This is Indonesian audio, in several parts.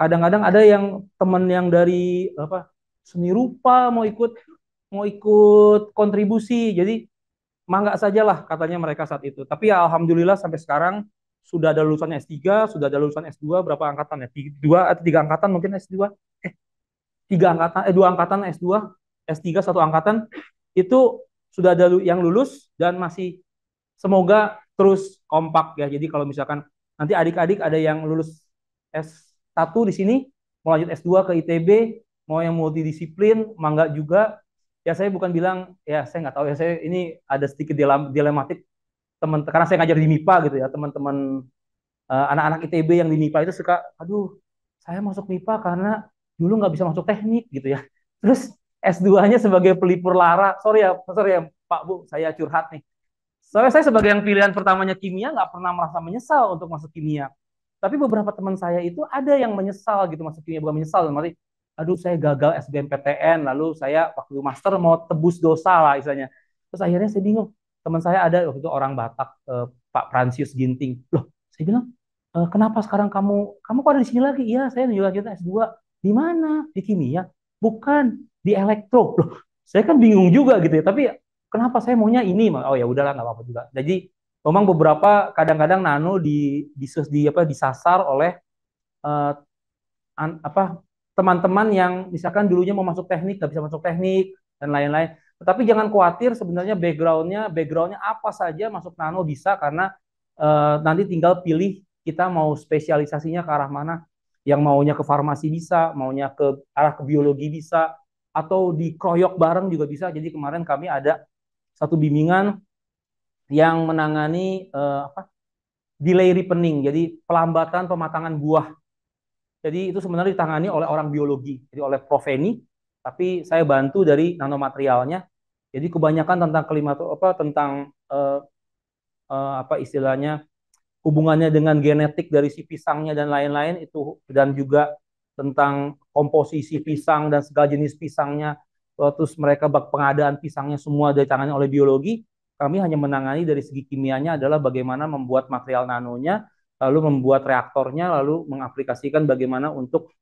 kadang-kadang ada yang teman yang dari apa seni rupa mau ikut mau ikut kontribusi jadi mangga sajalah katanya mereka saat itu tapi ya alhamdulillah sampai sekarang sudah ada lulusan S3 sudah ada lulusan S2 berapa angkatan ya dua atau tiga angkatan mungkin S2 eh tiga angkatan eh dua angkatan S2 S3 satu angkatan itu sudah ada yang lulus dan masih semoga terus kompak ya jadi kalau misalkan nanti adik-adik ada yang lulus S satu di sini mau lanjut S2 ke ITB, mau yang multidisiplin, mangga juga. Ya saya bukan bilang ya saya nggak tahu ya saya ini ada sedikit dilematik teman karena saya ngajar di MIPA gitu ya teman-teman anak eh, anak-anak ITB yang di MIPA itu suka aduh saya masuk MIPA karena dulu nggak bisa masuk teknik gitu ya. Terus S2-nya sebagai pelipur lara, sorry ya, sorry ya Pak Bu, saya curhat nih. Soalnya saya sebagai yang pilihan pertamanya kimia nggak pernah merasa menyesal untuk masuk kimia. Tapi beberapa teman saya itu ada yang menyesal gitu maksudnya bukan menyesal, nanti aduh saya gagal SBMPTN, lalu saya waktu master mau tebus dosa lah istilahnya. Terus akhirnya saya bingung. Teman saya ada waktu itu orang Batak, eh, Pak Fransius Ginting. Loh, saya bilang, e, kenapa sekarang kamu, kamu kok ada di sini lagi? Iya, saya juga kita S2. Di mana? Di kimia? Bukan, di elektro. Loh, saya kan bingung juga gitu ya. Tapi kenapa saya maunya ini? Oh ya udahlah, nggak apa-apa juga. Jadi memang beberapa kadang-kadang nano di, di di apa disasar oleh uh, an, apa teman-teman yang misalkan dulunya mau masuk teknik nggak bisa masuk teknik dan lain-lain. Tetapi jangan khawatir sebenarnya backgroundnya backgroundnya apa saja masuk nano bisa karena uh, nanti tinggal pilih kita mau spesialisasinya ke arah mana. Yang maunya ke farmasi bisa, maunya ke arah ke biologi bisa, atau di kroyok bareng juga bisa. Jadi kemarin kami ada satu bimbingan yang menangani uh, apa delay ripening, jadi pelambatan pematangan buah. Jadi itu sebenarnya ditangani oleh orang biologi, jadi oleh Prof. Eni, tapi saya bantu dari nanomaterialnya. Jadi kebanyakan tentang klimat apa tentang uh, uh, apa istilahnya hubungannya dengan genetik dari si pisangnya dan lain-lain itu dan juga tentang komposisi pisang dan segala jenis pisangnya terus mereka bak pengadaan pisangnya semua ditangani oleh biologi kami hanya menangani dari segi kimianya adalah bagaimana membuat material nanonya, lalu membuat reaktornya, lalu mengaplikasikan bagaimana untuk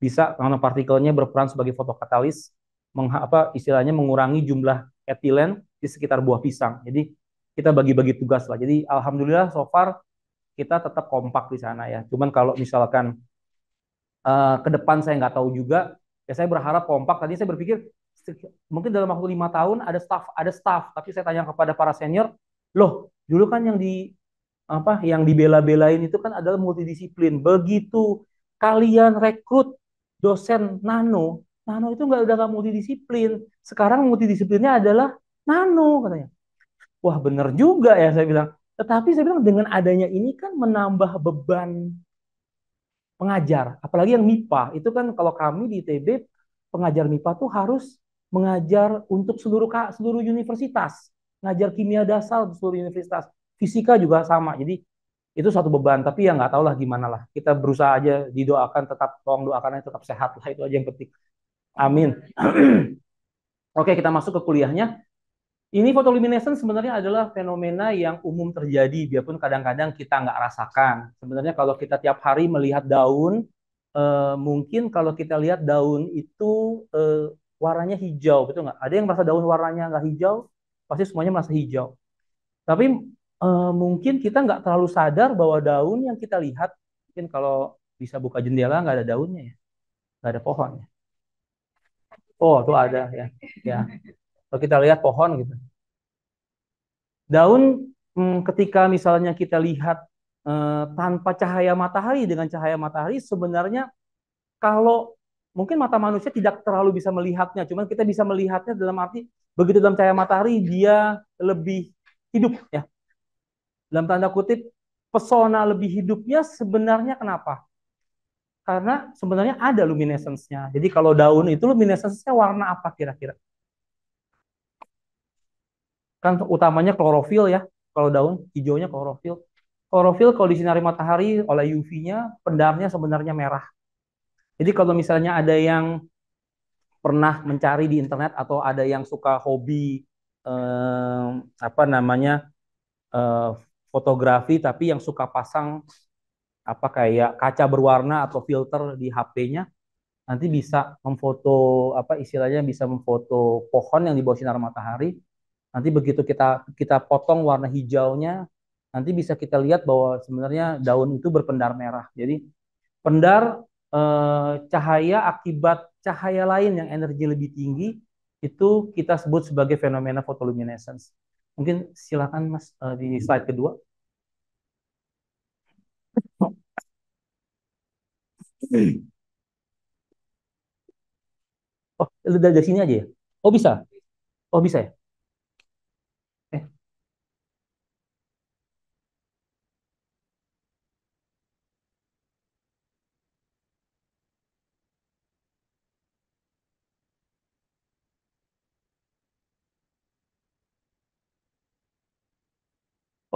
bisa nanopartikelnya berperan sebagai fotokatalis, meng, apa istilahnya mengurangi jumlah etilen di sekitar buah pisang. Jadi kita bagi-bagi tugas lah. Jadi alhamdulillah so far kita tetap kompak di sana ya. Cuman kalau misalkan uh, ke depan saya nggak tahu juga, ya saya berharap kompak. Tadi saya berpikir mungkin dalam waktu lima tahun ada staff ada staff tapi saya tanya kepada para senior loh dulu kan yang di apa yang dibela-belain itu kan adalah multidisiplin begitu kalian rekrut dosen nano nano itu nggak udah nggak multidisiplin sekarang multidisiplinnya adalah nano katanya wah bener juga ya saya bilang tetapi saya bilang dengan adanya ini kan menambah beban pengajar apalagi yang MIPA itu kan kalau kami di ITB pengajar MIPA tuh harus mengajar untuk seluruh seluruh universitas, ngajar kimia dasar untuk seluruh universitas, fisika juga sama. Jadi itu satu beban, tapi ya nggak tahu lah gimana lah. Kita berusaha aja didoakan tetap tolong doakannya tetap sehat lah itu aja yang penting. Amin. Oke, kita masuk ke kuliahnya. Ini fotoluminescence sebenarnya adalah fenomena yang umum terjadi, biarpun kadang-kadang kita nggak rasakan. Sebenarnya kalau kita tiap hari melihat daun, eh, mungkin kalau kita lihat daun itu eh, warnanya hijau, betul nggak? Ada yang merasa daun warnanya nggak hijau, pasti semuanya merasa hijau. Tapi e, mungkin kita nggak terlalu sadar bahwa daun yang kita lihat, mungkin kalau bisa buka jendela nggak ada daunnya ya, nggak ada pohonnya. Oh, itu ada ya, ya. Kalau kita lihat pohon gitu, daun hmm, ketika misalnya kita lihat eh, tanpa cahaya matahari dengan cahaya matahari, sebenarnya kalau mungkin mata manusia tidak terlalu bisa melihatnya, cuman kita bisa melihatnya dalam arti begitu dalam cahaya matahari dia lebih hidup ya. Dalam tanda kutip pesona lebih hidupnya sebenarnya kenapa? Karena sebenarnya ada luminescence-nya. Jadi kalau daun itu luminescence-nya warna apa kira-kira? Kan utamanya klorofil ya. Kalau daun hijaunya klorofil. Klorofil kalau di sinar matahari oleh UV-nya, pendamnya sebenarnya merah. Jadi kalau misalnya ada yang pernah mencari di internet atau ada yang suka hobi eh, apa namanya eh, fotografi tapi yang suka pasang apa kayak kaca berwarna atau filter di HP-nya nanti bisa memfoto apa istilahnya bisa memfoto pohon yang di bawah sinar matahari nanti begitu kita kita potong warna hijaunya nanti bisa kita lihat bahwa sebenarnya daun itu berpendar merah jadi pendar Eh, cahaya akibat cahaya lain yang energi lebih tinggi itu kita sebut sebagai fenomena photoluminescence. Mungkin silakan Mas eh, di slide kedua. Oh, dari sini aja ya? Oh, bisa? Oh, bisa ya?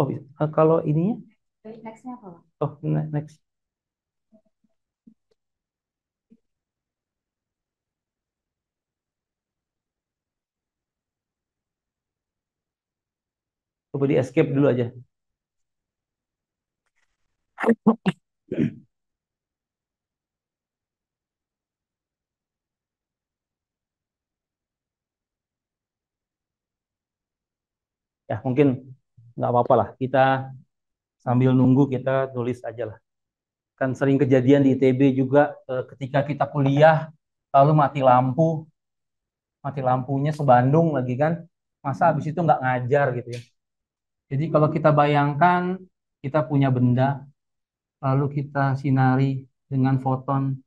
Oh, uh, kalau ininya? Nextnya apa? Oh, next. Coba di escape dulu aja. ya mungkin nggak apa-apa lah kita sambil nunggu kita tulis aja lah kan sering kejadian di ITB juga eh, ketika kita kuliah lalu mati lampu mati lampunya sebandung lagi kan masa habis itu nggak ngajar gitu ya jadi kalau kita bayangkan kita punya benda lalu kita sinari dengan foton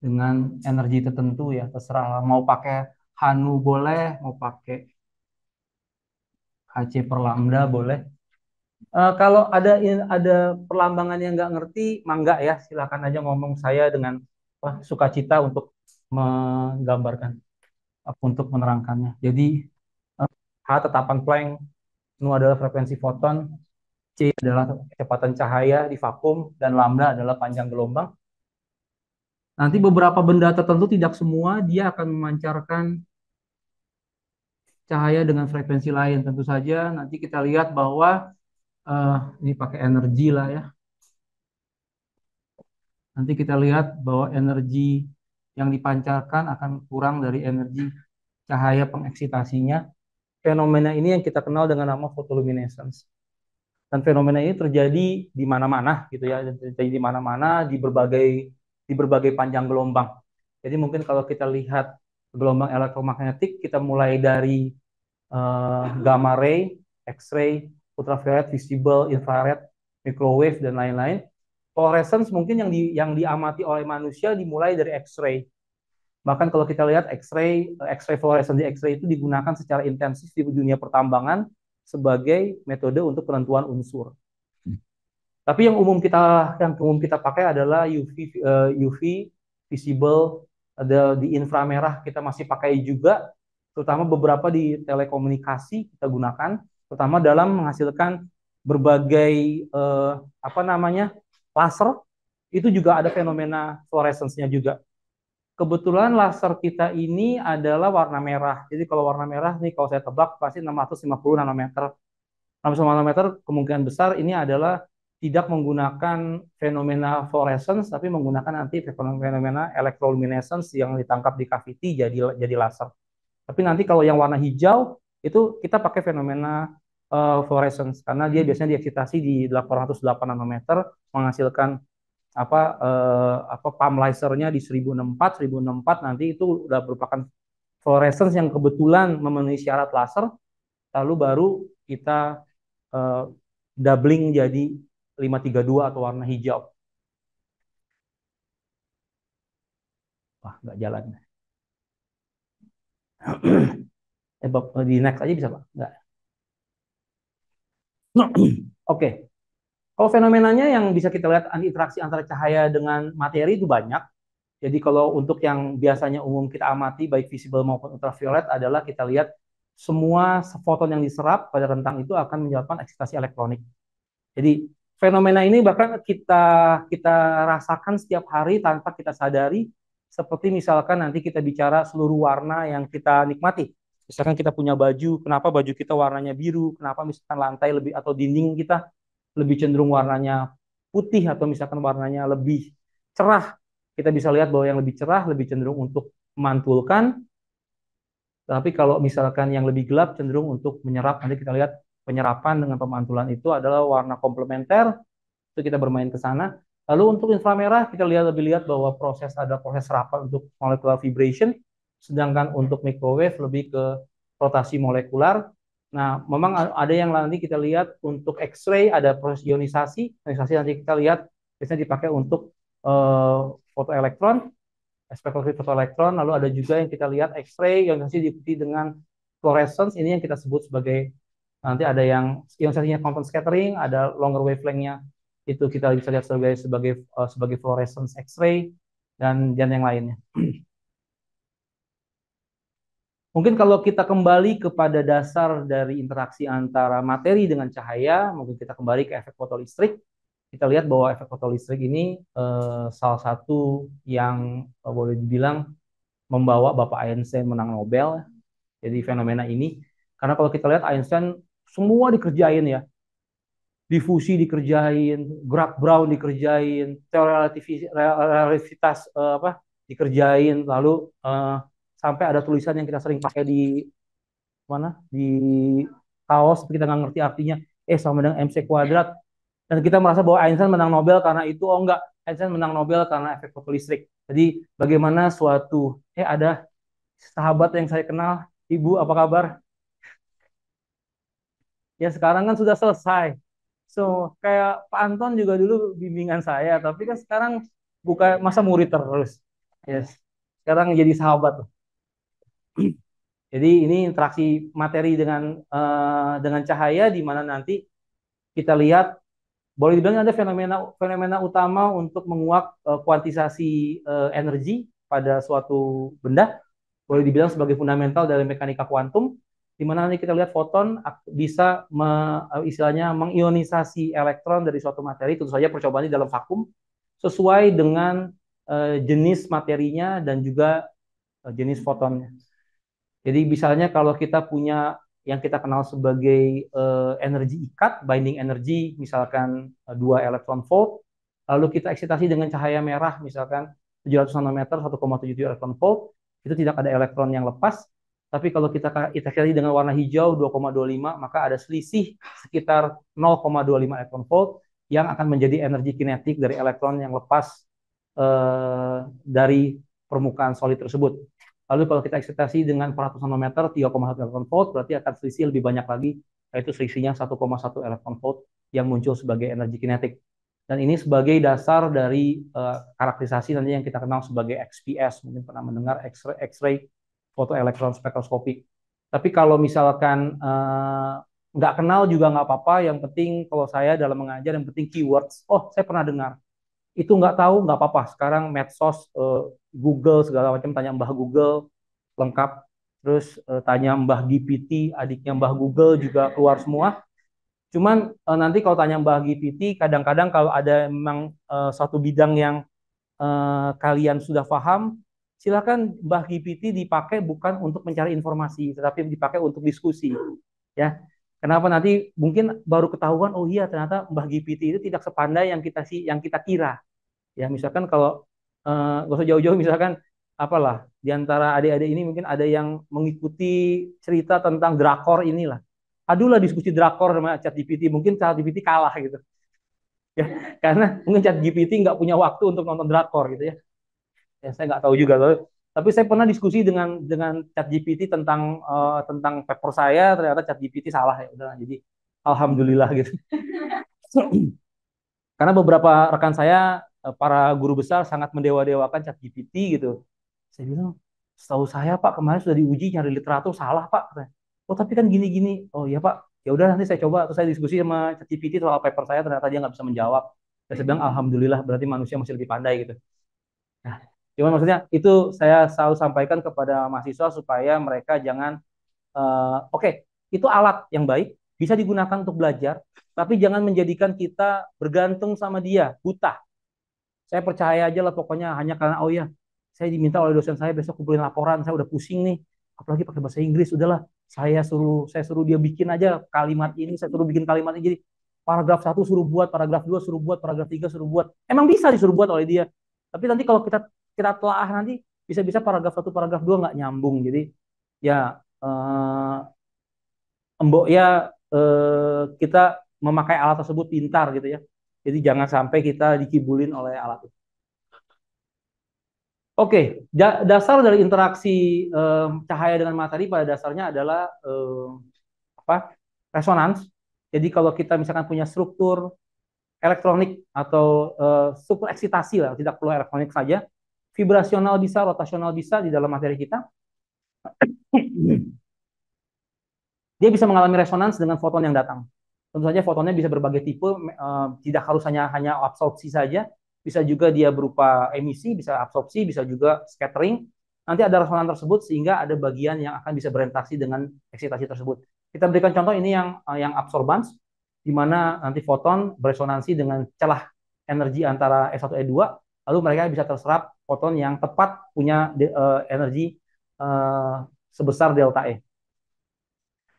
dengan energi tertentu ya terserah mau pakai hanu boleh mau pakai HC per lambda boleh. Uh, kalau ada ada perlambangan yang nggak ngerti, mangga ya, silahkan aja ngomong saya dengan apa, sukacita untuk menggambarkan, untuk menerangkannya. Jadi uh, H tetapan Planck, nu adalah frekuensi foton, c adalah kecepatan cahaya di vakum, dan lambda adalah panjang gelombang. Nanti beberapa benda tertentu tidak semua dia akan memancarkan cahaya dengan frekuensi lain. Tentu saja nanti kita lihat bahwa uh, ini pakai energi lah ya. Nanti kita lihat bahwa energi yang dipancarkan akan kurang dari energi cahaya pengeksitasinya. Fenomena ini yang kita kenal dengan nama photoluminescence. Dan fenomena ini terjadi di mana-mana gitu ya, terjadi di mana-mana di berbagai di berbagai panjang gelombang. Jadi mungkin kalau kita lihat gelombang elektromagnetik kita mulai dari uh, gamma ray, X-ray, ultraviolet, visible, infrared, microwave dan lain-lain. Fluorescence mungkin yang di, yang diamati oleh manusia dimulai dari X-ray. Bahkan kalau kita lihat X-ray, eh, X-ray fluorescence di X-ray itu digunakan secara intensif di dunia pertambangan sebagai metode untuk penentuan unsur. Hmm. Tapi yang umum kita yang umum kita pakai adalah UV uh, eh, UV visible ada di inframerah kita masih pakai juga terutama beberapa di telekomunikasi kita gunakan, terutama dalam menghasilkan berbagai eh, apa namanya laser itu juga ada fenomena fluorescence-nya juga. Kebetulan laser kita ini adalah warna merah. Jadi kalau warna merah nih kalau saya tebak pasti 650 nanometer. 650 nanometer kemungkinan besar ini adalah tidak menggunakan fenomena fluorescence tapi menggunakan nanti fenomena electroluminescence yang ditangkap di cavity jadi jadi laser. Tapi nanti kalau yang warna hijau itu kita pakai fenomena uh, fluorescence karena dia hmm. biasanya dieksitasi di 808 nanometer menghasilkan apa uh, apa pump lasernya di 1064 1064 nanti itu udah merupakan fluorescence yang kebetulan memenuhi syarat laser lalu baru kita uh, doubling jadi 532 atau warna hijau. Wah, nggak jalan. eh, di next aja bisa pak? Enggak. Oke. Okay. Kalau fenomenanya yang bisa kita lihat interaksi antara cahaya dengan materi itu banyak. Jadi kalau untuk yang biasanya umum kita amati baik visible maupun ultraviolet adalah kita lihat semua foton yang diserap pada rentang itu akan menyebabkan eksitasi elektronik. Jadi fenomena ini bahkan kita kita rasakan setiap hari tanpa kita sadari seperti misalkan nanti kita bicara seluruh warna yang kita nikmati. Misalkan kita punya baju, kenapa baju kita warnanya biru, kenapa misalkan lantai lebih atau dinding kita lebih cenderung warnanya putih atau misalkan warnanya lebih cerah. Kita bisa lihat bahwa yang lebih cerah lebih cenderung untuk memantulkan, tapi kalau misalkan yang lebih gelap cenderung untuk menyerap. Nanti kita lihat penyerapan dengan pemantulan itu adalah warna komplementer, itu kita bermain ke sana. Lalu untuk inframerah kita lihat lebih lihat bahwa proses ada proses rapat untuk molecular vibration, sedangkan untuk microwave lebih ke rotasi molekular. Nah, memang ada yang nanti kita lihat untuk X-ray ada proses ionisasi, ionisasi nanti kita lihat biasanya dipakai untuk uh, fotoelektron, foto fotoelektron. Lalu ada juga yang kita lihat X-ray ionisasi diikuti dengan fluorescence ini yang kita sebut sebagai nanti ada yang ionisasinya compound scattering, ada longer wavelength-nya itu kita bisa lihat sebagai sebagai uh, sebagai fluorescence X-ray dan dan yang lainnya. Mungkin kalau kita kembali kepada dasar dari interaksi antara materi dengan cahaya, mungkin kita kembali ke efek fotolistrik. Kita lihat bahwa efek fotolistrik ini eh, salah satu yang eh, boleh dibilang membawa Bapak Einstein menang Nobel. Jadi fenomena ini, karena kalau kita lihat Einstein semua dikerjain ya, difusi dikerjain, gerak brown dikerjain, teori relativitas, uh, eh, apa dikerjain, lalu uh, sampai ada tulisan yang kita sering pakai di mana di kaos kita nggak ngerti artinya eh sama dengan mc kuadrat dan kita merasa bahwa Einstein menang Nobel karena itu oh enggak Einstein menang Nobel karena efek fotolistrik jadi bagaimana suatu eh ada sahabat yang saya kenal ibu apa kabar ya sekarang kan sudah selesai So kayak Pak Anton juga dulu bimbingan saya, tapi kan sekarang buka masa murid terus. Yes. Sekarang jadi sahabat. Jadi ini interaksi materi dengan uh, dengan cahaya di mana nanti kita lihat boleh dibilang ada fenomena fenomena utama untuk menguak uh, kuantisasi uh, energi pada suatu benda boleh dibilang sebagai fundamental dari mekanika kuantum di mana nanti kita lihat foton bisa me, istilahnya mengionisasi elektron dari suatu materi tentu saja percobaan percobaannya dalam vakum sesuai dengan uh, jenis materinya dan juga uh, jenis fotonnya. Jadi misalnya kalau kita punya yang kita kenal sebagai uh, energi ikat, binding energy, misalkan uh, elektron volt, lalu kita eksitasi dengan cahaya merah, misalkan 700 nanometer, 1,77 elektron volt, itu tidak ada elektron yang lepas, tapi kalau kita kita kali dengan warna hijau 2,25 maka ada selisih sekitar 0,25 elektron volt yang akan menjadi energi kinetik dari elektron yang lepas eh, dari permukaan solid tersebut. Lalu kalau kita ekspektasi dengan 400 nanometer 3,1 elektron volt berarti akan selisih lebih banyak lagi yaitu selisihnya 1,1 elektron volt yang muncul sebagai energi kinetik. Dan ini sebagai dasar dari uh, karakterisasi nanti yang kita kenal sebagai XPS, mungkin pernah mendengar X-ray foto elektron spektroskopi. Tapi kalau misalkan uh, nggak kenal juga nggak apa-apa. Yang penting kalau saya dalam mengajar yang penting keywords. Oh, saya pernah dengar. Itu nggak tahu nggak apa-apa. Sekarang medsos, uh, Google segala macam tanya Mbah Google lengkap. Terus uh, tanya Mbah GPT, adiknya Mbah Google juga keluar semua. Cuman uh, nanti kalau tanya Mbah GPT, kadang-kadang kalau ada memang uh, satu bidang yang uh, kalian sudah paham, silakan Mbah GPT dipakai bukan untuk mencari informasi, tetapi dipakai untuk diskusi. Ya, kenapa nanti mungkin baru ketahuan oh iya ternyata Mbah GPT itu tidak sepandai yang kita sih yang kita kira. Ya, misalkan kalau eh, gak usah jauh-jauh misalkan apalah di antara adik-adik ini mungkin ada yang mengikuti cerita tentang drakor inilah. Adulah diskusi drakor sama GPT, mungkin Chat GPT kalah gitu. Ya, karena mungkin chat GPT nggak punya waktu untuk nonton drakor gitu ya ya saya nggak tahu juga tapi saya pernah diskusi dengan dengan gpt tentang uh, tentang paper saya ternyata chat gpt salah ya udah jadi alhamdulillah gitu karena beberapa rekan saya eh, para guru besar sangat mendewa-dewakan gpt gitu saya bilang setahu saya pak kemarin sudah diuji nyari literatur salah pak oh tapi kan gini-gini oh iya pak ya udah nanti saya coba terus saya diskusi sama chat gpt soal paper saya ternyata dia nggak bisa menjawab ya, saya bilang alhamdulillah berarti manusia masih lebih pandai gitu nah cuma maksudnya itu saya selalu sampaikan kepada mahasiswa supaya mereka jangan uh, oke, okay, itu alat yang baik, bisa digunakan untuk belajar, tapi jangan menjadikan kita bergantung sama dia, buta. Saya percaya aja lah pokoknya hanya karena oh ya, saya diminta oleh dosen saya besok kumpulin laporan, saya udah pusing nih, apalagi pakai bahasa Inggris, udahlah saya suruh saya suruh dia bikin aja kalimat ini, saya suruh bikin kalimat ini jadi paragraf satu suruh buat, paragraf dua suruh buat, paragraf tiga suruh buat. Emang bisa disuruh buat oleh dia. Tapi nanti kalau kita kita telah nanti bisa-bisa paragraf satu paragraf dua nggak nyambung jadi ya uh, eh, embok ya uh, kita memakai alat tersebut pintar gitu ya jadi jangan sampai kita dikibulin oleh alat itu oke da dasar dari interaksi eh, cahaya dengan materi pada dasarnya adalah eh, apa resonans jadi kalau kita misalkan punya struktur elektronik atau uh, super eksitasi lah, tidak perlu elektronik saja vibrasional bisa, rotasional bisa di dalam materi kita. Dia bisa mengalami resonansi dengan foton yang datang. Tentu saja fotonnya bisa berbagai tipe, eh, tidak harus hanya hanya absorpsi saja, bisa juga dia berupa emisi, bisa absorpsi, bisa juga scattering. Nanti ada resonan tersebut sehingga ada bagian yang akan bisa berinteraksi dengan eksitasi tersebut. Kita berikan contoh ini yang eh, yang absorbans, di mana nanti foton beresonansi dengan celah energi antara S1 E2, lalu mereka bisa terserap foton yang tepat punya de, uh, energi uh, sebesar delta E.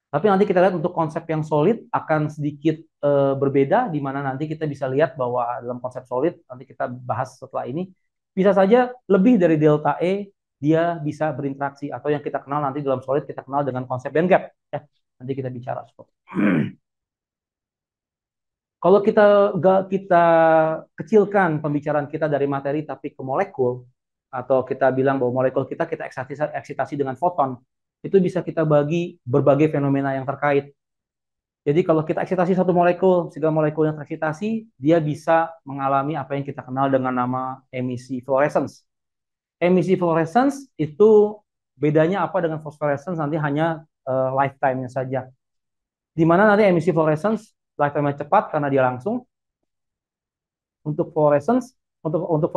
Tapi nanti kita lihat untuk konsep yang solid akan sedikit uh, berbeda, di mana nanti kita bisa lihat bahwa dalam konsep solid, nanti kita bahas setelah ini, bisa saja lebih dari delta E dia bisa berinteraksi atau yang kita kenal nanti dalam solid kita kenal dengan konsep band gap ya nanti kita bicara seperti kalau kita kita kecilkan pembicaraan kita dari materi tapi ke molekul atau kita bilang bahwa molekul kita kita eksitasi, eksitasi dengan foton, itu bisa kita bagi berbagai fenomena yang terkait. Jadi kalau kita eksitasi satu molekul, sehingga molekul yang tereksitasi, dia bisa mengalami apa yang kita kenal dengan nama emisi fluorescence. Emisi fluorescence itu bedanya apa dengan fosforescence nanti hanya uh, lifetime-nya saja. Di mana nanti emisi fluorescence lifetime cepat karena dia langsung. Untuk fluorescence, untuk untuk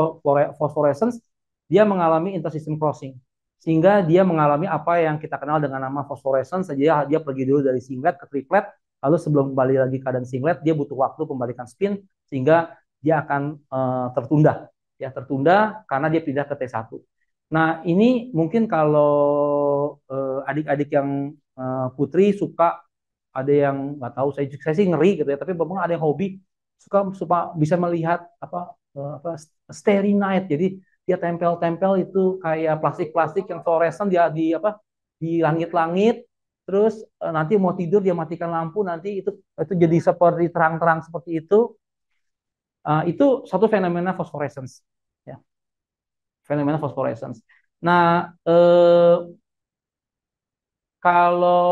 phosphorescence, dia mengalami intersystem crossing. Sehingga dia mengalami apa yang kita kenal dengan nama phosphorescence, sejauh ah, dia pergi dulu dari singlet ke triplet, lalu sebelum kembali lagi keadaan singlet, dia butuh waktu pembalikan spin, sehingga dia akan uh, tertunda. Ya, tertunda karena dia pindah ke T1. Nah, ini mungkin kalau eh, adik-adik uh, yang uh, putri suka ada yang nggak tahu saya, saya sih ngeri gitu ya tapi memang ada yang hobi suka suka bisa melihat apa eh, apa starry night jadi dia tempel-tempel itu kayak plastik-plastik yang fluoresen dia di apa di langit-langit terus eh, nanti mau tidur dia matikan lampu nanti itu itu jadi seperti terang-terang seperti itu uh, itu satu fenomena fosforescence ya fenomena fosforescence nah eh, kalau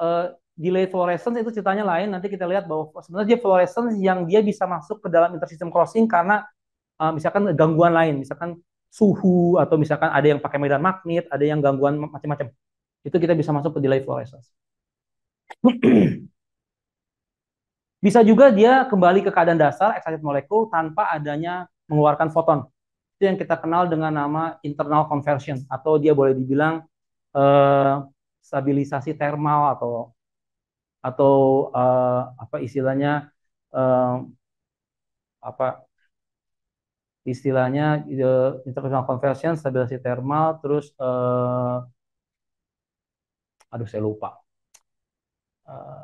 uh, delay fluorescence itu ceritanya lain. Nanti kita lihat bahwa sebenarnya dia fluorescence yang dia bisa masuk ke dalam intersystem crossing karena uh, misalkan gangguan lain, misalkan suhu atau misalkan ada yang pakai medan magnet, ada yang gangguan macam-macam. Itu kita bisa masuk ke delay fluorescence. bisa juga dia kembali ke keadaan dasar excited molekul tanpa adanya mengeluarkan foton. Itu yang kita kenal dengan nama internal conversion atau dia boleh dibilang uh, stabilisasi thermal atau atau uh, apa istilahnya uh, apa istilahnya uh, international conversion stabilisasi thermal terus uh, aduh saya lupa uh,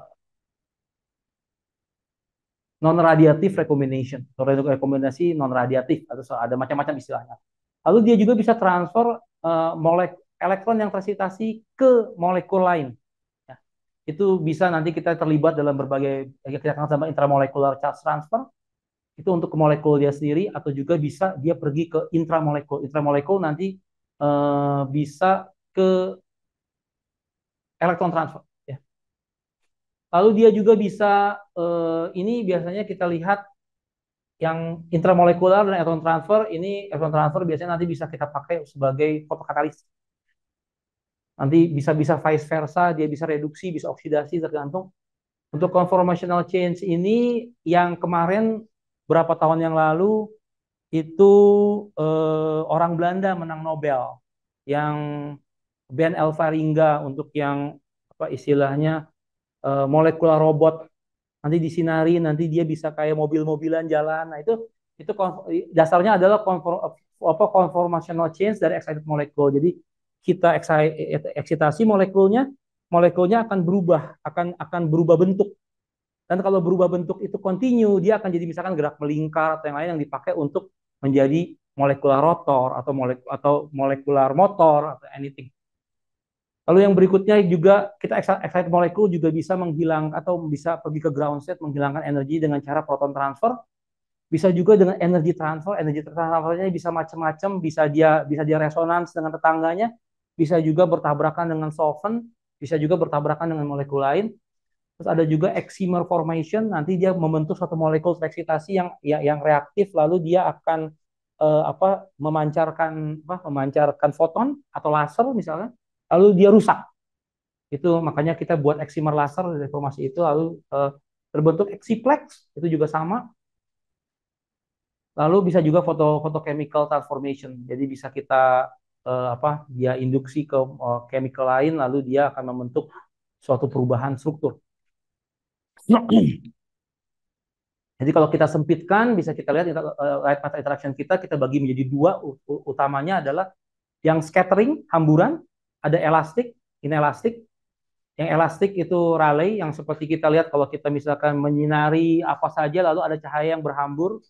non radiatif recombination atau rekomendasi non radiatif atau ada macam-macam istilahnya. Lalu dia juga bisa transfer uh, molek elektron yang tersitasi ke molekul lain itu bisa nanti kita terlibat dalam berbagai kerjasama sama intramolekular charge transfer itu untuk ke molekul dia sendiri atau juga bisa dia pergi ke intramolekul intramolekul nanti uh, bisa ke elektron transfer ya lalu dia juga bisa uh, ini biasanya kita lihat yang intramolekular dan elektron transfer ini elektron transfer biasanya nanti bisa kita pakai sebagai fotokatalis Nanti bisa-bisa vice versa, dia bisa reduksi, bisa oksidasi tergantung. Untuk conformational change ini yang kemarin berapa tahun yang lalu itu eh, orang Belanda menang Nobel yang Ben Elvaringa untuk yang apa istilahnya eh, molekular robot nanti disinari nanti dia bisa kayak mobil-mobilan jalan nah itu itu dasarnya adalah konform, apa conformational change dari excited molecule jadi kita eksitasi molekulnya, molekulnya akan berubah, akan akan berubah bentuk. Dan kalau berubah bentuk itu kontinu, dia akan jadi misalkan gerak melingkar atau yang lain yang dipakai untuk menjadi molekular rotor atau molek atau molekular motor atau anything. Lalu yang berikutnya juga kita excite molekul juga bisa menghilang atau bisa pergi ke ground state menghilangkan energi dengan cara proton transfer. Bisa juga dengan energi transfer, energi transfernya bisa macam-macam, bisa dia bisa dia resonans dengan tetangganya, bisa juga bertabrakan dengan solvent, bisa juga bertabrakan dengan molekul lain. Terus ada juga excimer formation, nanti dia membentuk suatu molekul tereksitasi yang ya, yang reaktif, lalu dia akan eh, apa memancarkan apa memancarkan foton atau laser misalnya, lalu dia rusak. Itu makanya kita buat excimer laser dari formasi itu, lalu eh, terbentuk exiplex itu juga sama. Lalu bisa juga foto foto chemical transformation, jadi bisa kita uh, apa dia induksi ke uh, chemical lain lalu dia akan membentuk suatu perubahan struktur. Jadi kalau kita sempitkan bisa kita lihat uh, light matter interaction kita kita bagi menjadi dua utamanya adalah yang scattering hamburan ada elastik inelastik yang elastik itu Rayleigh yang seperti kita lihat kalau kita misalkan menyinari apa saja lalu ada cahaya yang berhambur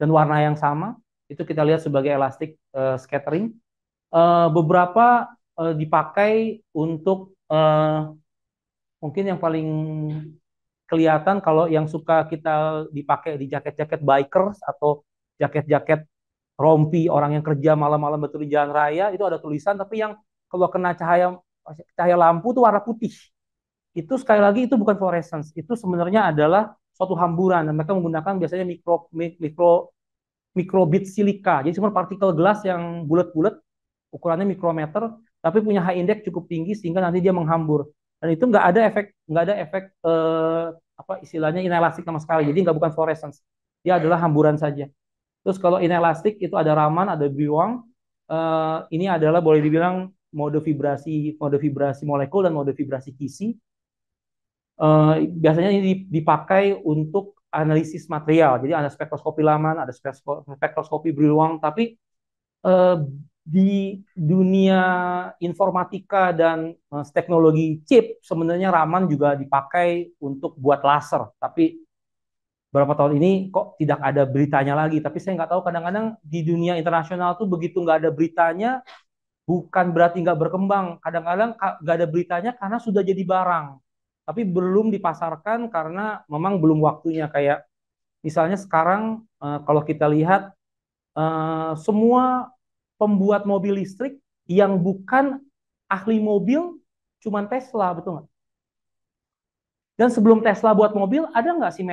dan warna yang sama itu kita lihat sebagai elastik uh, scattering uh, beberapa uh, dipakai untuk uh, mungkin yang paling kelihatan kalau yang suka kita dipakai di jaket-jaket bikers atau jaket-jaket rompi orang yang kerja malam-malam betul di jalan raya itu ada tulisan tapi yang kalau kena cahaya cahaya lampu tuh warna putih itu sekali lagi itu bukan fluorescence itu sebenarnya adalah suatu hamburan dan mereka menggunakan biasanya mikro mikro mikrobit silika jadi cuma partikel gelas yang bulat-bulat ukurannya mikrometer tapi punya high index cukup tinggi sehingga nanti dia menghambur dan itu nggak ada efek nggak ada efek eh, apa istilahnya inelastik sama sekali jadi nggak bukan fluorescence dia adalah hamburan saja terus kalau inelastik itu ada raman ada biwang eh, ini adalah boleh dibilang mode vibrasi mode vibrasi molekul dan mode vibrasi kisi eh, biasanya ini dipakai untuk analisis material jadi ada spektroskopi laman ada spektroskopi biwang tapi eh, di dunia informatika dan uh, teknologi chip sebenarnya Raman juga dipakai untuk buat laser tapi berapa tahun ini kok tidak ada beritanya lagi tapi saya nggak tahu kadang-kadang di dunia internasional tuh begitu nggak ada beritanya bukan berarti nggak berkembang kadang-kadang nggak ada beritanya karena sudah jadi barang tapi belum dipasarkan karena memang belum waktunya kayak misalnya sekarang uh, kalau kita lihat uh, semua pembuat mobil listrik yang bukan ahli mobil cuman Tesla, betul nggak? Dan sebelum Tesla buat mobil, ada nggak sih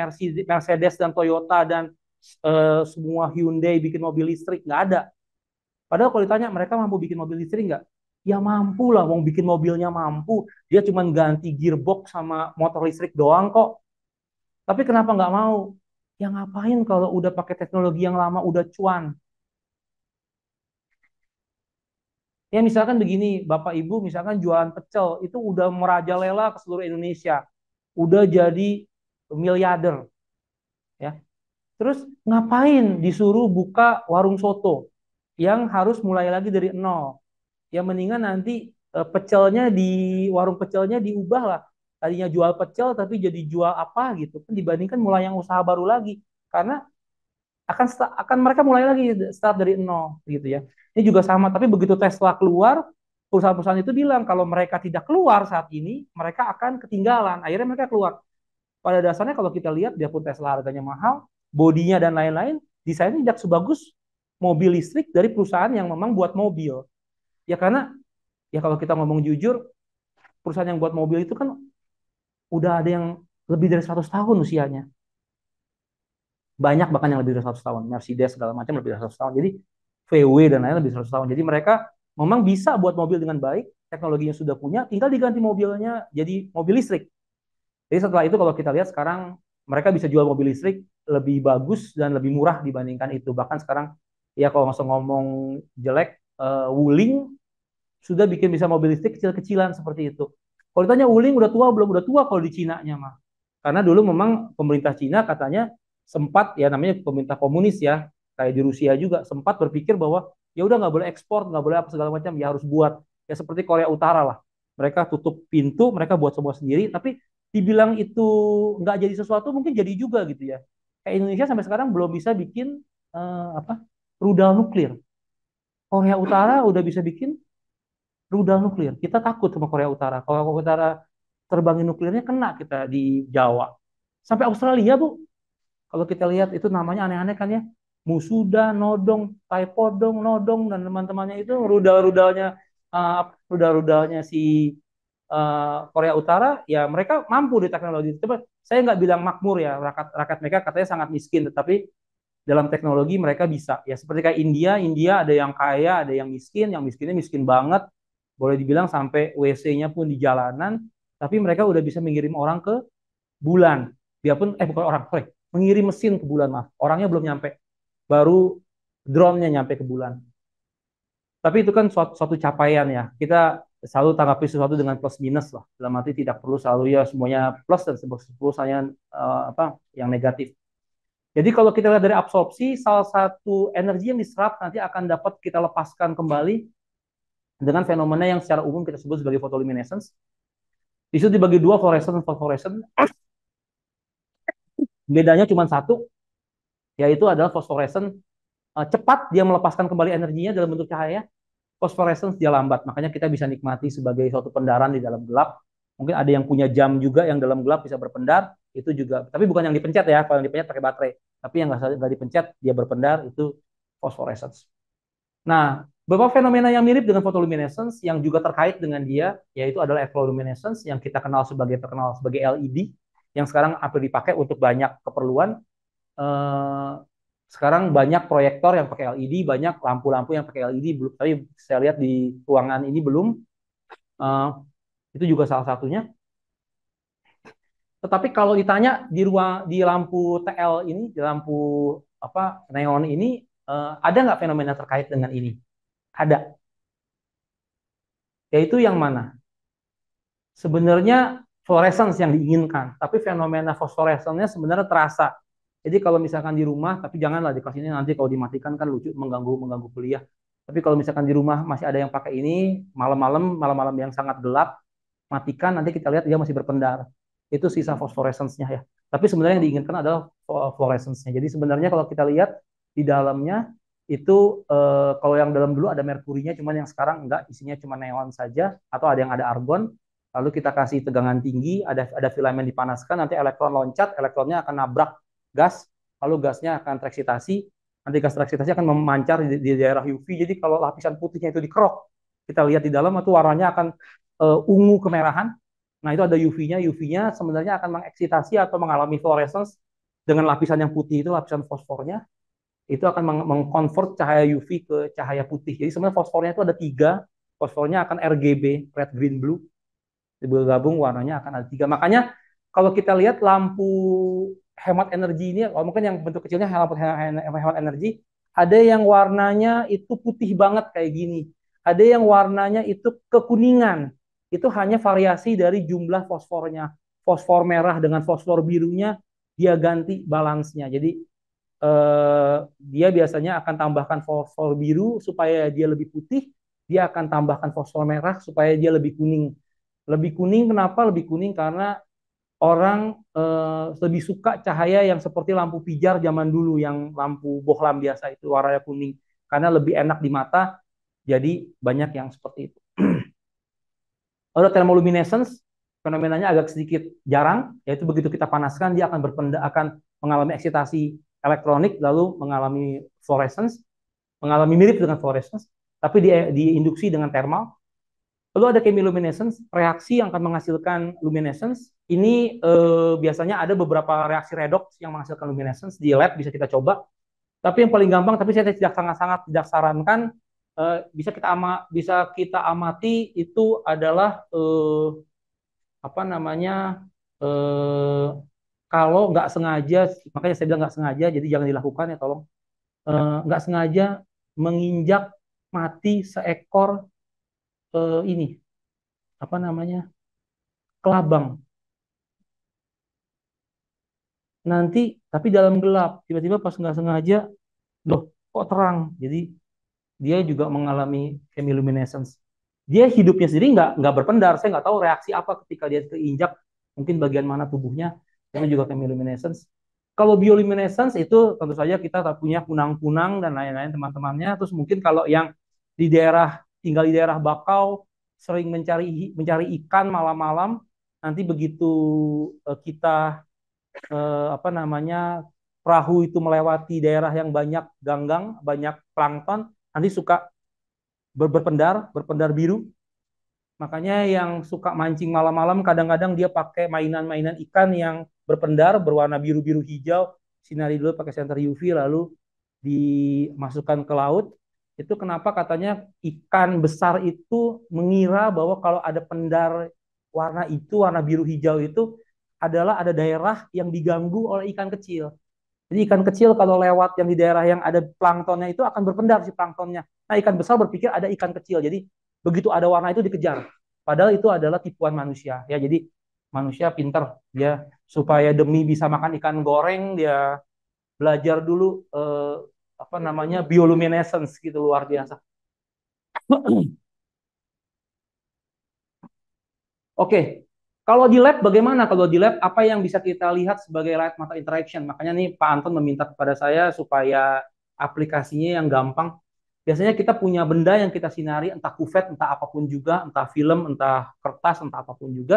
Mercedes dan Toyota dan e, semua Hyundai bikin mobil listrik? Nggak ada. Padahal kalau ditanya mereka mampu bikin mobil listrik nggak? Ya mampu lah, mau bikin mobilnya mampu. Dia cuma ganti gearbox sama motor listrik doang kok. Tapi kenapa nggak mau? Ya ngapain kalau udah pakai teknologi yang lama udah cuan? Ya misalkan begini, Bapak Ibu misalkan jualan pecel itu udah merajalela ke seluruh Indonesia. Udah jadi miliarder. Ya. Terus ngapain disuruh buka warung soto yang harus mulai lagi dari nol. Ya mendingan nanti eh, pecelnya di warung pecelnya diubah lah. Tadinya jual pecel tapi jadi jual apa gitu kan dibandingkan mulai yang usaha baru lagi karena akan akan mereka mulai lagi start dari nol gitu ya. Ini juga sama, tapi begitu Tesla keluar, perusahaan-perusahaan itu bilang kalau mereka tidak keluar saat ini, mereka akan ketinggalan. Akhirnya mereka keluar. Pada dasarnya kalau kita lihat, dia pun Tesla harganya mahal, bodinya dan lain-lain, desainnya tidak sebagus mobil listrik dari perusahaan yang memang buat mobil. Ya karena, ya kalau kita ngomong jujur, perusahaan yang buat mobil itu kan udah ada yang lebih dari 100 tahun usianya. Banyak bahkan yang lebih dari 100 tahun. Mercedes segala macam lebih dari 100 tahun. Jadi VW dan lain-lain lebih 100 tahun. Jadi mereka memang bisa buat mobil dengan baik, teknologinya sudah punya, tinggal diganti mobilnya jadi mobil listrik. Jadi setelah itu kalau kita lihat sekarang mereka bisa jual mobil listrik lebih bagus dan lebih murah dibandingkan itu. Bahkan sekarang ya kalau langsung ngomong jelek, uh, Wuling sudah bikin bisa mobil listrik kecil-kecilan seperti itu. Kalau ditanya Wuling udah tua belum? Udah tua kalau di Cina-nya mah. Karena dulu memang pemerintah Cina katanya sempat ya namanya pemerintah komunis ya kayak di Rusia juga sempat berpikir bahwa ya udah nggak boleh ekspor, nggak boleh apa segala macam, ya harus buat. Ya seperti Korea Utara lah. Mereka tutup pintu, mereka buat semua sendiri, tapi dibilang itu nggak jadi sesuatu mungkin jadi juga gitu ya. Kayak Indonesia sampai sekarang belum bisa bikin uh, apa rudal nuklir. Korea Utara udah bisa bikin rudal nuklir. Kita takut sama Korea Utara. Kalau Korea Utara terbangin nuklirnya kena kita di Jawa. Sampai Australia, Bu. Kalau kita lihat itu namanya aneh-aneh kan ya. Musuda, Nodong, Taipodong, Nodong dan teman-temannya itu rudal-rudalnya uh, rudal-rudalnya si uh, Korea Utara ya mereka mampu di teknologi. Coba saya nggak bilang makmur ya rakyat rakyat mereka katanya sangat miskin tetapi dalam teknologi mereka bisa ya seperti kayak India India ada yang kaya ada yang miskin yang miskinnya miskin banget boleh dibilang sampai WC-nya pun di jalanan tapi mereka udah bisa mengirim orang ke bulan biarpun eh bukan orang sorry mengirim mesin ke bulan maaf orangnya belum nyampe baru drone-nya nyampe ke bulan. Tapi itu kan suatu, suatu capaian ya. Kita selalu tanggapi sesuatu dengan plus minus lah. Dalam arti tidak perlu selalu ya semuanya plus dan sebagainya uh, eh, apa yang negatif. Jadi kalau kita lihat dari absorpsi, salah satu energi yang diserap nanti akan dapat kita lepaskan kembali dengan fenomena yang secara umum kita sebut sebagai photoluminescence. Di situ dibagi dua fluorescent dan fosforescent. Bedanya cuma satu, yaitu adalah phosphorescence eh, cepat dia melepaskan kembali energinya dalam bentuk cahaya, phosphorescence dia lambat. Makanya kita bisa nikmati sebagai suatu pendaran di dalam gelap. Mungkin ada yang punya jam juga yang dalam gelap bisa berpendar, itu juga tapi bukan yang dipencet ya, kalau yang dipencet pakai baterai. Tapi yang nggak dipencet dia berpendar itu phosphorescence. Nah, beberapa fenomena yang mirip dengan photoluminescence yang juga terkait dengan dia yaitu adalah electroluminescence yang kita kenal sebagai terkenal sebagai LED yang sekarang hampir dipakai untuk banyak keperluan Eh, sekarang banyak proyektor yang pakai LED, banyak lampu-lampu yang pakai LED, belum tapi saya lihat di ruangan ini belum. Uh, itu juga salah satunya. Tetapi kalau ditanya di ruang di lampu TL ini, di lampu apa neon ini uh, ada nggak fenomena terkait dengan ini? Ada. Yaitu yang mana? Sebenarnya fluorescence yang diinginkan, tapi fenomena fosforesennya sebenarnya terasa jadi kalau misalkan di rumah, tapi janganlah di kelas ini nanti kalau dimatikan kan lucu mengganggu mengganggu kuliah. Tapi kalau misalkan di rumah masih ada yang pakai ini malam-malam malam-malam yang sangat gelap, matikan nanti kita lihat dia masih berpendar. Itu sisa fosforesensnya ya. Tapi sebenarnya yang diinginkan adalah fluorescence-nya. Jadi sebenarnya kalau kita lihat di dalamnya itu eh, kalau yang dalam dulu ada merkurinya, cuman yang sekarang enggak, isinya cuma neon saja atau ada yang ada argon. Lalu kita kasih tegangan tinggi, ada ada filamen dipanaskan, nanti elektron loncat, elektronnya akan nabrak gas, lalu gasnya akan tereksitasi, nanti gas tereksitasi akan memancar di, di daerah UV. Jadi kalau lapisan putihnya itu dikerok, kita lihat di dalam itu warnanya akan e, ungu kemerahan. Nah, itu ada UV-nya. UV-nya sebenarnya akan mengeksitasi atau mengalami fluorescence dengan lapisan yang putih itu, lapisan fosfornya. Itu akan mengkonvert cahaya UV ke cahaya putih. Jadi sebenarnya fosfornya itu ada tiga. Fosfornya akan RGB, red, green, blue. Bergabung warnanya akan ada tiga. Makanya kalau kita lihat lampu hemat energi ini, kalau oh, mungkin yang bentuk kecilnya hemat, hemat energi, ada yang warnanya itu putih banget kayak gini, ada yang warnanya itu kekuningan, itu hanya variasi dari jumlah fosfornya. Fosfor merah dengan fosfor birunya dia ganti balansnya. Jadi eh, dia biasanya akan tambahkan fosfor biru supaya dia lebih putih, dia akan tambahkan fosfor merah supaya dia lebih kuning. Lebih kuning kenapa? Lebih kuning karena orang uh, lebih suka cahaya yang seperti lampu pijar zaman dulu yang lampu bohlam biasa itu warnanya kuning karena lebih enak di mata jadi banyak yang seperti itu ada thermoluminescence fenomenanya agak sedikit jarang yaitu begitu kita panaskan dia akan berpenda akan mengalami eksitasi elektronik lalu mengalami fluorescence mengalami mirip dengan fluorescence tapi di, induksi dengan thermal Lalu ada chemiluminescence, reaksi yang akan menghasilkan luminescence. Ini eh, biasanya ada beberapa reaksi redox yang menghasilkan luminescence di lab bisa kita coba. Tapi yang paling gampang, tapi saya tidak sangat-sangat tidak sarankan eh, bisa kita ama, bisa kita amati itu adalah eh, apa namanya eh, kalau nggak sengaja, makanya saya bilang nggak sengaja, jadi jangan dilakukan ya tolong. Eh, nggak sengaja menginjak mati seekor eh, ini apa namanya kelabang. Nanti tapi dalam gelap tiba-tiba pas nggak sengaja loh kok terang jadi dia juga mengalami chemiluminescence. Dia hidupnya sendiri nggak nggak berpendar. Saya nggak tahu reaksi apa ketika dia keinjak mungkin bagian mana tubuhnya karena juga chemiluminescence. Kalau bioluminescence itu tentu saja kita punya kunang-kunang dan lain-lain teman-temannya. Terus mungkin kalau yang di daerah tinggal di daerah Bakau, sering mencari mencari ikan malam-malam, nanti begitu uh, kita uh, apa namanya perahu itu melewati daerah yang banyak ganggang, banyak plankton, nanti suka ber berpendar, berpendar biru. Makanya yang suka mancing malam-malam kadang-kadang dia pakai mainan-mainan ikan yang berpendar berwarna biru-biru hijau, sinari dulu pakai senter UV lalu dimasukkan ke laut itu kenapa katanya ikan besar itu mengira bahwa kalau ada pendar warna itu, warna biru hijau itu adalah ada daerah yang diganggu oleh ikan kecil. Jadi ikan kecil kalau lewat yang di daerah yang ada planktonnya itu akan berpendar si planktonnya. Nah ikan besar berpikir ada ikan kecil. Jadi begitu ada warna itu dikejar. Padahal itu adalah tipuan manusia. Ya jadi manusia pinter ya supaya demi bisa makan ikan goreng dia belajar dulu eh, apa namanya bioluminescence gitu luar biasa. Oke, okay. kalau di lab bagaimana? Kalau di lab apa yang bisa kita lihat sebagai light mata interaction? Makanya nih Pak Anton meminta kepada saya supaya aplikasinya yang gampang. Biasanya kita punya benda yang kita sinari entah kuvet, entah apapun juga, entah film, entah kertas, entah apapun juga.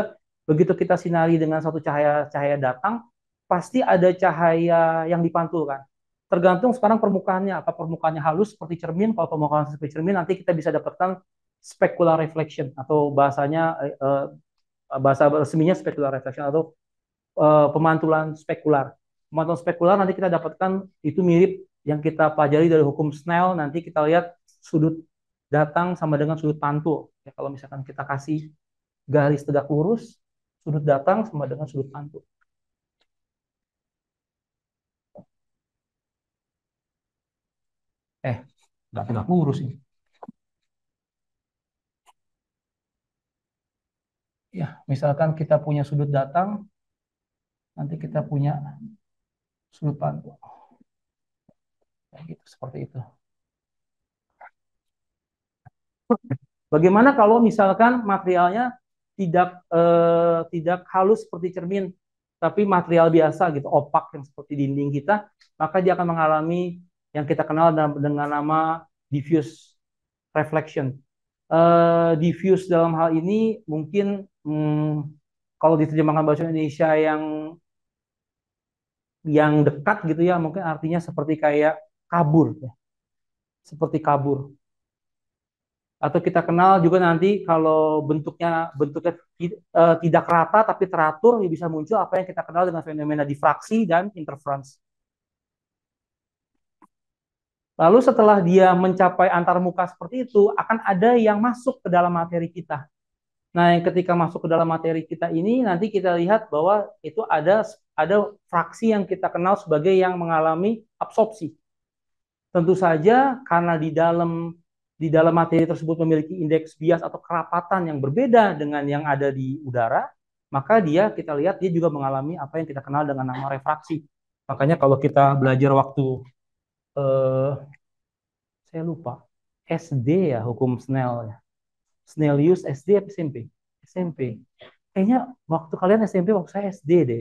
Begitu kita sinari dengan satu cahaya cahaya datang, pasti ada cahaya yang dipantulkan tergantung sekarang permukaannya apa permukaannya halus seperti cermin kalau permukaan seperti cermin nanti kita bisa dapatkan specular reflection atau bahasanya eh, eh bahasa resminya specular reflection atau eh, pemantulan spekular pemantulan spekular nanti kita dapatkan itu mirip yang kita pelajari dari hukum Snell nanti kita lihat sudut datang sama dengan sudut pantul ya kalau misalkan kita kasih garis tegak lurus sudut datang sama dengan sudut pantul Eh, nggak pernah lurus ini. Ya, misalkan kita punya sudut datang, nanti kita punya sudut pantul. Ya gitu, seperti itu. Bagaimana kalau misalkan materialnya tidak eh, tidak halus seperti cermin, tapi material biasa gitu, opak yang seperti dinding kita, maka dia akan mengalami yang kita kenal dengan nama diffuse reflection. Uh, diffuse dalam hal ini mungkin hmm, kalau diterjemahkan bahasa Indonesia yang yang dekat gitu ya mungkin artinya seperti kayak kabur ya. Seperti kabur. Atau kita kenal juga nanti kalau bentuknya bentuknya eh, tidak rata tapi teratur ya bisa muncul apa yang kita kenal dengan fenomena difraksi dan interference. Lalu setelah dia mencapai antar muka seperti itu, akan ada yang masuk ke dalam materi kita. Nah, yang ketika masuk ke dalam materi kita ini, nanti kita lihat bahwa itu ada ada fraksi yang kita kenal sebagai yang mengalami absorpsi. Tentu saja karena di dalam di dalam materi tersebut memiliki indeks bias atau kerapatan yang berbeda dengan yang ada di udara, maka dia kita lihat dia juga mengalami apa yang kita kenal dengan nama refraksi. Makanya kalau kita belajar waktu eh, saya lupa SD ya hukum Snell ya. Snell use SD apa SMP? SMP. Kayaknya waktu kalian SMP waktu saya SD deh.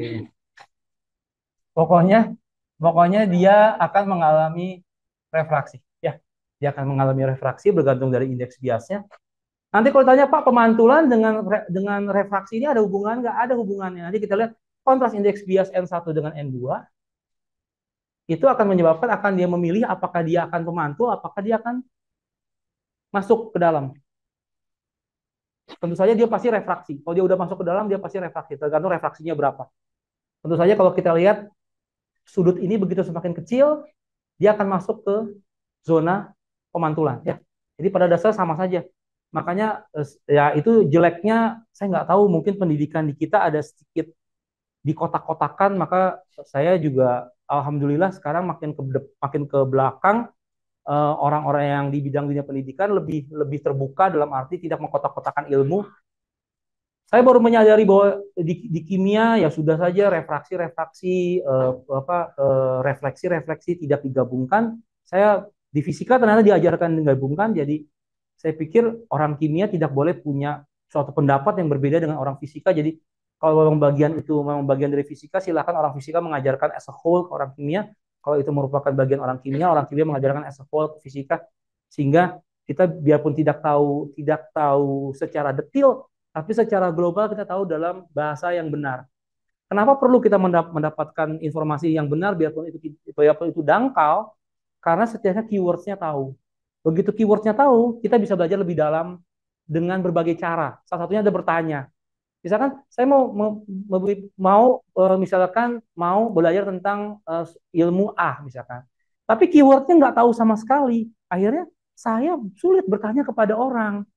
Pokoknya pokoknya dia akan mengalami refraksi ya. Dia akan mengalami refraksi bergantung dari indeks biasnya. Nanti kalau tanya Pak pemantulan dengan re, dengan refraksi ini ada hubungan nggak? Ada hubungannya. Nanti kita lihat kontras indeks bias N1 dengan N2 itu akan menyebabkan akan dia memilih apakah dia akan pemantul, apakah dia akan masuk ke dalam. Tentu saja dia pasti refraksi. Kalau dia udah masuk ke dalam, dia pasti refraksi. Tergantung refraksinya berapa. Tentu saja kalau kita lihat sudut ini begitu semakin kecil, dia akan masuk ke zona pemantulan. Ya. Jadi pada dasarnya sama saja. Makanya ya itu jeleknya saya nggak tahu mungkin pendidikan di kita ada sedikit di kotak kotakan maka saya juga alhamdulillah sekarang makin ke makin ke belakang eh, orang-orang yang di bidang dunia pendidikan lebih lebih terbuka dalam arti tidak mengkotak-kotakan ilmu. Saya baru menyadari bahwa di, di kimia ya sudah saja refraksi-refraksi uh, eh, apa refleksi-refleksi eh, tidak digabungkan. Saya di fisika ternyata diajarkan digabungkan jadi saya pikir orang kimia tidak boleh punya suatu pendapat yang berbeda dengan orang fisika. Jadi kalau memang bagian itu memang bagian dari fisika, silahkan orang fisika mengajarkan as a whole ke orang kimia. Kalau itu merupakan bagian orang kimia, orang kimia mengajarkan as a whole ke fisika. Sehingga kita biarpun tidak tahu tidak tahu secara detail, tapi secara global kita tahu dalam bahasa yang benar. Kenapa perlu kita mendapatkan informasi yang benar biarpun itu biarpun itu dangkal? Karena setidaknya keywordsnya tahu. Begitu keywordsnya tahu, kita bisa belajar lebih dalam dengan berbagai cara. Salah satunya ada bertanya misalkan saya mau mau, mau eh, misalkan mau belajar tentang uh, ilmu A misalkan tapi keywordnya nggak tahu sama sekali akhirnya saya sulit bertanya kepada orang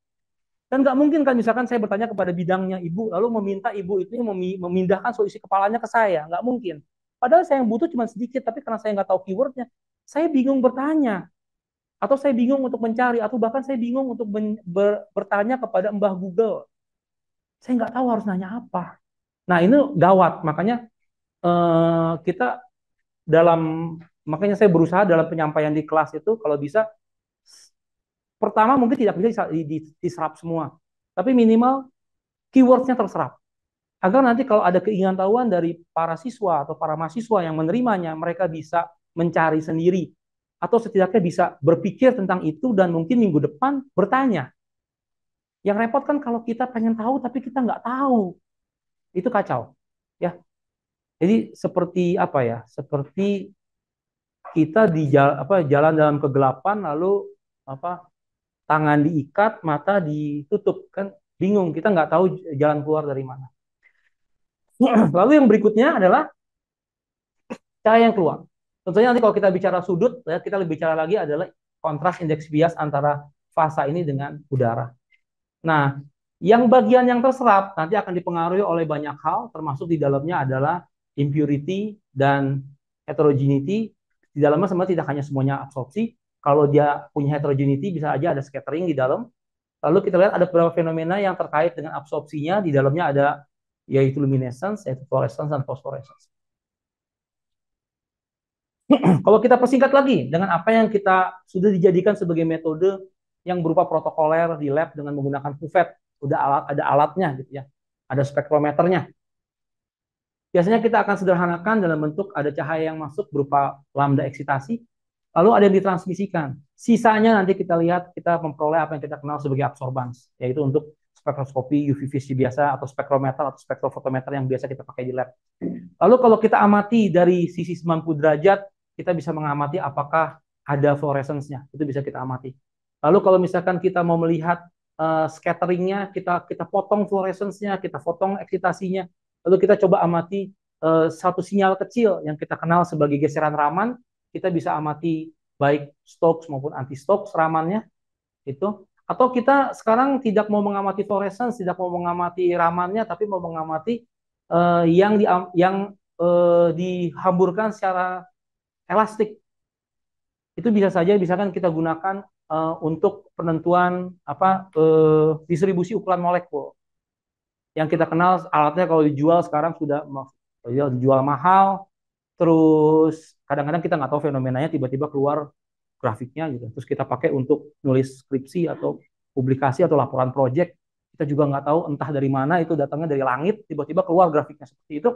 dan nggak mungkin kan misalkan saya bertanya kepada bidangnya ibu lalu meminta ibu itu memindahkan solusi kepalanya ke saya nggak mungkin padahal saya yang butuh cuma sedikit tapi karena saya nggak tahu keywordnya saya bingung bertanya atau saya bingung untuk mencari atau bahkan saya bingung untuk ber bertanya kepada mbah Google saya nggak tahu harus nanya apa. Nah ini gawat, makanya eh, kita dalam makanya saya berusaha dalam penyampaian di kelas itu kalau bisa pertama mungkin tidak bisa diserap semua, tapi minimal keywordsnya terserap agar nanti kalau ada keinginan tahuan dari para siswa atau para mahasiswa yang menerimanya mereka bisa mencari sendiri atau setidaknya bisa berpikir tentang itu dan mungkin minggu depan bertanya yang repot kan kalau kita pengen tahu tapi kita nggak tahu. Itu kacau. Ya. Jadi seperti apa ya? Seperti kita di jalan, apa jalan dalam kegelapan lalu apa tangan diikat, mata ditutup kan bingung kita nggak tahu jalan keluar dari mana. Lalu yang berikutnya adalah cahaya yang keluar. Tentunya nanti kalau kita bicara sudut, ya, kita lebih bicara lagi adalah kontras indeks bias antara fasa ini dengan udara. Nah, yang bagian yang terserap nanti akan dipengaruhi oleh banyak hal, termasuk di dalamnya adalah impurity dan heterogeneity. Di dalamnya sebenarnya tidak hanya semuanya absorpsi, kalau dia punya heterogeneity bisa aja ada scattering di dalam. Lalu kita lihat ada beberapa fenomena yang terkait dengan absorpsinya, di dalamnya ada yaitu luminescence, yaitu fluorescence dan phosphorescence. Kalau kita persingkat lagi dengan apa yang kita sudah dijadikan sebagai metode yang berupa protokoler di lab dengan menggunakan kuvet. Udah alat, ada alatnya gitu ya. Ada spektrometernya. Biasanya kita akan sederhanakan dalam bentuk ada cahaya yang masuk berupa lambda eksitasi, lalu ada yang ditransmisikan. Sisanya nanti kita lihat kita memperoleh apa yang kita kenal sebagai absorbans, yaitu untuk spektroskopi uv visi biasa atau spektrometer atau spektrofotometer yang biasa kita pakai di lab. Lalu kalau kita amati dari sisi 90 derajat, kita bisa mengamati apakah ada fluorescence-nya. Itu bisa kita amati. Lalu kalau misalkan kita mau melihat uh, scatteringnya, kita kita potong fluorescence-nya, kita potong eksitasinya, lalu kita coba amati uh, satu sinyal kecil yang kita kenal sebagai geseran Raman, kita bisa amati baik Stokes maupun anti Stokes Ramannya itu. Atau kita sekarang tidak mau mengamati fluorescence, tidak mau mengamati Ramannya, tapi mau mengamati uh, yang di, yang uh, dihamburkan secara elastik itu bisa saja misalkan kita gunakan uh, untuk penentuan apa uh, distribusi ukuran molekul. Yang kita kenal alatnya kalau dijual sekarang sudah ya, dijual mahal, terus kadang-kadang kita nggak tahu fenomenanya tiba-tiba keluar grafiknya gitu. Terus kita pakai untuk nulis skripsi atau publikasi atau laporan proyek kita juga nggak tahu entah dari mana itu datangnya dari langit tiba-tiba keluar grafiknya seperti itu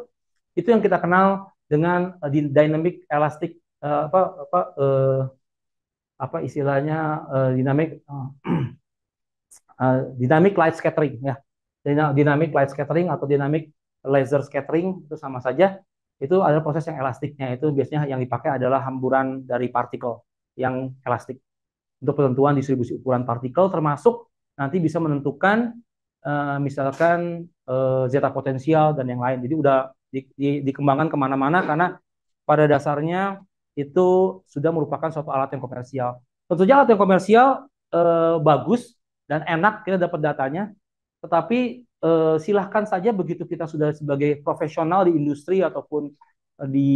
itu yang kita kenal dengan eh, dynamic elastic uh, apa apa uh, apa istilahnya uh, dinamik uh, dinamik light scattering ya dinamik light scattering atau dinamik laser scattering itu sama saja itu adalah proses yang elastiknya itu biasanya yang dipakai adalah hamburan dari partikel yang elastik untuk penentuan distribusi ukuran partikel termasuk nanti bisa menentukan uh, misalkan uh, zeta potensial dan yang lain jadi udah di, di, dikembangkan kemana-mana karena pada dasarnya itu sudah merupakan suatu alat yang komersial. Tentu alat yang komersial eh, bagus dan enak kita dapat datanya, tetapi eh, silahkan saja begitu kita sudah sebagai profesional di industri ataupun eh, di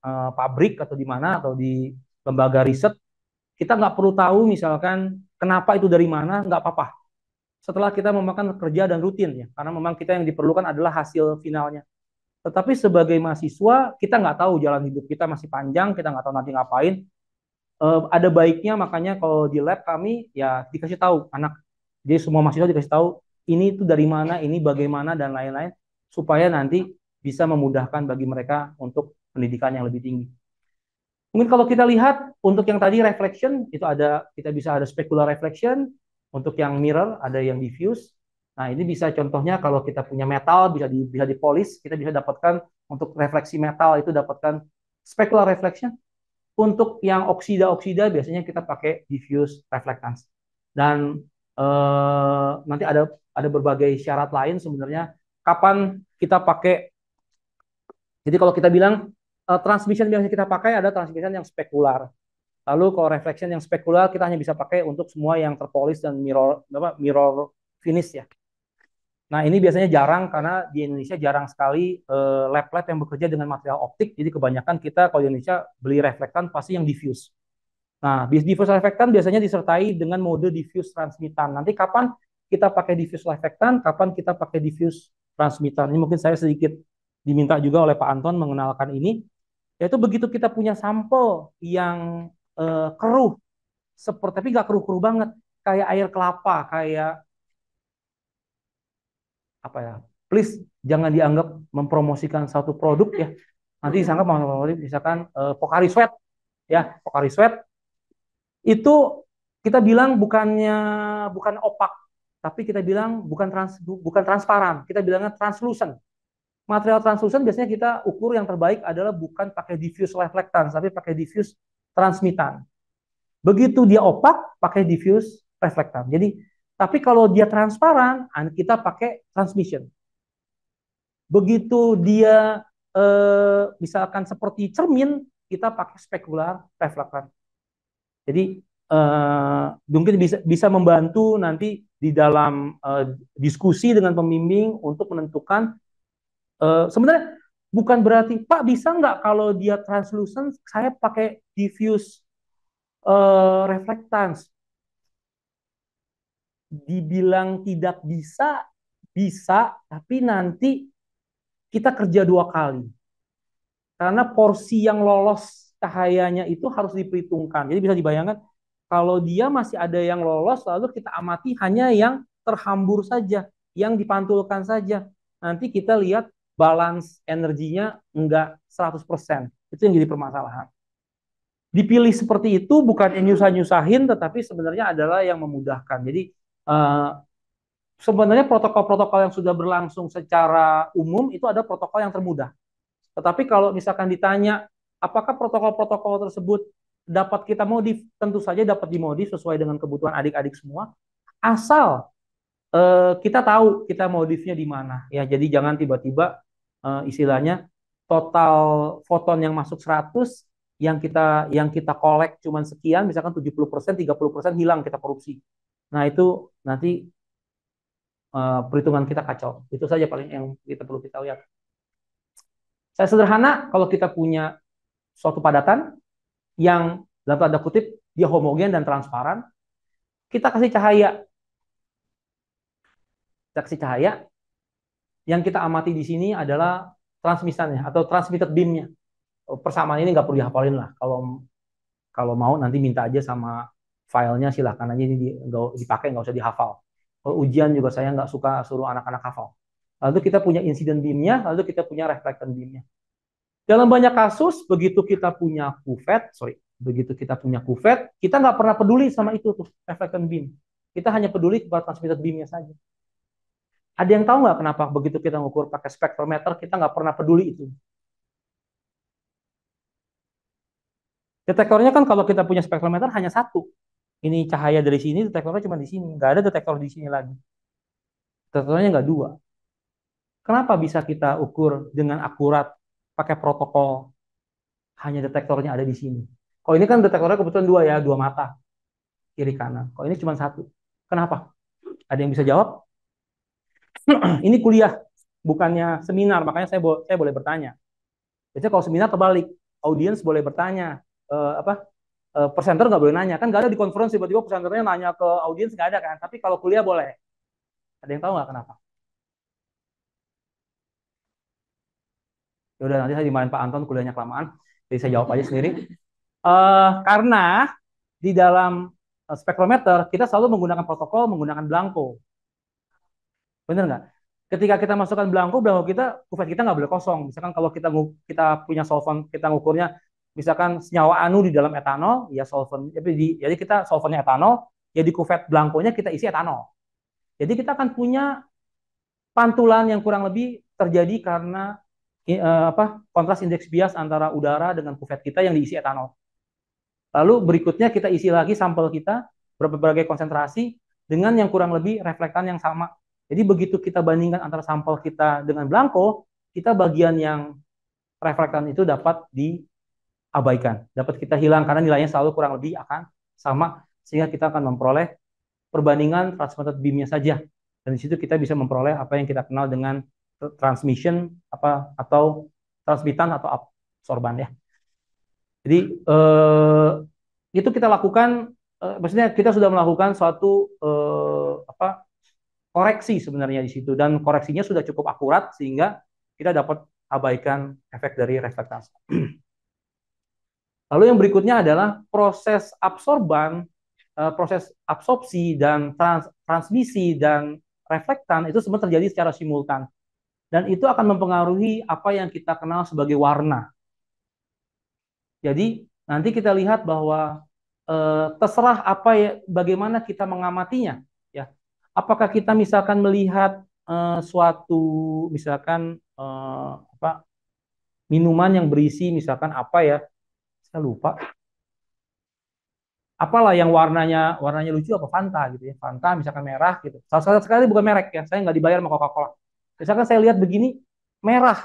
eh, pabrik atau di mana atau di lembaga riset, kita nggak perlu tahu misalkan kenapa itu dari mana, nggak apa-apa. Setelah kita memakan kerja dan rutin ya, karena memang kita yang diperlukan adalah hasil finalnya. Tetapi sebagai mahasiswa kita nggak tahu jalan hidup kita masih panjang, kita nggak tahu nanti ngapain. Uh, ada baiknya makanya kalau di lab kami ya dikasih tahu anak, jadi semua mahasiswa dikasih tahu ini itu dari mana, ini bagaimana dan lain-lain supaya nanti bisa memudahkan bagi mereka untuk pendidikan yang lebih tinggi. Mungkin kalau kita lihat untuk yang tadi reflection itu ada kita bisa ada specular reflection, untuk yang mirror ada yang diffuse, Nah, ini bisa contohnya kalau kita punya metal bisa di, bisa dipolis, kita bisa dapatkan untuk refleksi metal itu dapatkan specular reflection. Untuk yang oksida-oksida biasanya kita pakai diffuse reflectance. Dan eh, nanti ada ada berbagai syarat lain sebenarnya kapan kita pakai jadi kalau kita bilang uh, transmission biasanya kita pakai ada transmission yang spekular. Lalu kalau reflection yang spekular kita hanya bisa pakai untuk semua yang terpolis dan mirror apa mirror finish ya. Nah, ini biasanya jarang karena di Indonesia jarang sekali eh, lab-lab uh, yang bekerja dengan material optik. Jadi kebanyakan kita kalau di Indonesia beli reflektan pasti yang diffuse. Nah, diffuse reflektan biasanya disertai dengan mode diffuse transmitan. Nanti kapan kita pakai diffuse reflektan, kapan kita pakai diffuse transmitan. Ini mungkin saya sedikit diminta juga oleh Pak Anton mengenalkan ini. Yaitu begitu kita punya sampel yang uh, keruh, seperti tapi nggak keruh-keruh banget, kayak air kelapa, kayak apa ya please jangan dianggap mempromosikan satu produk ya nanti disangka misalkan eh, Pokari Sweat ya Pokari Sweat itu kita bilang bukannya bukan opak tapi kita bilang bukan trans bukan transparan kita bilangnya translucent material translucent biasanya kita ukur yang terbaik adalah bukan pakai diffuse reflectance tapi pakai diffuse transmitan begitu dia opak pakai diffuse reflektan jadi tapi kalau dia transparan, kita pakai transmission. Begitu dia eh, misalkan seperti cermin, kita pakai spekular reflektor. Jadi eh, mungkin bisa bisa membantu nanti di dalam eh, diskusi dengan pembimbing untuk menentukan eh, sebenarnya bukan berarti Pak bisa nggak kalau dia translucent saya pakai diffuse eh, reflectance dibilang tidak bisa, bisa, tapi nanti kita kerja dua kali. Karena porsi yang lolos cahayanya itu harus diperhitungkan. Jadi bisa dibayangkan kalau dia masih ada yang lolos lalu kita amati hanya yang terhambur saja, yang dipantulkan saja. Nanti kita lihat balance energinya enggak 100%. Itu yang jadi permasalahan. Dipilih seperti itu bukan yang nyusah-nyusahin tetapi sebenarnya adalah yang memudahkan. Jadi Eh, sebenarnya protokol-protokol yang sudah berlangsung secara umum itu ada protokol yang termudah. Tetapi kalau misalkan ditanya apakah protokol-protokol tersebut dapat kita modif, tentu saja dapat dimodif sesuai dengan kebutuhan adik-adik semua, asal eh, kita tahu kita modifnya di mana. Ya, jadi jangan tiba-tiba eh, istilahnya total foton yang masuk 100 yang kita yang kita kolek cuman sekian misalkan 70%, 30% hilang kita korupsi. Nah, itu nanti uh, perhitungan kita kacau. Itu saja paling yang kita perlu kita lihat. Ya. Saya sederhana, kalau kita punya suatu padatan yang dalam tanda kutip dia homogen dan transparan, kita kasih cahaya. Kita kasih cahaya. Yang kita amati di sini adalah transmisannya atau transmitted beamnya. Oh, persamaan ini nggak perlu dihafalin lah. Kalau kalau mau nanti minta aja sama filenya silahkan aja ini dipakai nggak usah dihafal. ujian juga saya nggak suka suruh anak-anak hafal. Lalu kita punya insiden beamnya, lalu kita punya reflectant beamnya. Dalam banyak kasus, begitu kita punya kufet, sorry, begitu kita punya kufet, kita nggak pernah peduli sama itu tuh reflectant beam. Kita hanya peduli kepada transmitted beamnya saja. Ada yang tahu nggak kenapa begitu kita ngukur pakai spektrometer, kita nggak pernah peduli itu. Detektornya kan kalau kita punya spektrometer hanya satu ini cahaya dari sini, detektornya cuma di sini. Nggak ada detektor di sini lagi. Detektornya nggak dua. Kenapa bisa kita ukur dengan akurat pakai protokol hanya detektornya ada di sini? Kalau ini kan detektornya kebetulan dua ya, dua mata, kiri kanan. Kalau ini cuma satu. Kenapa? Ada yang bisa jawab? ini kuliah, bukannya seminar, makanya saya, bo saya boleh bertanya. Biasanya kalau seminar terbalik, audiens boleh bertanya, e, apa uh, presenter nggak boleh nanya kan nggak ada di konferensi tiba-tiba presenternya nanya ke audiens nggak ada kan tapi kalau kuliah boleh ada yang tahu nggak kenapa ya udah nanti saya dimarahin Pak Anton kuliahnya kelamaan jadi saya jawab aja sendiri uh, karena di dalam uh, spektrometer kita selalu menggunakan protokol menggunakan blanko bener nggak ketika kita masukkan belangko, belangko kita, kuvet kita nggak boleh kosong. Misalkan kalau kita kita punya solvent, kita ngukurnya misalkan senyawa anu di dalam etanol, ya solvent, ya, jadi kita solventnya etanol, ya di kufet blankonya kita isi etanol. Jadi kita akan punya pantulan yang kurang lebih terjadi karena eh, apa kontras indeks bias antara udara dengan kuvet kita yang diisi etanol. Lalu berikutnya kita isi lagi sampel kita berbagai konsentrasi dengan yang kurang lebih reflektan yang sama. Jadi begitu kita bandingkan antara sampel kita dengan blanko, kita bagian yang reflektan itu dapat di abaikan, dapat kita hilang karena nilainya selalu kurang lebih akan sama sehingga kita akan memperoleh perbandingan transmitted beamnya saja dan di situ kita bisa memperoleh apa yang kita kenal dengan transmission apa atau transmitan atau absorban ya. Jadi eh, itu kita lakukan, eh, maksudnya kita sudah melakukan suatu eh, apa koreksi sebenarnya di situ dan koreksinya sudah cukup akurat sehingga kita dapat abaikan efek dari reflektansi Lalu yang berikutnya adalah proses absorban, eh, proses absorpsi dan trans, transmisi dan reflektan itu semua terjadi secara simultan. Dan itu akan mempengaruhi apa yang kita kenal sebagai warna. Jadi nanti kita lihat bahwa eh, terserah apa ya, bagaimana kita mengamatinya, ya. Apakah kita misalkan melihat eh, suatu misalkan eh, apa minuman yang berisi misalkan apa ya saya lupa apalah yang warnanya warnanya lucu apa Fanta gitu ya Fanta misalkan merah gitu salah satu sekali bukan merek ya saya nggak dibayar sama Coca-Cola misalkan saya lihat begini merah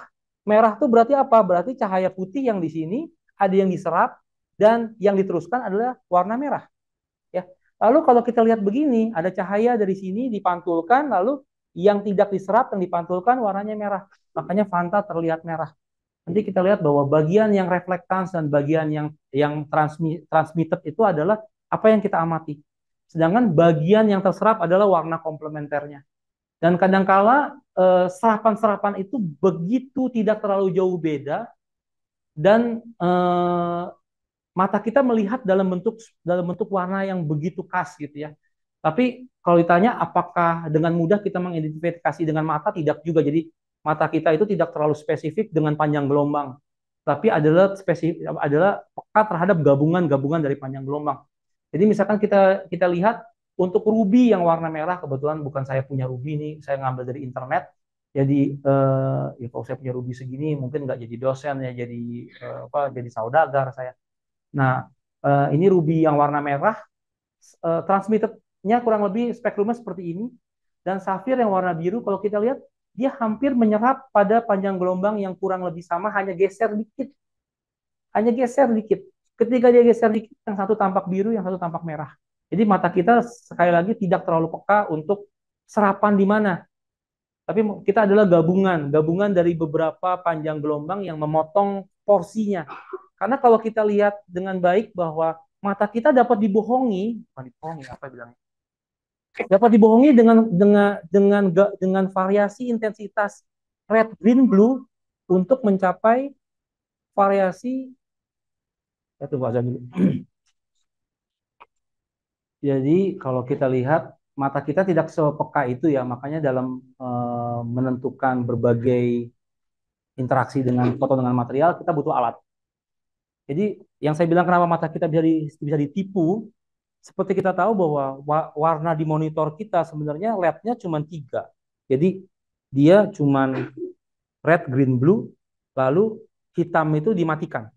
merah tuh berarti apa berarti cahaya putih yang di sini ada yang diserap dan yang diteruskan adalah warna merah ya lalu kalau kita lihat begini ada cahaya dari sini dipantulkan lalu yang tidak diserap yang dipantulkan warnanya merah makanya Fanta terlihat merah nanti kita lihat bahwa bagian yang reflektans dan bagian yang yang transmi, transmitted itu adalah apa yang kita amati. Sedangkan bagian yang terserap adalah warna komplementernya. Dan kadangkala serapan eh, serapan-serapan itu begitu tidak terlalu jauh beda dan eh, mata kita melihat dalam bentuk dalam bentuk warna yang begitu khas gitu ya. Tapi kalau ditanya apakah dengan mudah kita mengidentifikasi dengan mata tidak juga. Jadi mata kita itu tidak terlalu spesifik dengan panjang gelombang, tapi adalah spesifik adalah peka terhadap gabungan-gabungan dari panjang gelombang. Jadi misalkan kita kita lihat untuk ruby yang warna merah kebetulan bukan saya punya ruby ini, saya ngambil dari internet. Jadi eh, ya kalau saya punya ruby segini mungkin nggak jadi dosen ya jadi eh, apa jadi saudagar saya. Nah eh, ini ruby yang warna merah eh, transmitternya kurang lebih spektrumnya seperti ini dan safir yang warna biru kalau kita lihat dia hampir menyerap pada panjang gelombang yang kurang lebih sama, hanya geser dikit. Hanya geser dikit. Ketika dia geser dikit, yang satu tampak biru, yang satu tampak merah. Jadi mata kita sekali lagi tidak terlalu peka untuk serapan di mana. Tapi kita adalah gabungan, gabungan dari beberapa panjang gelombang yang memotong porsinya. Karena kalau kita lihat dengan baik bahwa mata kita dapat dibohongi, bukan dibohongi apa bilangnya, dapat dibohongi dengan dengan dengan dengan variasi intensitas red, green, blue untuk mencapai variasi ya tunggu dulu. Jadi kalau kita lihat mata kita tidak sepeka itu ya, makanya dalam e, menentukan berbagai interaksi dengan foto dengan material kita butuh alat. Jadi yang saya bilang kenapa mata kita bisa di, bisa ditipu seperti kita tahu bahwa warna di monitor kita sebenarnya LED-nya cuma tiga. Jadi dia cuma red, green, blue, lalu hitam itu dimatikan.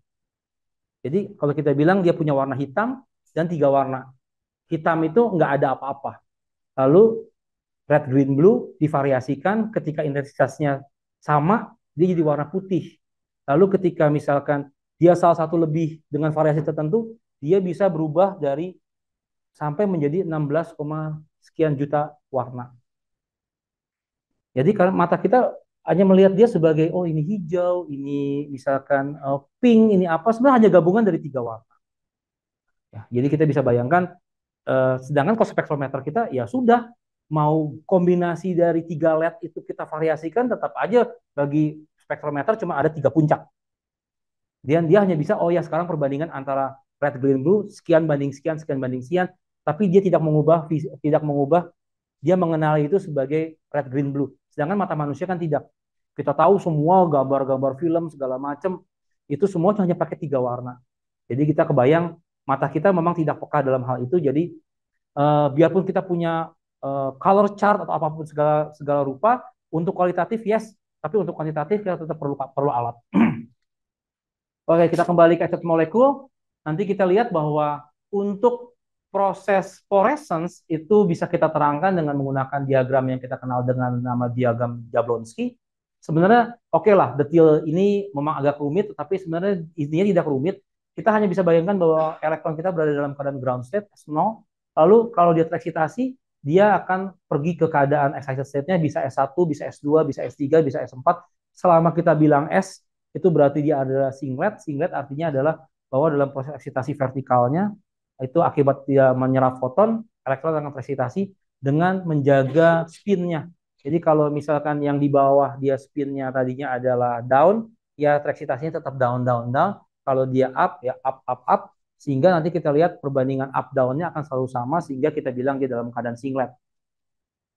Jadi kalau kita bilang dia punya warna hitam dan tiga warna. Hitam itu nggak ada apa-apa. Lalu red, green, blue divariasikan ketika intensitasnya sama, dia jadi warna putih. Lalu ketika misalkan dia salah satu lebih dengan variasi tertentu, dia bisa berubah dari sampai menjadi 16, sekian juta warna. Jadi karena mata kita hanya melihat dia sebagai oh ini hijau, ini misalkan uh, pink, ini apa sebenarnya hanya gabungan dari tiga warna. Ya, jadi kita bisa bayangkan uh, sedangkan kalau spektrometer kita ya sudah mau kombinasi dari tiga LED itu kita variasikan tetap aja bagi spektrometer cuma ada tiga puncak. Dan dia hanya bisa oh ya sekarang perbandingan antara red green blue sekian banding sekian sekian banding sekian tapi dia tidak mengubah tidak mengubah dia mengenali itu sebagai red green blue. Sedangkan mata manusia kan tidak. Kita tahu semua gambar-gambar film segala macam itu semua hanya pakai tiga warna. Jadi kita kebayang mata kita memang tidak peka dalam hal itu. Jadi uh, biarpun kita punya uh, color chart atau apapun segala segala rupa untuk kualitatif yes, tapi untuk kuantitatif kita tetap perlu perlu alat. Oke, kita kembali ke aset molekul. Nanti kita lihat bahwa untuk proses fluorescence itu bisa kita terangkan dengan menggunakan diagram yang kita kenal dengan nama diagram Jablonski. Sebenarnya oke okay lah detail ini memang agak rumit, tapi sebenarnya intinya tidak rumit. Kita hanya bisa bayangkan bahwa elektron kita berada dalam keadaan ground state S0, lalu kalau dia tereksitasi, dia akan pergi ke keadaan excited state-nya bisa S1, bisa S2, bisa S3, bisa S4. Selama kita bilang S, itu berarti dia adalah singlet. Singlet artinya adalah bahwa dalam proses eksitasi vertikalnya itu akibat dia menyerap foton, elektron akan teresitasi dengan menjaga spinnya. Jadi kalau misalkan yang di bawah dia spinnya tadinya adalah down, ya tereksitasinya tetap down, down, down. Kalau dia up, ya up, up, up. Sehingga nanti kita lihat perbandingan up down-nya akan selalu sama sehingga kita bilang dia dalam keadaan singlet.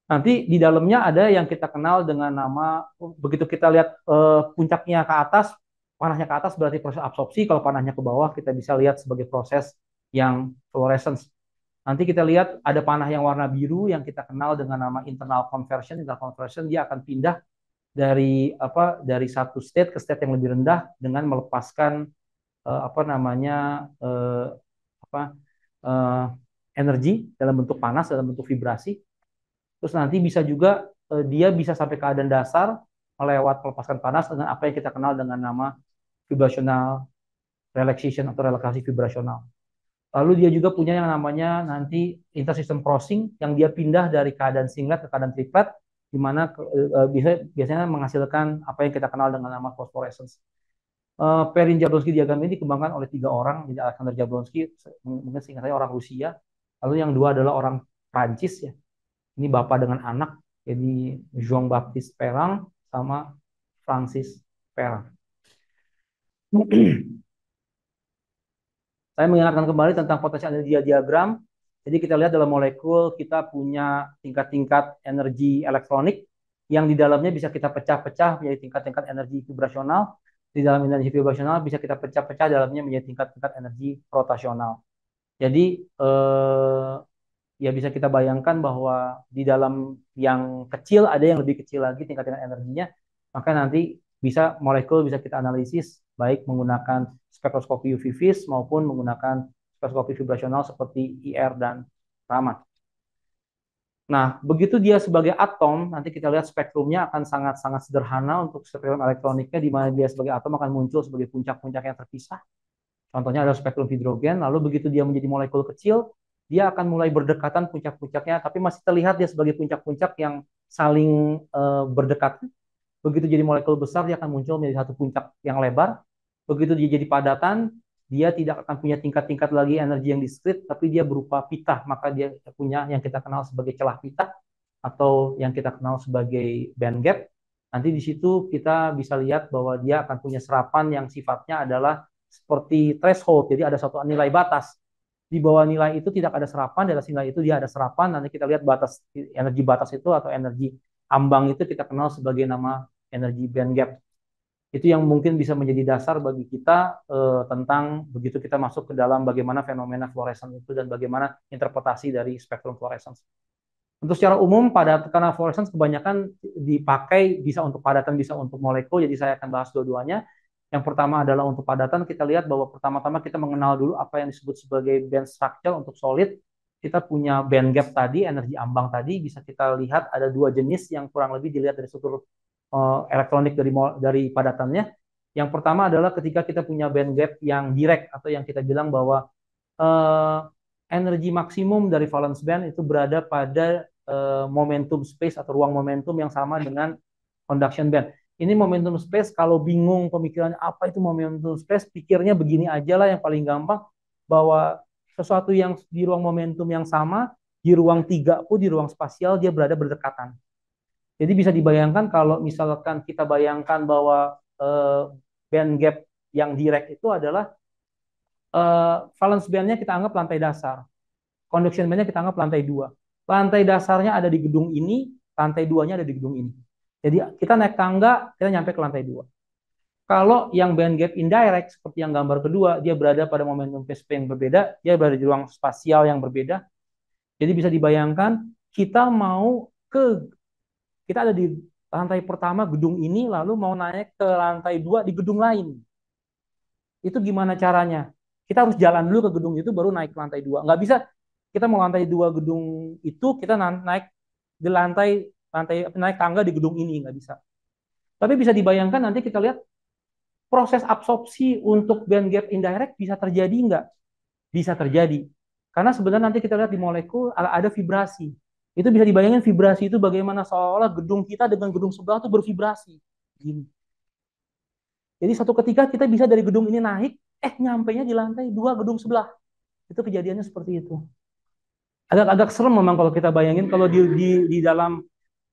Nanti di dalamnya ada yang kita kenal dengan nama oh, begitu kita lihat eh, puncaknya ke atas, panahnya ke atas berarti proses absorpsi. Kalau panahnya ke bawah kita bisa lihat sebagai proses yang fluorescence. Nanti kita lihat ada panah yang warna biru yang kita kenal dengan nama internal conversion. Internal conversion dia akan pindah dari apa dari satu state ke state yang lebih rendah dengan melepaskan uh, apa namanya uh, apa uh, energi dalam bentuk panas dalam bentuk vibrasi. Terus nanti bisa juga uh, dia bisa sampai keadaan dasar melewat melepaskan panas dengan apa yang kita kenal dengan nama vibrational relaxation atau relaksasi vibrasional. Lalu dia juga punya yang namanya nanti intersystem crossing yang dia pindah dari keadaan singlet ke keadaan triplet di mana uh, biasanya menghasilkan apa yang kita kenal dengan nama phosphorescence. Uh, Perin Jablonski diagram ini dikembangkan oleh tiga orang, jadi Alexander Jablonski mungkin seingat saya orang Rusia, lalu yang dua adalah orang Prancis ya. Ini bapak dengan anak, jadi Jean Baptiste Perang sama Francis Perang. Saya mengingatkan kembali tentang potensi energi diagram. Jadi kita lihat dalam molekul kita punya tingkat-tingkat energi elektronik yang di dalamnya bisa kita pecah-pecah menjadi tingkat-tingkat energi vibrasional. Di dalam energi vibrasional bisa kita pecah-pecah dalamnya menjadi tingkat-tingkat energi rotasional. Jadi eh, ya bisa kita bayangkan bahwa di dalam yang kecil ada yang lebih kecil lagi tingkat-tingkat energinya, maka nanti bisa molekul bisa kita analisis baik menggunakan spektroskopi UV vis maupun menggunakan spektroskopi vibrasional seperti IR dan Raman. Nah, begitu dia sebagai atom, nanti kita lihat spektrumnya akan sangat-sangat sederhana untuk spektrum elektroniknya, di mana dia sebagai atom akan muncul sebagai puncak-puncak yang terpisah. Contohnya adalah spektrum hidrogen, lalu begitu dia menjadi molekul kecil, dia akan mulai berdekatan puncak-puncaknya, tapi masih terlihat dia sebagai puncak-puncak yang saling uh, berdekatan. Begitu jadi molekul besar, dia akan muncul menjadi satu puncak yang lebar. Begitu dia jadi padatan, dia tidak akan punya tingkat-tingkat lagi energi yang diskrit, tapi dia berupa pita. Maka dia punya yang kita kenal sebagai celah pita atau yang kita kenal sebagai band gap. Nanti di situ kita bisa lihat bahwa dia akan punya serapan yang sifatnya adalah seperti threshold, jadi ada satu nilai batas di bawah nilai itu tidak ada serapan, di atas nilai itu dia ada serapan. Nanti kita lihat batas energi batas itu atau energi ambang itu kita kenal sebagai nama energi band gap. Itu yang mungkin bisa menjadi dasar bagi kita eh, tentang begitu kita masuk ke dalam bagaimana fenomena fluoresen itu dan bagaimana interpretasi dari spektrum fluoresen. Untuk secara umum pada karena fluoresen kebanyakan dipakai bisa untuk padatan bisa untuk molekul jadi saya akan bahas dua-duanya. Yang pertama adalah untuk padatan kita lihat bahwa pertama-tama kita mengenal dulu apa yang disebut sebagai band structure untuk solid kita punya band gap tadi, energi ambang tadi, bisa kita lihat ada dua jenis yang kurang lebih dilihat dari struktur Eh, elektronik dari dari padatannya. Yang pertama adalah ketika kita punya band gap yang direct atau yang kita bilang bahwa uh, energi maksimum dari valence band itu berada pada uh, momentum space atau ruang momentum yang sama dengan conduction band. Ini momentum space kalau bingung pemikirannya apa itu momentum space, pikirnya begini aja lah yang paling gampang bahwa sesuatu yang di ruang momentum yang sama di ruang tiga pun di ruang spasial dia berada berdekatan. Jadi bisa dibayangkan kalau misalkan kita bayangkan bahwa uh, band gap yang direct itu adalah uh, valence bandnya kita anggap lantai dasar, conduction bandnya kita anggap lantai dua. Lantai dasarnya ada di gedung ini, lantai duanya ada di gedung ini. Jadi kita naik tangga, kita nyampe ke lantai dua. Kalau yang band gap indirect seperti yang gambar kedua, dia berada pada momentum PSP yang berbeda, dia berada di ruang spasial yang berbeda. Jadi bisa dibayangkan kita mau ke kita ada di lantai pertama gedung ini, lalu mau naik ke lantai dua di gedung lain. Itu gimana caranya? Kita harus jalan dulu ke gedung itu, baru naik ke lantai dua. Nggak bisa kita mau lantai dua gedung itu, kita naik di lantai lantai naik tangga di gedung ini nggak bisa. Tapi bisa dibayangkan nanti kita lihat proses absorpsi untuk band gap indirect bisa terjadi nggak? Bisa terjadi. Karena sebenarnya nanti kita lihat di molekul ada vibrasi. Itu bisa dibayangin vibrasi itu bagaimana seolah-olah gedung kita dengan gedung sebelah itu bervibrasi. Gini. Jadi satu ketika kita bisa dari gedung ini naik, eh nyampainya di lantai dua gedung sebelah. Itu kejadiannya seperti itu. Agak-agak serem memang kalau kita bayangin kalau di, di, di dalam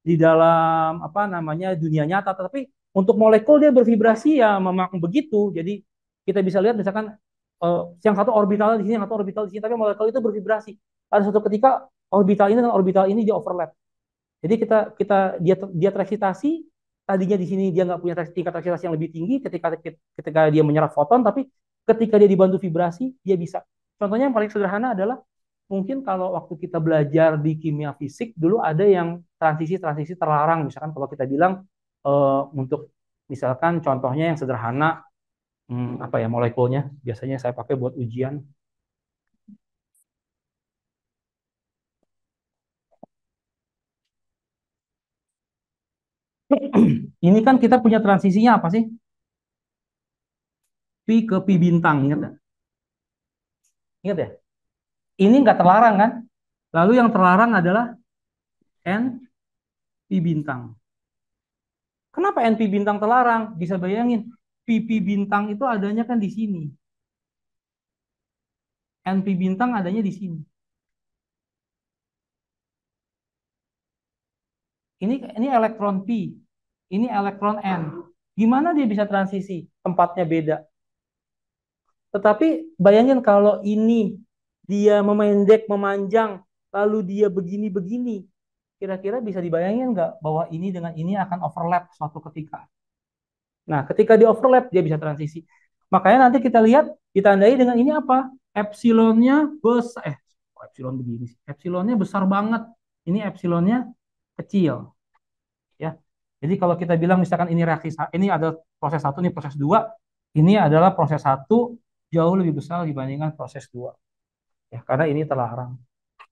di dalam apa namanya dunia nyata, tapi untuk molekul dia bervibrasi ya memang begitu. Jadi kita bisa lihat misalkan uh, yang satu orbital di sini, yang satu orbital di sini, tapi molekul itu bervibrasi. Pada suatu ketika orbital ini dengan orbital ini dia overlap. Jadi kita kita dia dia terekcitasi tadinya di sini dia nggak punya tingkat terekcitasi yang lebih tinggi ketika ketika dia menyerap foton tapi ketika dia dibantu vibrasi dia bisa. Contohnya yang paling sederhana adalah mungkin kalau waktu kita belajar di kimia fisik dulu ada yang transisi-transisi terlarang misalkan kalau kita bilang uh, untuk misalkan contohnya yang sederhana hmm, apa ya molekulnya biasanya saya pakai buat ujian ini kan kita punya transisinya apa sih? Pi ke Pi bintang, ingat gak? Ingat ya? Ini nggak terlarang kan? Lalu yang terlarang adalah N Pi bintang. Kenapa N Pi bintang terlarang? Bisa bayangin, Pi Pi bintang itu adanya kan di sini. N Pi bintang adanya di sini. ini ini elektron p. Ini elektron N. Gimana dia bisa transisi? Tempatnya beda. Tetapi bayangin kalau ini dia memendek, memanjang, lalu dia begini-begini, kira-kira bisa dibayangin nggak bahwa ini dengan ini akan overlap suatu ketika? Nah, ketika di overlap dia bisa transisi. Makanya nanti kita lihat ditandai dengan ini apa? Epsilonnya besar, eh epsilon begini Epsilonnya besar banget. Ini epsilonnya kecil. Ya. Jadi kalau kita bilang misalkan ini reaksi ini adalah proses satu, ini proses dua, ini adalah proses satu jauh lebih besar dibandingkan proses dua. Ya, karena ini terlarang.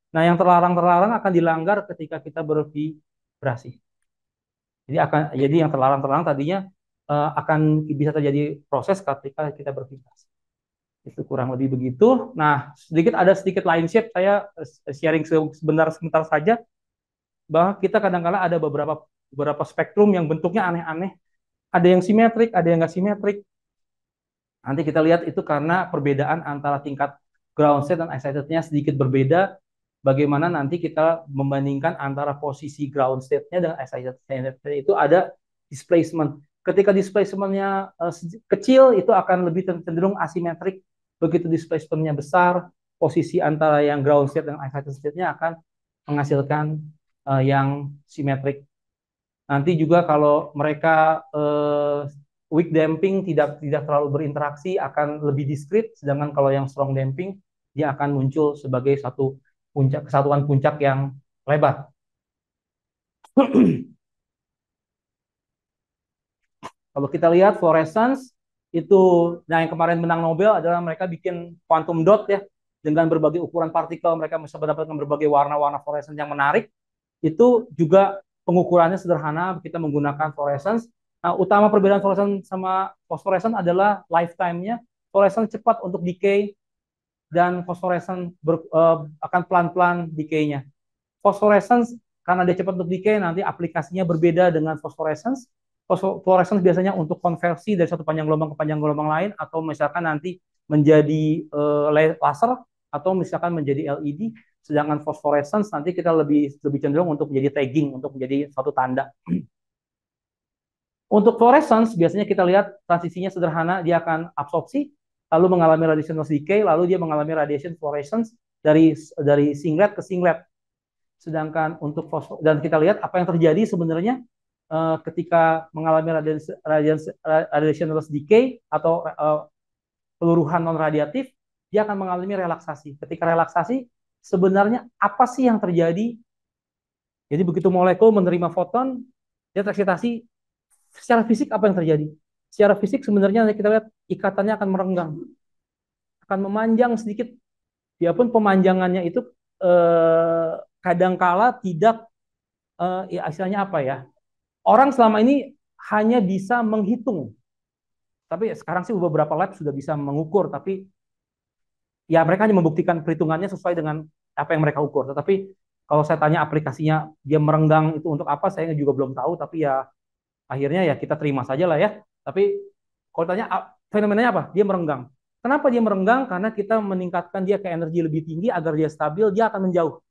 Nah, yang terlarang-terlarang akan dilanggar ketika kita bervibrasi. Jadi akan jadi yang terlarang-terlarang tadinya uh, akan bisa terjadi proses ketika kita bervibrasi. Itu kurang lebih begitu. Nah, sedikit ada sedikit lain shape saya eh, sharing sebentar sebentar saja bahwa kita kadang-kala ada beberapa beberapa spektrum yang bentuknya aneh-aneh. Ada yang simetrik, ada yang nggak simetrik. Nanti kita lihat itu karena perbedaan antara tingkat ground state dan excitednya sedikit berbeda. Bagaimana nanti kita membandingkan antara posisi ground state-nya dengan excited state-nya itu ada displacement. Ketika displacement-nya eh, kecil itu akan lebih cenderung asimetrik. Begitu displacement-nya besar, posisi antara yang ground state dan excited state-nya akan menghasilkan eh, yang simetrik. Nanti juga kalau mereka uh, weak damping tidak tidak terlalu berinteraksi akan lebih diskrit, sedangkan kalau yang strong damping dia akan muncul sebagai satu puncak kesatuan puncak yang lebar. kalau kita lihat fluorescence itu nah yang kemarin menang Nobel adalah mereka bikin quantum dot ya dengan berbagai ukuran partikel mereka bisa mendapatkan berbagai warna-warna fluorescence yang menarik itu juga pengukurannya sederhana, kita menggunakan fluorescence. Nah, utama perbedaan fluorescence sama phosphorescence adalah lifetime-nya. Fluorescence cepat untuk decay dan phosphorescence ber, uh, akan pelan-pelan decay-nya. Phosphorescence karena dia cepat untuk decay, nanti aplikasinya berbeda dengan phosphorescence. Fluorescence biasanya untuk konversi dari satu panjang gelombang ke panjang gelombang lain, atau misalkan nanti menjadi uh, laser, atau misalkan menjadi LED. Sedangkan phosphorescence nanti kita lebih lebih cenderung untuk menjadi tagging, untuk menjadi satu tanda. Untuk fluorescence biasanya kita lihat transisinya sederhana, dia akan absorpsi, lalu mengalami radiation loss decay, lalu dia mengalami radiation fluorescence dari dari singlet ke singlet. Sedangkan untuk fosfor dan kita lihat apa yang terjadi sebenarnya uh, ketika mengalami radiation, radiation, radiation loss decay atau uh, peluruhan non radiatif, dia akan mengalami relaksasi. Ketika relaksasi, sebenarnya apa sih yang terjadi. Jadi begitu molekul menerima foton, dia tereksitasi. Secara fisik apa yang terjadi? Secara fisik sebenarnya kita lihat ikatannya akan merenggang, akan memanjang sedikit. Dia pun pemanjangannya itu eh, kadangkala tidak eh, ya istilahnya apa ya? Orang selama ini hanya bisa menghitung. Tapi sekarang sih beberapa lab sudah bisa mengukur, tapi ya mereka hanya membuktikan perhitungannya sesuai dengan apa yang mereka ukur. Tetapi kalau saya tanya aplikasinya dia merenggang itu untuk apa, saya juga belum tahu. Tapi ya akhirnya ya kita terima saja lah ya. Tapi kalau tanya ah, fenomenanya apa? Dia merenggang. Kenapa dia merenggang? Karena kita meningkatkan dia ke energi lebih tinggi agar dia stabil, dia akan menjauh.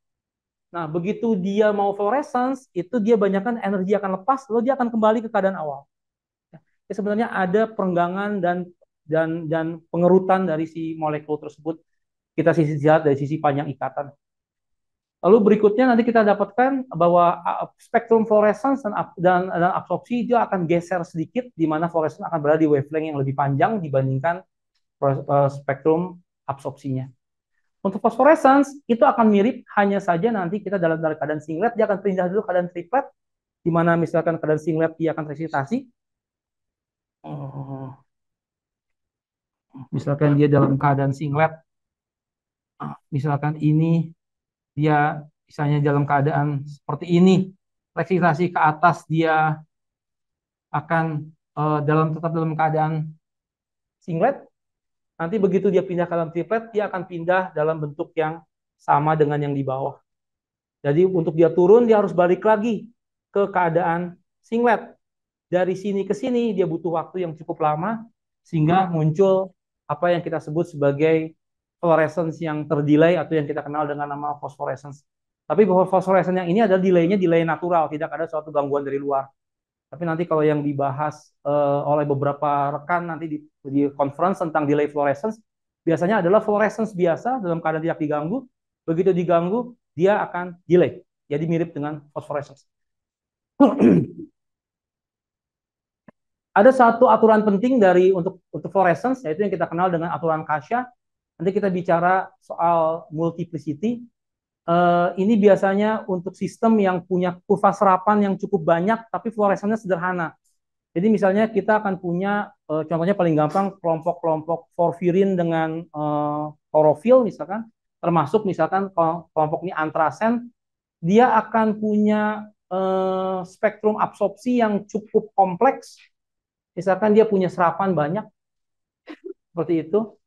Nah, begitu dia mau fluorescence, itu dia banyakkan energi akan lepas, lalu dia akan kembali ke keadaan awal. Ya, sebenarnya ada perenggangan dan dan dan pengerutan dari si molekul tersebut kita sisi jahat dari sisi panjang ikatan. Lalu berikutnya nanti kita dapatkan bahwa spektrum fluorescence dan, dan, dan absorpsi itu akan geser sedikit di mana fluorescence akan berada di wavelength yang lebih panjang dibandingkan e, spektrum absorpsinya. Untuk fosforescence itu akan mirip hanya saja nanti kita dalam, dalam keadaan singlet dia akan pindah dulu keadaan triplet di mana misalkan keadaan singlet dia akan resitasi. Oh. Misalkan dia dalam keadaan singlet misalkan ini dia misalnya dalam keadaan seperti ini fleksibilitas ke atas dia akan uh, dalam tetap dalam keadaan singlet nanti begitu dia pindah ke dalam triplet dia akan pindah dalam bentuk yang sama dengan yang di bawah jadi untuk dia turun dia harus balik lagi ke keadaan singlet dari sini ke sini dia butuh waktu yang cukup lama sehingga muncul apa yang kita sebut sebagai fluorescence yang terdelay atau yang kita kenal dengan nama phosphorescence. Tapi bahwa phosphorescence yang ini adalah delaynya delay natural, tidak ada suatu gangguan dari luar. Tapi nanti kalau yang dibahas uh, oleh beberapa rekan nanti di, di conference tentang delay fluorescence, biasanya adalah fluorescence biasa dalam keadaan tidak diganggu. Begitu diganggu, dia akan delay. Jadi mirip dengan phosphorescence. Ada satu aturan penting dari untuk untuk fluorescence yaitu yang kita kenal dengan aturan Kasha Nanti kita bicara soal multiplicity. Uh, ini biasanya untuk sistem yang punya kurva serapan yang cukup banyak, tapi fluoresennya sederhana. Jadi misalnya kita akan punya, uh, contohnya paling gampang, kelompok-kelompok porfirin dengan uh, misalkan, termasuk misalkan kelompok ini antrasen, dia akan punya uh, spektrum absorpsi yang cukup kompleks. Misalkan dia punya serapan banyak, seperti itu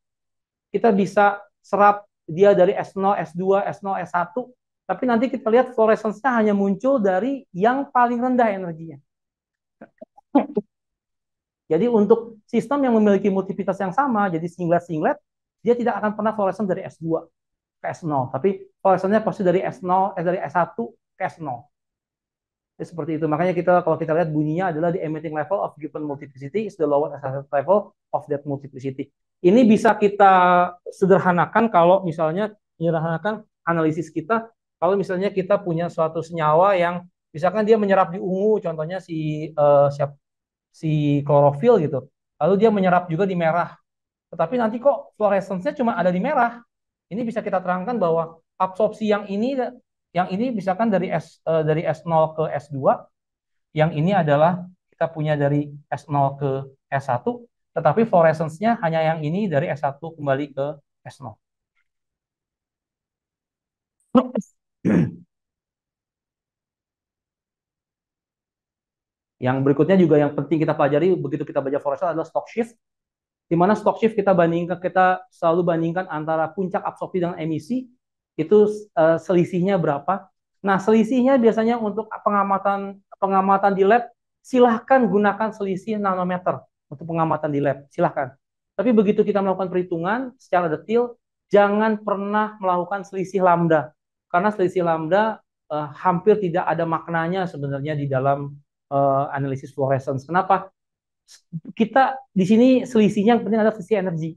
kita bisa serap dia dari S0, S2, S0, S1, tapi nanti kita lihat fluorescence-nya hanya muncul dari yang paling rendah energinya. Jadi untuk sistem yang memiliki multiplitas yang sama, jadi singlet-singlet, dia tidak akan pernah fluoresen dari S2 ke S0, tapi fluorescence-nya pasti dari S0, eh, dari S1 ke S0. Jadi ya, seperti itu. Makanya kita kalau kita lihat bunyinya adalah the emitting level of given multiplicity is the lowest level of that multiplicity. Ini bisa kita sederhanakan kalau misalnya menyederhanakan analisis kita kalau misalnya kita punya suatu senyawa yang misalkan dia menyerap di ungu contohnya si uh, siap si klorofil gitu lalu dia menyerap juga di merah tetapi nanti kok fluoresensnya cuma ada di merah ini bisa kita terangkan bahwa absorpsi yang ini yang ini misalkan dari S uh, dari S0 ke S2 yang ini adalah kita punya dari S0 ke S1 tetapi fluorescence-nya hanya yang ini dari S1 kembali ke S0. Yang berikutnya juga yang penting kita pelajari begitu kita belajar fluorescence adalah stock shift. Di mana stock shift kita bandingkan kita selalu bandingkan antara puncak absorpsi dengan emisi itu eh, selisihnya berapa. Nah, selisihnya biasanya untuk pengamatan pengamatan di lab silahkan gunakan selisih nanometer untuk pengamatan di lab, silahkan. Tapi begitu kita melakukan perhitungan secara detail jangan pernah melakukan selisih lambda. Karena selisih lambda eh, hampir tidak ada maknanya sebenarnya di dalam eh, analisis fluorescence. Kenapa? Kita di sini selisihnya yang penting adalah selisih energi.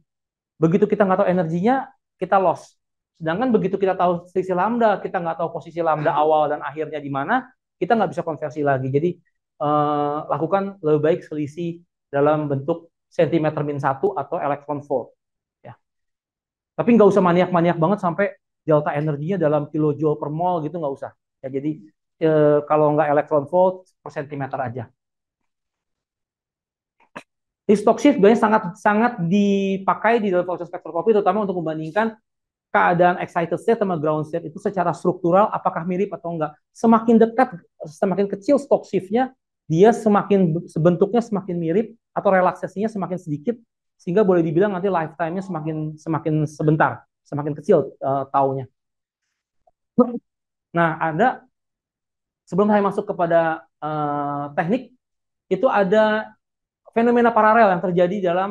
Begitu kita nggak tahu energinya, kita loss. Sedangkan begitu kita tahu selisih lambda, kita nggak tahu posisi lambda awal dan akhirnya di mana, kita nggak bisa konversi lagi. Jadi eh, lakukan lebih baik selisih dalam bentuk sentimeter min satu atau elektron volt. Ya. Tapi nggak usah maniak-maniak banget sampai delta energinya dalam kilojoule per mol gitu nggak usah. Ya, jadi e, kalau nggak elektron volt per sentimeter aja. shift banyak sangat sangat dipakai di dalam proses spektroskopi terutama untuk membandingkan keadaan excited state sama ground state itu secara struktural apakah mirip atau enggak. Semakin dekat, semakin kecil stock shiftnya, dia semakin sebentuknya semakin mirip atau relaksasinya semakin sedikit sehingga boleh dibilang nanti lifetime-nya semakin semakin sebentar, semakin kecil uh, taunya. Nah, ada sebelum saya masuk kepada uh, teknik itu ada fenomena paralel yang terjadi dalam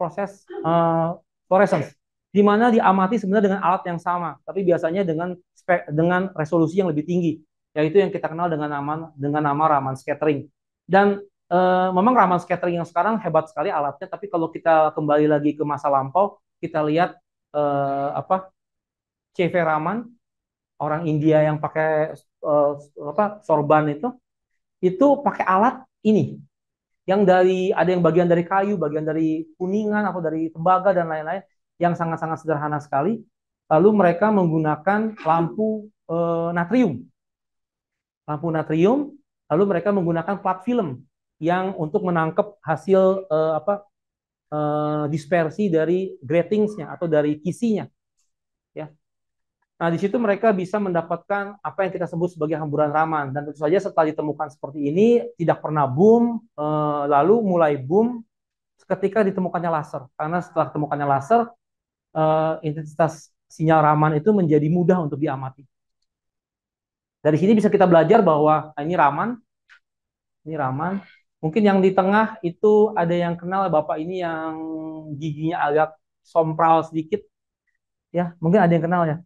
proses uh, fluorescence di mana diamati sebenarnya dengan alat yang sama, tapi biasanya dengan spek, dengan resolusi yang lebih tinggi, yaitu yang kita kenal dengan nama dengan nama Raman scattering. Dan Eh, memang Rahman Scattering yang sekarang hebat sekali alatnya, tapi kalau kita kembali lagi ke masa lampau, kita lihat uh, apa CV Rahman, orang India yang pakai uh, apa sorban itu, itu pakai alat ini, yang dari ada yang bagian dari kayu, bagian dari kuningan atau dari tembaga dan lain-lain, yang sangat-sangat sederhana sekali. Lalu mereka menggunakan lampu uh, natrium, lampu natrium. Lalu mereka menggunakan plat film yang untuk menangkap hasil uh, apa uh, dispersi dari gratingsnya atau dari kisinya. Ya. Nah, di situ mereka bisa mendapatkan apa yang kita sebut sebagai hamburan raman dan tentu saja setelah ditemukan seperti ini tidak pernah boom uh, lalu mulai boom ketika ditemukannya laser karena setelah ditemukannya laser uh, intensitas sinyal raman itu menjadi mudah untuk diamati. Dari sini bisa kita belajar bahwa nah ini raman ini raman Mungkin yang di tengah itu ada yang kenal Bapak ini yang giginya agak sompral sedikit. Ya, mungkin ada yang kenal ya.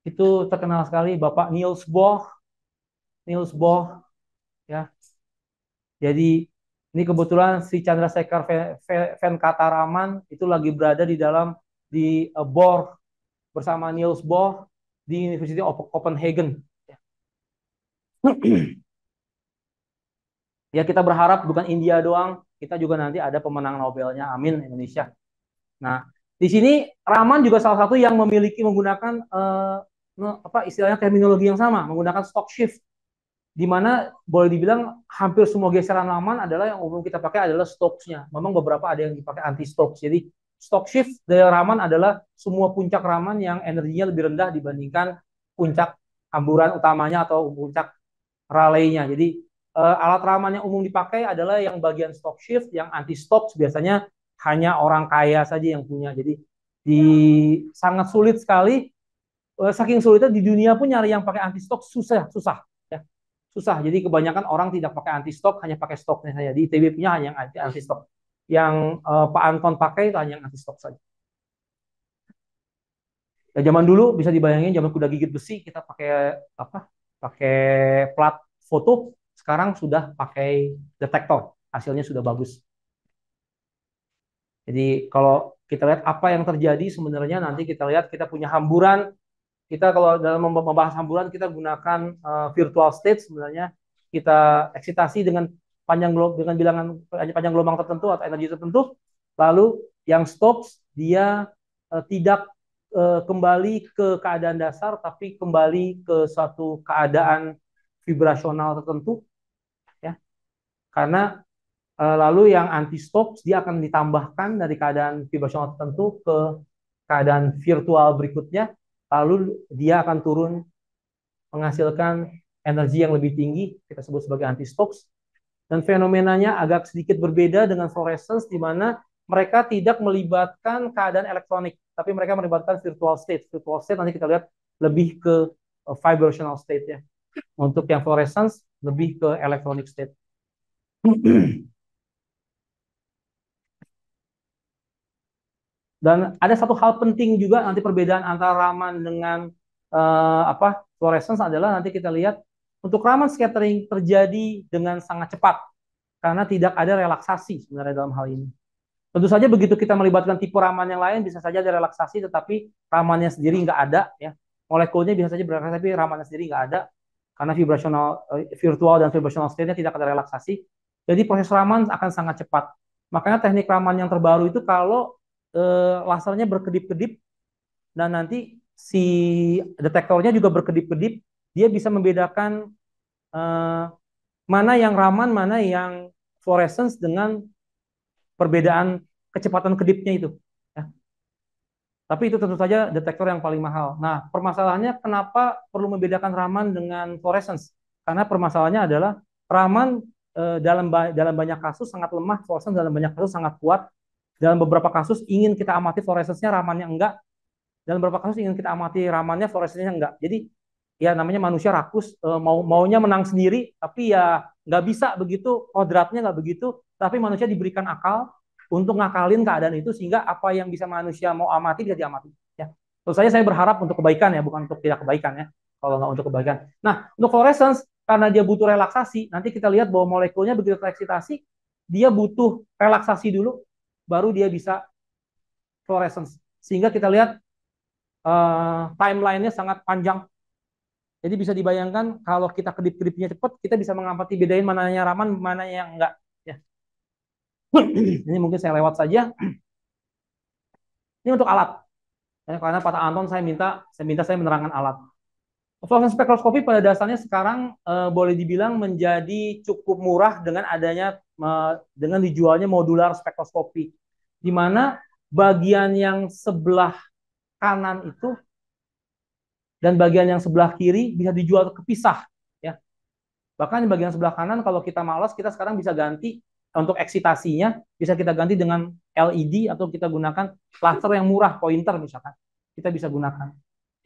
Itu terkenal sekali Bapak Niels Bohr. Niels Bohr ya. Jadi ini kebetulan si Chandra Sekar Venkataraman itu lagi berada di dalam di eh, Bohr bersama Niels Bohr di University of Copenhagen. Ya. Ya kita berharap bukan India doang, kita juga nanti ada pemenang Nobelnya, amin Indonesia. Nah di sini Raman juga salah satu yang memiliki menggunakan eh, apa istilahnya terminologi yang sama, menggunakan stock shift di mana boleh dibilang hampir semua geseran Raman adalah yang umum kita pakai adalah stocksnya. Memang beberapa ada yang dipakai anti stocks. Jadi stock shift dari raman adalah semua puncak raman yang energinya lebih rendah dibandingkan puncak amburan utamanya atau puncak Raleinya. Jadi uh, alat raman yang umum dipakai adalah yang bagian stop shift, yang anti stop biasanya hanya orang kaya saja yang punya. Jadi di sangat sulit sekali eh, saking sulitnya di dunia pun nyari yang pakai anti stop susah, susah ya. Susah. Jadi kebanyakan orang tidak pakai anti stop, hanya pakai stoknya saja. Di ITB punya hanya yang anti anti stop. Yang uh, Pak Anton pakai itu hanya yang anti stop saja. Ya, zaman dulu bisa dibayangin zaman kuda gigit besi kita pakai apa? Pakai plat foto sekarang sudah pakai detektor, hasilnya sudah bagus. Jadi kalau kita lihat apa yang terjadi sebenarnya nanti kita lihat kita punya hamburan, kita kalau dalam membahas hamburan kita gunakan uh, virtual state sebenarnya kita eksitasi dengan panjang gelombang dengan bilangan panjang gelombang tertentu atau energi tertentu, lalu yang stops dia uh, tidak uh, kembali ke keadaan dasar tapi kembali ke suatu keadaan vibrasional tertentu karena eh, lalu yang anti stops dia akan ditambahkan dari keadaan vibrasional tertentu ke keadaan virtual berikutnya lalu dia akan turun menghasilkan energi yang lebih tinggi kita sebut sebagai anti stokes dan fenomenanya agak sedikit berbeda dengan fluorescence di mana mereka tidak melibatkan keadaan elektronik tapi mereka melibatkan virtual state virtual state nanti kita lihat lebih ke eh, vibrational state ya untuk yang fluorescence lebih ke electronic state Dan ada satu hal penting juga nanti perbedaan antara Raman dengan uh, apa fluorescence adalah nanti kita lihat untuk Raman scattering terjadi dengan sangat cepat karena tidak ada relaksasi sebenarnya dalam hal ini. Tentu saja begitu kita melibatkan tipe Raman yang lain bisa saja ada relaksasi tetapi Ramannya sendiri nggak ada ya. Molekulnya bisa saja berrelaksasi tapi Ramannya sendiri nggak ada karena vibrational eh, virtual dan vibrational state-nya tidak ada relaksasi jadi proses raman akan sangat cepat. Makanya teknik raman yang terbaru itu kalau e, lasernya berkedip-kedip dan nanti si detektornya juga berkedip-kedip, dia bisa membedakan e, mana yang raman, mana yang fluorescence dengan perbedaan kecepatan kedipnya itu. Ya. Tapi itu tentu saja detektor yang paling mahal. Nah, permasalahannya kenapa perlu membedakan Raman dengan fluorescence? Karena permasalahannya adalah Raman Eh, dalam dalam banyak kasus sangat lemah, fluoresen dalam banyak kasus sangat kuat. Dalam beberapa kasus ingin kita amati fluoresensnya ramannya enggak. Dalam beberapa kasus ingin kita amati ramannya, fluoresensnya enggak. Jadi ya namanya manusia rakus, eh, mau maunya menang sendiri, tapi ya nggak bisa begitu, kodratnya nggak begitu. Tapi manusia diberikan akal untuk ngakalin keadaan itu sehingga apa yang bisa manusia mau amati dia diamati. Ya. Terus saya saya berharap untuk kebaikan ya, bukan untuk tidak kebaikan ya. Kalau nggak untuk kebaikan. Nah, untuk fluorescence karena dia butuh relaksasi, nanti kita lihat bahwa molekulnya begitu tereksitasi, dia butuh relaksasi dulu, baru dia bisa fluorescence. Sehingga kita lihat uh, timeline-nya sangat panjang. Jadi bisa dibayangkan kalau kita kedip-kedipnya cepat, kita bisa mengamati bedain mana yang raman, mana yang enggak. Ya. Ini mungkin saya lewat saja. Ini untuk alat. Ya, karena Pak Anton saya minta, saya minta saya menerangkan alat. Fluorescence spektroskopi pada dasarnya sekarang uh, boleh dibilang menjadi cukup murah dengan adanya uh, dengan dijualnya modular spektroskopi, di mana bagian yang sebelah kanan itu dan bagian yang sebelah kiri bisa dijual kepisah, ya. Bahkan di bagian sebelah kanan kalau kita malas kita sekarang bisa ganti eh, untuk eksitasinya bisa kita ganti dengan LED atau kita gunakan laser yang murah pointer misalkan kita bisa gunakan.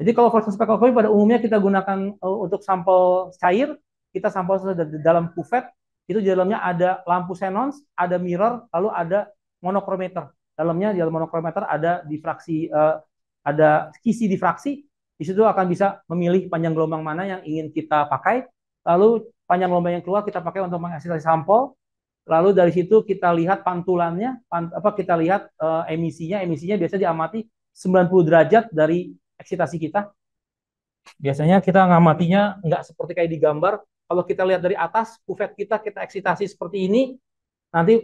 Jadi kalau speckled spectroscopy pada umumnya kita gunakan uh, untuk sampel cair, kita sampel dalam kuvet, itu di dalamnya ada lampu xenon, ada mirror, lalu ada monokrometer. Dalamnya di dalam monokrometer ada difraksi uh, ada kisi difraksi. Di situ akan bisa memilih panjang gelombang mana yang ingin kita pakai, lalu panjang gelombang yang keluar kita pakai untuk menghasilkan sampel. Lalu dari situ kita lihat pantulannya, pant, apa kita lihat uh, emisinya, emisinya biasa diamati 90 derajat dari eksitasi kita? Biasanya kita ngamatinya nggak seperti kayak di gambar. Kalau kita lihat dari atas, kuvet kita, kita eksitasi seperti ini, nanti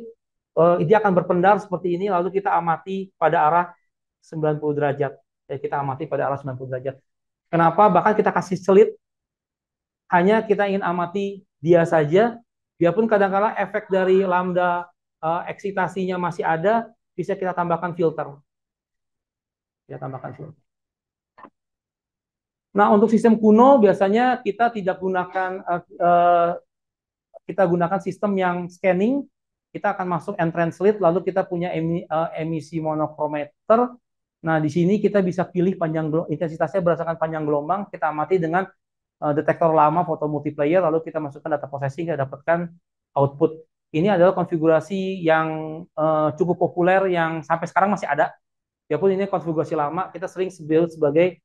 eh, dia akan berpendar seperti ini, lalu kita amati pada arah 90 derajat. Ya, kita amati pada arah 90 derajat. Kenapa? Bahkan kita kasih celit, hanya kita ingin amati dia saja, biarpun kadang-kala efek dari lambda uh, eksitasinya masih ada, bisa kita tambahkan filter. Kita tambahkan filter. Nah, untuk sistem kuno biasanya kita tidak gunakan uh, kita gunakan sistem yang scanning, kita akan masuk entrance translate lalu kita punya eh, emisi monokrometer. Nah, di sini kita bisa pilih panjang intensitasnya berdasarkan panjang gelombang, kita amati dengan uh, detektor lama foto multiplayer lalu kita masukkan data processing kita dapatkan output. Ini adalah konfigurasi yang uh, cukup populer yang sampai sekarang masih ada. Biarpun ini konfigurasi lama, kita sering sebut sebagai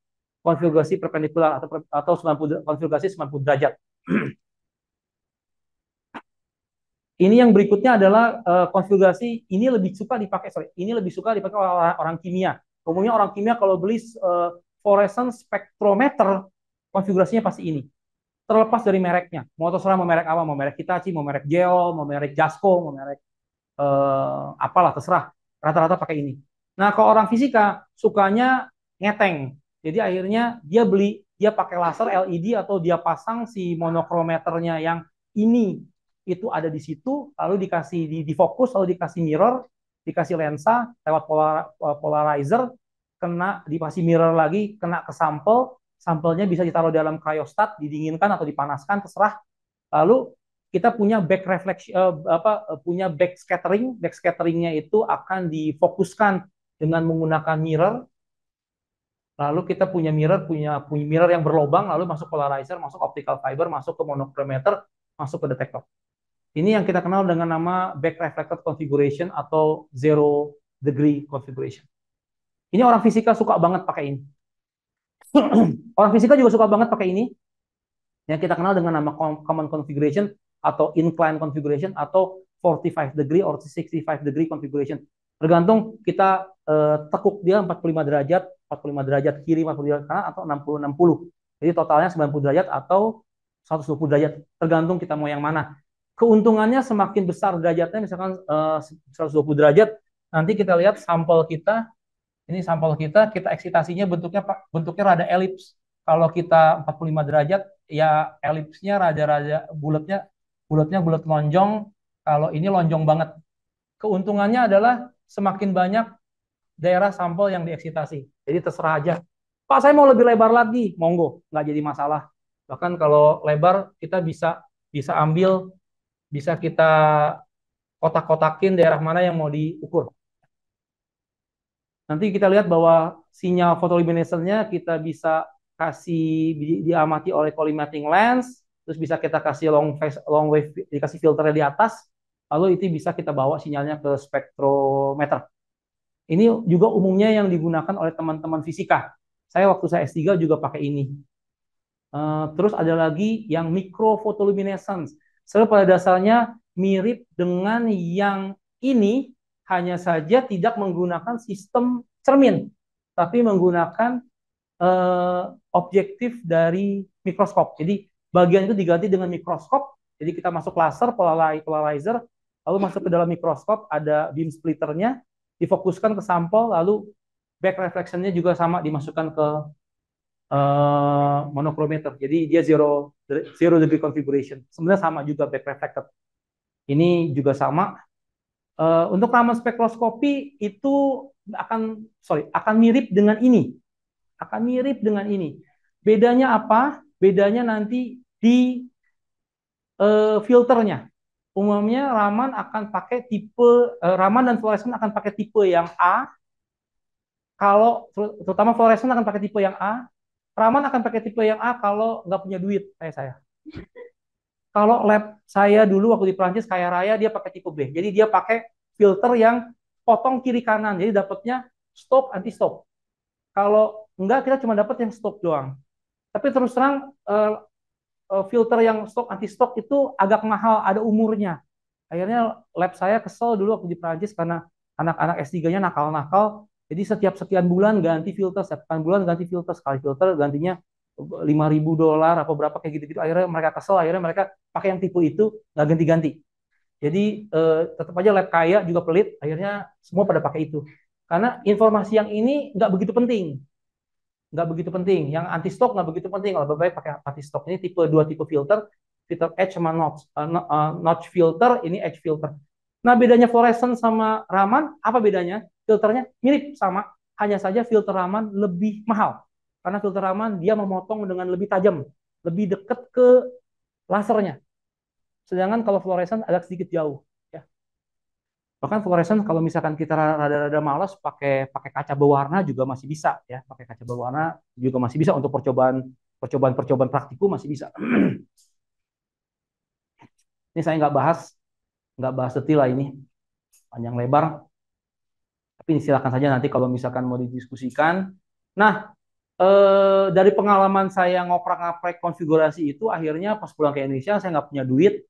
konfigurasi perpendikular atau atau 90 konfigurasi 90 derajat. ini yang berikutnya adalah uh, konfigurasi ini lebih suka dipakai sorry, ini lebih suka dipakai oleh orang, orang kimia. Umumnya orang kimia kalau beli uh, eh, fluorescence spectrometer konfigurasinya pasti ini. Terlepas dari mereknya, mau terserah mau merek apa, mau merek Hitachi, mau merek Geo, mau merek Jasco, mau merek uh, apalah terserah. Rata-rata pakai ini. Nah, kalau orang fisika sukanya ngeteng, jadi akhirnya dia beli, dia pakai laser LED atau dia pasang si monokrometernya yang ini itu ada di situ, lalu dikasih di, difokus, lalu dikasih mirror, dikasih lensa lewat polar, eh, polarizer, kena dikasih mirror lagi, kena ke sampel, sampelnya bisa ditaruh dalam cryostat, didinginkan atau dipanaskan terserah. Lalu kita punya back reflection eh, apa eh, punya back scattering, back scatteringnya itu akan difokuskan dengan menggunakan mirror lalu kita punya mirror punya punya mirror yang berlobang lalu masuk polarizer masuk optical fiber masuk ke monochromator masuk ke detektor ini yang kita kenal dengan nama back reflected configuration atau zero degree configuration ini orang fisika suka banget pakai ini orang fisika juga suka banget pakai ini yang kita kenal dengan nama common configuration atau incline configuration atau 45 degree or 65 degree configuration tergantung kita uh, tekuk dia 45 derajat 45 derajat kiri 45 derajat kanan atau 60 60 jadi totalnya 90 derajat atau 120 derajat tergantung kita mau yang mana keuntungannya semakin besar derajatnya misalkan eh, uh, 120 derajat nanti kita lihat sampel kita ini sampel kita kita eksitasinya bentuknya bentuknya rada elips kalau kita 45 derajat ya elipsnya rada-rada bulatnya bulatnya bulat lonjong kalau ini lonjong banget keuntungannya adalah semakin banyak daerah sampel yang dieksitasi. Jadi terserah aja. Pak saya mau lebih lebar lagi, monggo, nggak jadi masalah. Bahkan kalau lebar kita bisa bisa ambil, bisa kita kotak-kotakin daerah mana yang mau diukur. Nanti kita lihat bahwa sinyal photoluminescence-nya kita bisa kasih diamati oleh collimating lens, terus bisa kita kasih long face, long wave dikasih filternya di atas, lalu itu bisa kita bawa sinyalnya ke spektrometer. Ini juga umumnya yang digunakan oleh teman-teman fisika. Saya waktu saya S3 juga pakai ini. Eh, terus ada lagi yang mikrofotoluminescence. Sebab pada dasarnya mirip dengan yang ini, hanya saja tidak menggunakan sistem cermin, tapi menggunakan eh, objektif dari mikroskop. Jadi bagian itu diganti dengan mikroskop. Jadi kita masuk laser, polarizer, lalu masuk ke dalam mikroskop, ada beam splitternya, difokuskan ke sampel, lalu back reflectionnya juga sama dimasukkan ke uh, monochromator. Jadi dia zero zero degree configuration. Sebenarnya sama juga back reflected. Ini juga sama. Uh, untuk Raman spektroskopi itu akan sorry akan mirip dengan ini, akan mirip dengan ini. Bedanya apa? Bedanya nanti di uh, filternya umumnya Raman akan pakai tipe eh, Raman dan fluoresen akan pakai tipe yang A. Kalau terutama fluoresen akan pakai tipe yang A. Raman akan pakai tipe yang A kalau nggak punya duit kayak saya. Kalau lab saya dulu waktu di Prancis kayak raya dia pakai tipe B. Jadi dia pakai filter yang potong kiri kanan. Jadi dapatnya stop anti stop. Kalau enggak kita cuma dapat yang stop doang. Tapi terus terang eh, Eh, filter yang stok anti stok itu agak mahal, ada umurnya. Akhirnya lab saya kesel dulu waktu di Prancis karena anak-anak S3-nya nakal-nakal. Jadi setiap sekian bulan ganti filter, setiap sekian bulan ganti filter, sekali filter gantinya 5.000 dolar apa berapa kayak gitu-gitu. Akhirnya mereka kesel, akhirnya mereka pakai yang tipe itu nggak ganti-ganti. Jadi eh, tetap aja lab kaya juga pelit, akhirnya semua pada pakai itu. Karena informasi yang ini nggak begitu penting nggak begitu penting. Yang anti stok nggak begitu penting. Kalau baik pakai anti stok ini tipe dua tipe filter, filter edge sama notch, uh, notch filter, ini edge filter. Nah bedanya fluorescent sama Raman apa bedanya? Filternya mirip sama, hanya saja filter Raman lebih mahal. Karena filter Raman dia memotong dengan lebih tajam, lebih dekat ke lasernya. Sedangkan kalau fluorescent agak sedikit jauh bahkan fluoresen kalau misalkan kita rada-rada malas pakai pakai kaca berwarna juga masih bisa ya pakai kaca berwarna juga masih bisa untuk percobaan percobaan percobaan praktikum masih bisa ini saya nggak bahas nggak bahas detail lah ini panjang lebar tapi silakan saja nanti kalau misalkan mau didiskusikan nah eh, dari pengalaman saya ngoprak ngoprek konfigurasi itu akhirnya pas pulang ke Indonesia saya nggak punya duit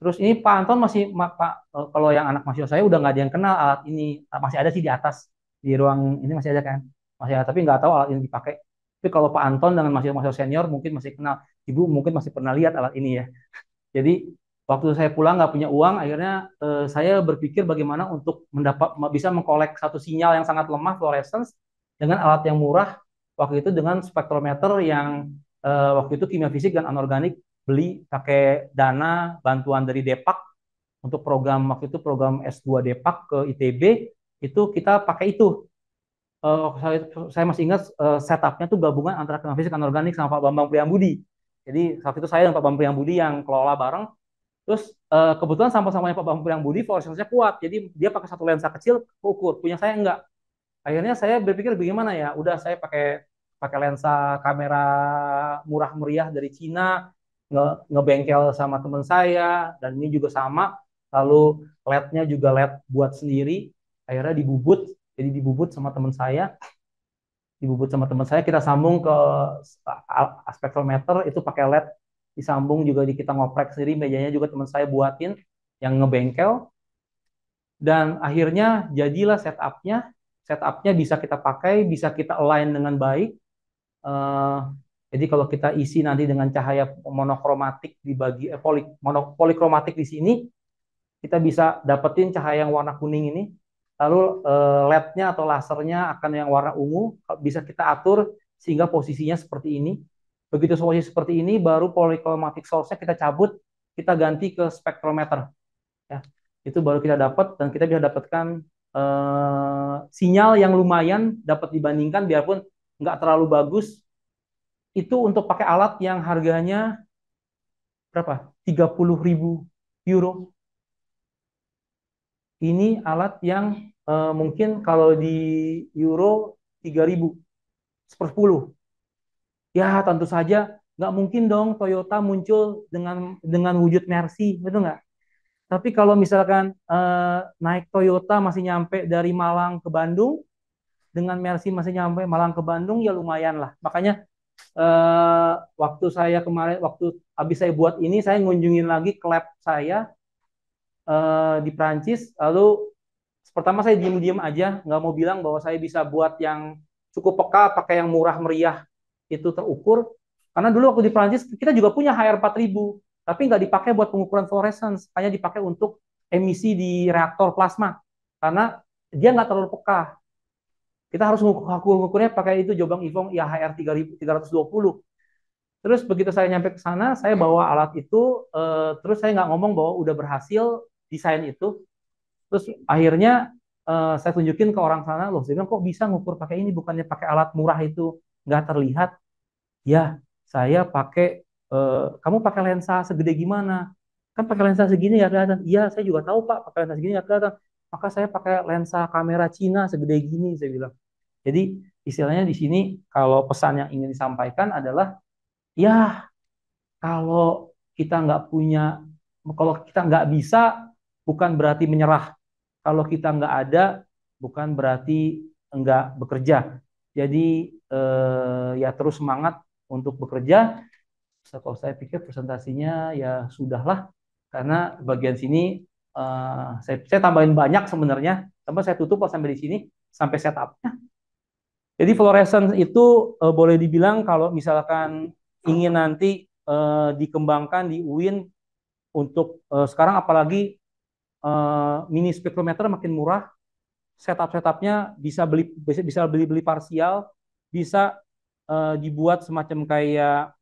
Terus ini Pak Anton masih Pak eh, kalau yang anak mahasiswa saya udah nggak ada yang kenal alat ini eh, masih ada sih di atas di ruang ini masih ada kan masih ada tapi nggak tahu alat ini dipakai. Tapi kalau Pak Anton dengan mahasiswa-mahasiswa senior mungkin masih kenal, Ibu mungkin masih pernah lihat alat ini ya. Jadi waktu saya pulang nggak punya uang, akhirnya eh, saya berpikir bagaimana untuk mendapat bisa mengkolek satu sinyal yang sangat lemah fluorescence dengan alat yang murah waktu itu dengan spektrometer yang eh, waktu itu kimia fisik dan anorganik beli pakai dana bantuan dari Depak untuk program waktu itu program S2 Depak ke ITB itu kita pakai itu. Uh, saya, saya masih ingat uh, setupnya tuh gabungan antara kimia fisik anorganik sama Pak Bambang Priambudi Jadi saat itu saya dan Pak Bambang Priambudi yang kelola bareng. Terus uh, kebetulan sama sampahnya Pak Bambang Priambudi fluoresensinya kuat. Jadi dia pakai satu lensa kecil ukur, punya saya enggak. Akhirnya saya berpikir bagaimana ya, udah saya pakai pakai lensa kamera murah meriah dari Cina, nge ngebengkel sama teman saya dan ini juga sama lalu lednya juga led buat sendiri akhirnya dibubut jadi dibubut sama teman saya dibubut sama teman saya kita sambung ke spektrometer itu pakai led disambung juga di kita ngoprek sendiri mejanya juga teman saya buatin yang ngebengkel dan akhirnya jadilah setupnya setupnya bisa kita pakai bisa kita align dengan baik eh, jadi kalau kita isi nanti dengan cahaya monokromatik dibagi eh, poli, mono, polikromatik di sini, kita bisa dapetin cahaya yang warna kuning ini. Lalu eh, LED-nya atau lasernya akan yang warna ungu, bisa kita atur sehingga posisinya seperti ini. Begitu posisi seperti ini, baru polikromatik source-nya kita cabut, kita ganti ke spektrometer. Ya, itu baru kita dapat dan kita bisa dapatkan eh, sinyal yang lumayan dapat dibandingkan, biarpun nggak terlalu bagus itu untuk pakai alat yang harganya berapa? ribu euro. Ini alat yang uh, mungkin kalau di euro 3.000 sepuluh Ya, tentu saja nggak mungkin dong Toyota muncul dengan dengan wujud Mercy, betul nggak? Tapi kalau misalkan uh, naik Toyota masih nyampe dari Malang ke Bandung, dengan Mercy masih nyampe Malang ke Bandung, ya lumayan lah. Makanya uh, waktu saya kemarin waktu habis saya buat ini saya ngunjungin lagi ke saya uh, di Prancis lalu pertama saya diam-diam aja nggak mau bilang bahwa saya bisa buat yang cukup peka pakai yang murah meriah itu terukur karena dulu waktu di Prancis kita juga punya HR 4000 tapi nggak dipakai buat pengukuran fluorescence hanya dipakai untuk emisi di reaktor plasma karena dia nggak terlalu peka kita harus ngukur-ngukurnya pakai itu Jobang Ivong IHR 320. Terus begitu saya nyampe ke sana, saya bawa alat itu, uh, terus saya nggak ngomong bahwa udah berhasil desain itu. Terus akhirnya uh, saya tunjukin ke orang sana, loh, saya bilang kok bisa ngukur pakai ini, bukannya pakai alat murah itu nggak terlihat? Ya, saya pakai, eh, kamu pakai lensa segede gimana? Kan pakai lensa segini nggak kelihatan. Iya, saya juga tahu pak, pakai lensa segini nggak kelihatan maka saya pakai lensa kamera Cina segede gini saya bilang jadi istilahnya di sini kalau pesan yang ingin disampaikan adalah ya kalau kita nggak punya kalau kita nggak bisa bukan berarti menyerah. Kalau kita nggak ada bukan berarti nggak bekerja. Jadi eh, ya terus semangat untuk bekerja. So, kalau saya pikir presentasinya ya sudahlah karena bagian sini eh, saya, saya tambahin banyak sebenarnya. tapi saya tutup sampai di sini sampai setupnya. Jadi fluorescence itu e, boleh dibilang kalau misalkan ingin nanti e, dikembangkan di UIN untuk e, sekarang apalagi e, mini spektrometer makin murah, setup-setupnya bisa beli bisa, bisa beli beli parsial, bisa e, dibuat semacam kayak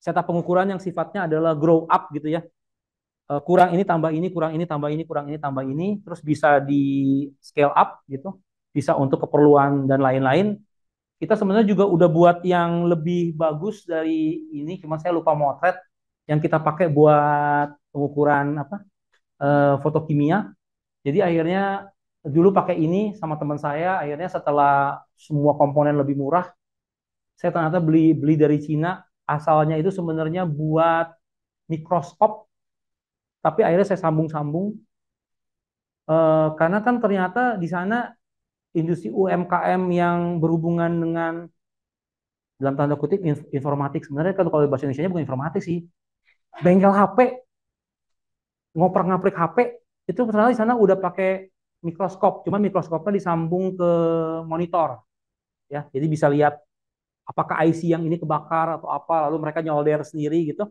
setup pengukuran yang sifatnya adalah grow up gitu ya kurang ini tambah ini kurang ini tambah ini kurang ini tambah ini terus bisa di scale up gitu bisa untuk keperluan dan lain-lain. Kita sebenarnya juga udah buat yang lebih bagus dari ini, cuma saya lupa motret yang kita pakai buat pengukuran apa e, foto kimia. Jadi akhirnya dulu pakai ini sama teman saya, akhirnya setelah semua komponen lebih murah, saya ternyata beli beli dari Cina. Asalnya itu sebenarnya buat mikroskop, tapi akhirnya saya sambung-sambung e, karena kan ternyata di sana industri UMKM yang berhubungan dengan dalam tanda kutip informatik sebenarnya kan kalau bahasa Indonesia bukan informatik sih bengkel HP ngoper ngaprik HP itu misalnya di sana udah pakai mikroskop cuman mikroskopnya disambung ke monitor ya jadi bisa lihat apakah IC yang ini kebakar atau apa lalu mereka nyolder sendiri gitu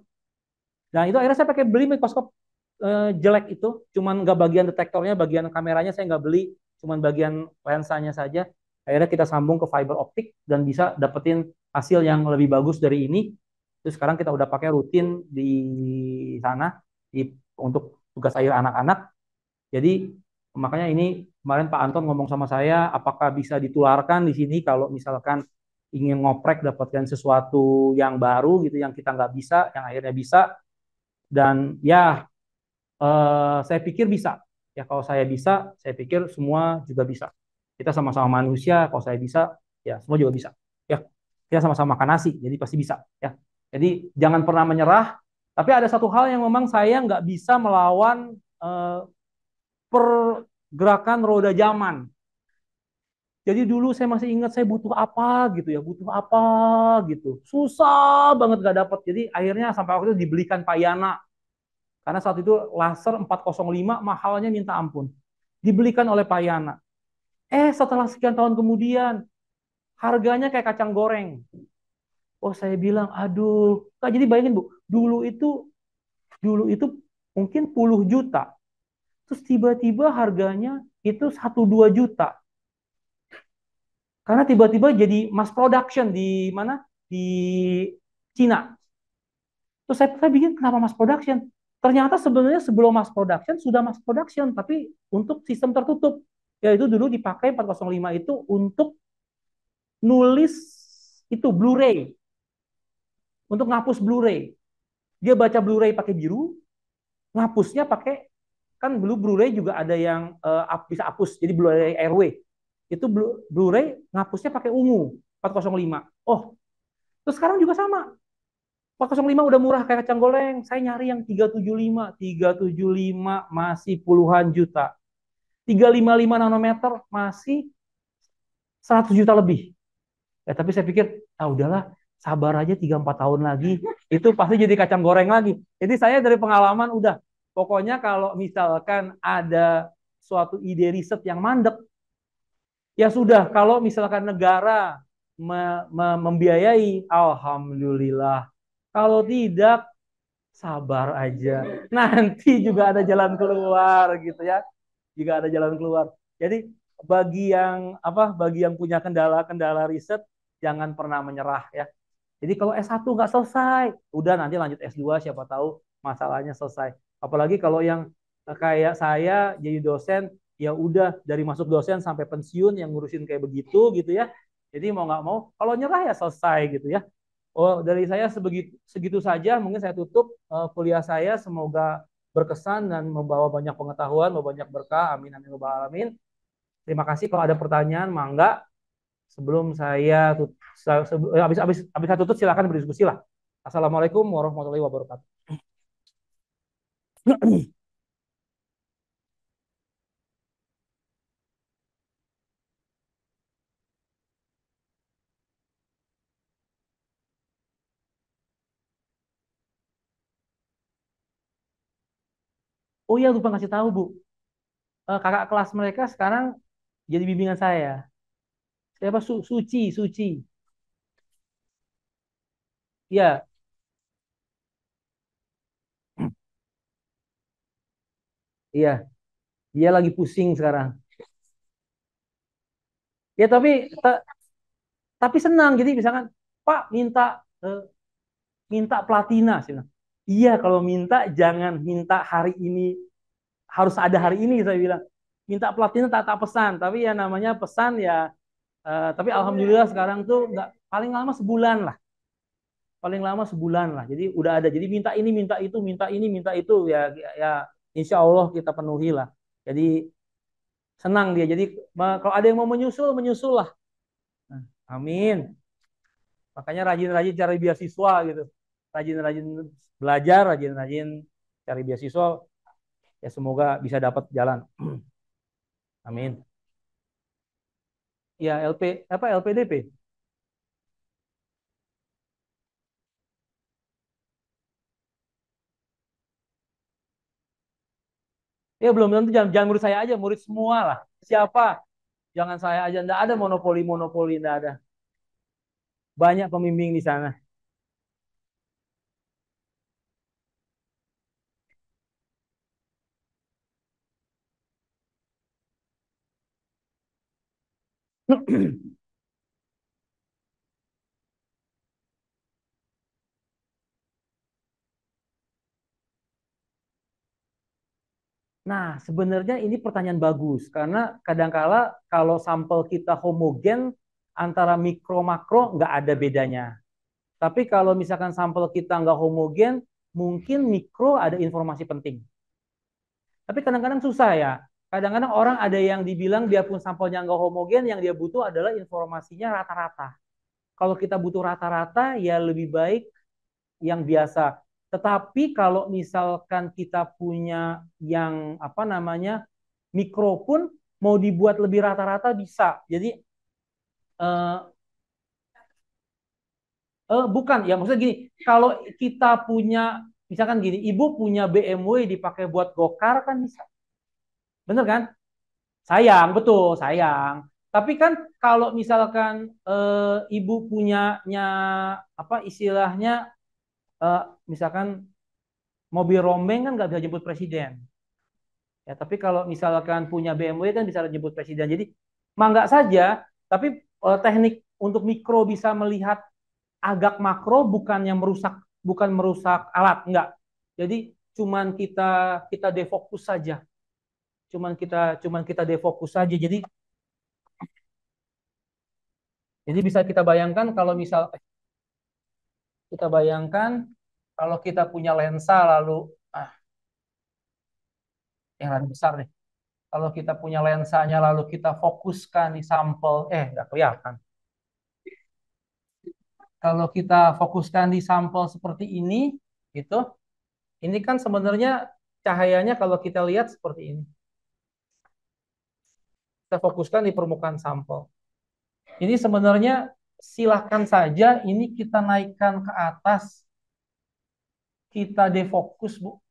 nah itu akhirnya saya pakai beli mikroskop eh, jelek itu cuman nggak bagian detektornya bagian kameranya saya nggak beli cuman bagian lensanya saja akhirnya kita sambung ke fiber optik dan bisa dapetin hasil yang lebih bagus dari ini terus sekarang kita udah pakai rutin di sana di, untuk tugas akhir anak-anak jadi makanya ini kemarin Pak Anton ngomong sama saya apakah bisa ditularkan di sini kalau misalkan ingin ngoprek dapatkan sesuatu yang baru gitu yang kita nggak bisa yang akhirnya bisa dan ya eh, saya pikir bisa ya kalau saya bisa saya pikir semua juga bisa kita sama-sama manusia kalau saya bisa ya semua juga bisa ya kita sama-sama makan nasi jadi pasti bisa ya jadi jangan pernah menyerah tapi ada satu hal yang memang saya nggak bisa melawan eh, pergerakan roda zaman jadi dulu saya masih ingat saya butuh apa gitu ya, butuh apa gitu. Susah banget gak dapat. Jadi akhirnya sampai waktu itu dibelikan payana karena saat itu laser 405 mahalnya minta ampun. Dibelikan oleh Pak Yana. Eh setelah sekian tahun kemudian, harganya kayak kacang goreng. Oh saya bilang, aduh. Kak, jadi bayangin Bu, dulu itu dulu itu mungkin puluh juta. Terus tiba-tiba harganya itu 1-2 juta. Karena tiba-tiba jadi mass production di mana? Di Cina. Terus saya, saya bikin kenapa mass production? ternyata sebenarnya sebelum mass production sudah mass production tapi untuk sistem tertutup yaitu dulu dipakai 405 itu untuk nulis itu Blu-ray untuk ngapus Blu-ray dia baca Blu-ray pakai biru ngapusnya pakai kan dulu Blu-ray juga ada yang uh, bisa hapus jadi Blu-ray RW itu Blu-ray ngapusnya pakai ungu 405 oh terus sekarang juga sama Pak 05 udah murah kayak kacang goreng. Saya nyari yang 375. 375 masih puluhan juta. 355 nanometer masih 100 juta lebih. Ya, tapi saya pikir, ah udahlah, sabar aja 3-4 tahun lagi. Itu pasti jadi kacang goreng lagi. Jadi saya dari pengalaman udah. Pokoknya kalau misalkan ada suatu ide riset yang mandek, ya sudah, kalau misalkan negara me me membiayai, alhamdulillah kalau tidak, sabar aja. Nanti juga ada jalan keluar gitu ya. Juga ada jalan keluar. Jadi bagi yang apa bagi yang punya kendala-kendala riset jangan pernah menyerah ya. Jadi kalau S1 nggak selesai, udah nanti lanjut S2 siapa tahu masalahnya selesai. Apalagi kalau yang kayak saya jadi dosen ya udah dari masuk dosen sampai pensiun yang ngurusin kayak begitu gitu ya. Jadi mau nggak mau, kalau nyerah ya selesai gitu ya. Oh, dari saya sebegitu, segitu saja. Mungkin saya tutup uh, kuliah saya. Semoga berkesan dan membawa banyak pengetahuan, membawa banyak berkah. Amin, amin, robbal alamin. Terima kasih. Kalau ada pertanyaan, mangga. Sebelum saya tutup, eh, habis, habis, habis saya tutup, silakan berdiskusi lah. Assalamualaikum warahmatullahi wabarakatuh. oh iya lupa ngasih tahu bu uh, kakak kelas mereka sekarang jadi bimbingan saya siapa Su Suci Suci Iya, Iya, dia lagi pusing sekarang. Ya tapi ta, tapi senang jadi misalkan Pak minta eh, minta platina sih. Iya, kalau minta jangan minta hari ini harus ada hari ini saya bilang. Minta pelatihnya tak tak pesan, tapi ya namanya pesan ya. Uh, tapi iya. alhamdulillah sekarang tuh nggak paling lama sebulan lah. Paling lama sebulan lah. Jadi udah ada. Jadi minta ini, minta itu, minta ini, minta itu ya ya insya Allah kita penuhi lah. Jadi senang dia. Jadi kalau ada yang mau menyusul, menyusul lah. Nah, amin. Makanya rajin-rajin cari beasiswa gitu rajin-rajin belajar, rajin-rajin cari beasiswa, ya semoga bisa dapat jalan. Amin. Ya LP apa LPDP? Ya belum tentu jangan, jangan murid saya aja, murid semua lah. Siapa? Jangan saya aja. ndak ada monopoli-monopoli, ndak ada. Banyak pembimbing di sana. Nah, sebenarnya ini pertanyaan bagus karena kadangkala kalau sampel kita homogen antara mikro makro nggak ada bedanya. Tapi kalau misalkan sampel kita nggak homogen, mungkin mikro ada informasi penting. Tapi kadang-kadang susah ya kadang-kadang orang ada yang dibilang biarpun sampelnya nggak homogen, yang dia butuh adalah informasinya rata-rata. Kalau kita butuh rata-rata, ya lebih baik yang biasa. Tetapi kalau misalkan kita punya yang apa namanya mikro pun mau dibuat lebih rata-rata bisa. Jadi eh, uh, bukan ya maksudnya gini, kalau kita punya misalkan gini, ibu punya BMW dipakai buat gokar kan bisa Bener kan? Sayang, betul, sayang. Tapi kan kalau misalkan e, ibu punyanya apa istilahnya e, misalkan mobil rombeng kan nggak bisa jemput presiden. Ya, tapi kalau misalkan punya BMW kan bisa jemput presiden. Jadi mangga saja, tapi e, teknik untuk mikro bisa melihat agak makro bukan yang merusak bukan merusak alat, enggak. Jadi cuman kita kita defokus saja cuman kita cuman kita defokus saja jadi jadi bisa kita bayangkan kalau misal eh, kita bayangkan kalau kita punya lensa lalu ah, yang lebih besar nih kalau kita punya lensanya lalu kita fokuskan di sampel eh nggak kelihatan kalau kita fokuskan di sampel seperti ini gitu ini kan sebenarnya cahayanya kalau kita lihat seperti ini kita fokuskan di permukaan sampel. Ini sebenarnya silahkan saja ini kita naikkan ke atas, kita defokus bu,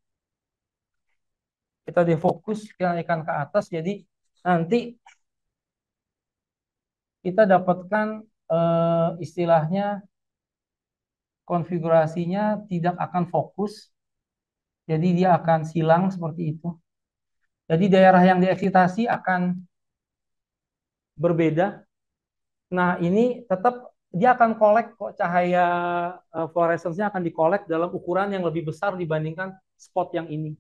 kita defokus kita naikkan ke atas, jadi nanti kita dapatkan eh, istilahnya konfigurasinya tidak akan fokus, jadi dia akan silang seperti itu. Jadi daerah yang dieksitasi akan berbeda. Nah, ini tetap dia akan kolek kok cahaya e, fluorescence-nya akan dikolek dalam ukuran yang lebih besar dibandingkan spot yang ini.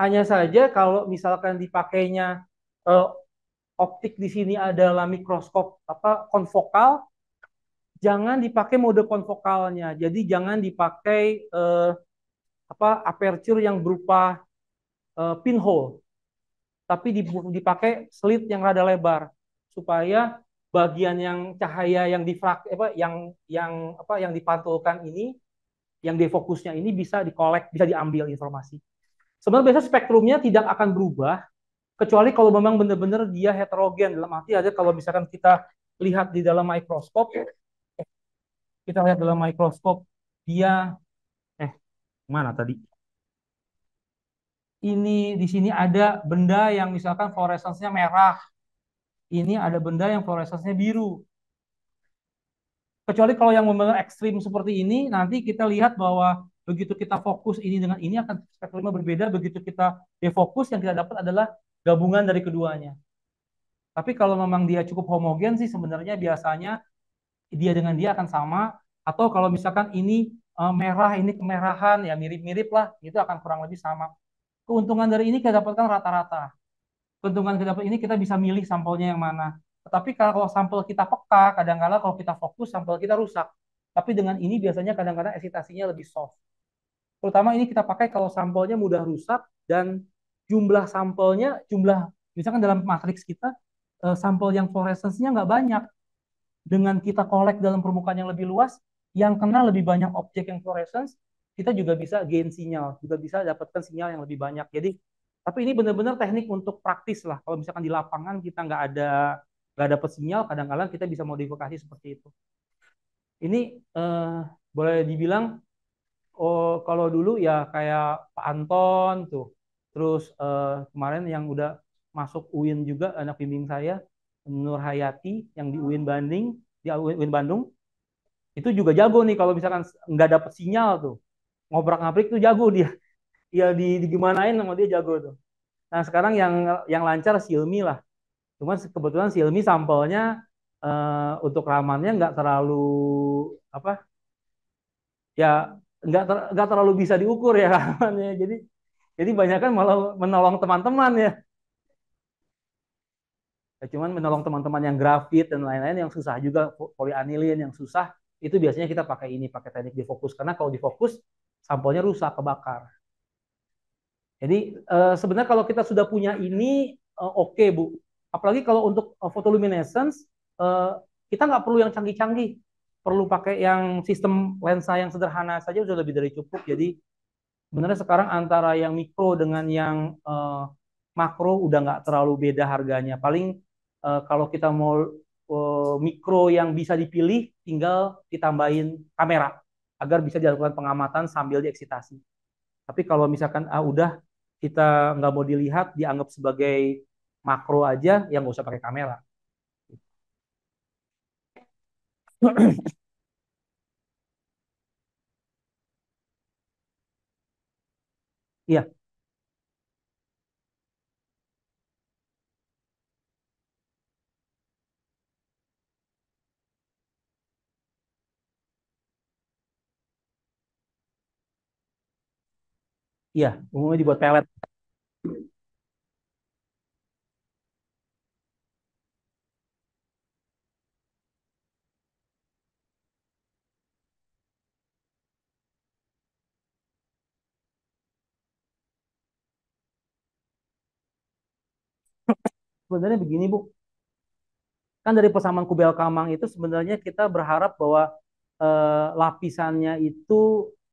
Hanya saja kalau misalkan dipakainya uh, optik di sini adalah mikroskop apa konvokal, jangan dipakai mode konvokalnya. Jadi jangan dipakai uh, apa aperture yang berupa uh, pinhole, tapi dipakai slit yang rada lebar supaya bagian yang cahaya yang difrak apa yang yang apa yang dipantulkan ini yang defokusnya ini bisa dikolek bisa diambil informasi sebenarnya biasanya spektrumnya tidak akan berubah kecuali kalau memang benar-benar dia heterogen dalam arti ada kalau misalkan kita lihat di dalam mikroskop kita lihat dalam mikroskop dia eh mana tadi ini di sini ada benda yang misalkan fluoresensnya merah ini ada benda yang fluoresensnya biru. Kecuali kalau yang benar ekstrim seperti ini, nanti kita lihat bahwa begitu kita fokus ini dengan ini akan spektrumnya berbeda, begitu kita defokus yang kita dapat adalah gabungan dari keduanya. Tapi kalau memang dia cukup homogen sih sebenarnya biasanya dia dengan dia akan sama. Atau kalau misalkan ini eh, merah, ini kemerahan, ya mirip-mirip lah, itu akan kurang lebih sama. Keuntungan dari ini kita dapatkan rata-rata keuntungan kita dapat ini kita bisa milih sampelnya yang mana. Tetapi kalau sampel kita peka, kadang kadang kalau kita fokus sampel kita rusak. Tapi dengan ini biasanya kadang-kadang eksitasinya lebih soft. Terutama ini kita pakai kalau sampelnya mudah rusak dan jumlah sampelnya, jumlah misalkan dalam matriks kita eh, sampel yang fluorescence-nya nggak banyak. Dengan kita collect dalam permukaan yang lebih luas, yang kena lebih banyak objek yang fluorescence, kita juga bisa gain sinyal, juga bisa dapatkan sinyal yang lebih banyak. Jadi tapi ini benar-benar teknik untuk praktis lah kalau misalkan di lapangan kita nggak ada nggak dapat sinyal kadang-kadang kita bisa modifikasi seperti itu ini eh, boleh dibilang oh kalau dulu ya kayak Pak Anton tuh terus eh, kemarin yang udah masuk UIN juga anak bimbing saya Nur Hayati yang di UIN Bandung di UIN Bandung itu juga jago nih kalau misalkan nggak dapat sinyal tuh ngobrak-ngabrik tuh jago dia ya di, di gimanain sama dia jago tuh. Nah sekarang yang yang lancar Silmi lah. Cuman kebetulan Silmi sampelnya uh, untuk ramannya nggak terlalu apa ya nggak ter, nggak terlalu bisa diukur ya ramannya. Jadi jadi banyak kan malah menolong teman-teman ya. ya. Cuman menolong teman-teman yang grafit dan lain-lain yang susah juga polianilin yang susah itu biasanya kita pakai ini pakai teknik difokus karena kalau difokus sampelnya rusak kebakar. Jadi eh, sebenarnya kalau kita sudah punya ini eh, oke okay, bu. Apalagi kalau untuk uh, photoluminescence uh, kita nggak perlu yang canggih-canggih. Perlu pakai yang sistem lensa yang sederhana saja sudah lebih dari cukup. Jadi sebenarnya sekarang antara yang mikro dengan yang makro udah nggak terlalu beda harganya. Paling kalau kita mau mikro yang bisa dipilih, tinggal ditambahin kamera agar bisa dilakukan pengamatan sambil dieksitasi. Tapi kalau misalkan ah udah kita nggak mau dilihat dianggap sebagai makro aja yang nggak usah pakai kamera iya Iya, umumnya dibuat pelet. sebenarnya begini Bu. Kan dari pesaman Kubel Kamang itu sebenarnya kita berharap bahwa eh, lapisannya itu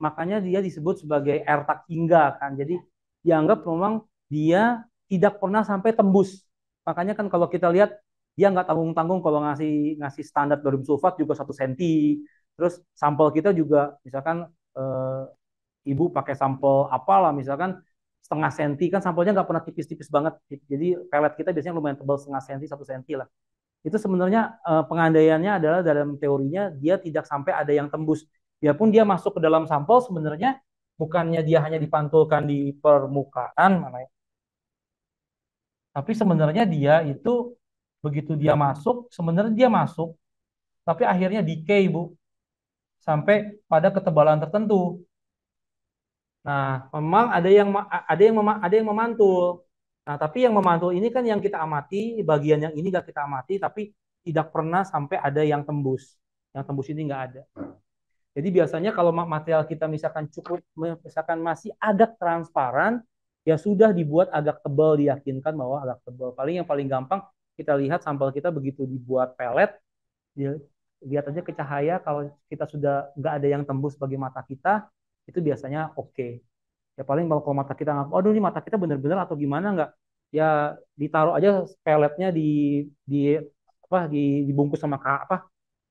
makanya dia disebut sebagai ertak hingga kan. Jadi dianggap memang dia tidak pernah sampai tembus. Makanya kan kalau kita lihat dia nggak tanggung-tanggung kalau ngasih ngasih standar barium sulfat juga satu senti. Terus sampel kita juga misalkan eh, ibu pakai sampel apalah misalkan setengah senti kan sampelnya nggak pernah tipis-tipis banget. Jadi pelet kita biasanya lumayan tebal setengah senti satu senti lah. Itu sebenarnya eh, pengandaiannya adalah dalam teorinya dia tidak sampai ada yang tembus biarpun ya dia masuk ke dalam sampel sebenarnya bukannya dia hanya dipantulkan di permukaan mana ya tapi sebenarnya dia itu begitu dia masuk sebenarnya dia masuk tapi akhirnya decay bu sampai pada ketebalan tertentu nah memang ada yang ada yang ada yang memantul nah tapi yang memantul ini kan yang kita amati bagian yang ini gak kita amati tapi tidak pernah sampai ada yang tembus yang tembus ini nggak ada jadi biasanya kalau material kita misalkan cukup misalkan masih agak transparan ya sudah dibuat agak tebal diyakinkan bahwa agak tebal. Paling yang paling gampang kita lihat sampel kita begitu dibuat pelet ya, lihat aja ke cahaya kalau kita sudah nggak ada yang tembus bagi mata kita itu biasanya oke. Okay. Ya paling kalau mata kita nggak, aduh ini mata kita benar-benar atau gimana nggak? Ya ditaruh aja peletnya di di apa di, dibungkus sama apa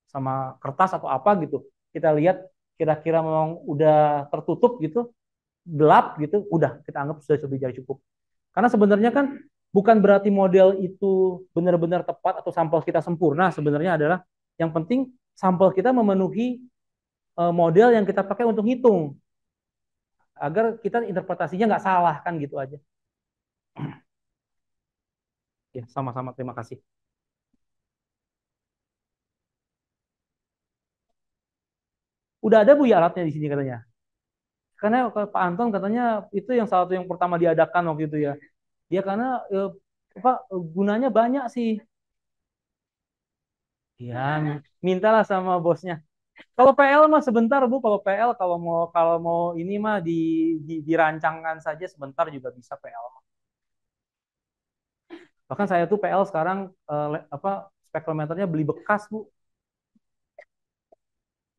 sama kertas atau apa gitu kita lihat kira-kira memang udah tertutup gitu, gelap gitu, udah kita anggap sudah lebih dari cukup. Karena sebenarnya kan bukan berarti model itu benar-benar tepat atau sampel kita sempurna. Sebenarnya adalah yang penting sampel kita memenuhi e, model yang kita pakai untuk hitung agar kita interpretasinya nggak salah kan gitu aja. Ya sama-sama terima kasih. Udah ada Bu ya alatnya di sini katanya. Karena Pak Anton katanya itu yang salah satu yang pertama diadakan waktu itu ya. Ya karena eh, apa gunanya banyak sih. Ya, mintalah sama bosnya. Kalau PL mah sebentar Bu, kalau PL kalau mau kalau mau ini mah di, di dirancangkan saja sebentar juga bisa PL. Bahkan saya tuh PL sekarang eh, apa spektrometernya beli bekas Bu.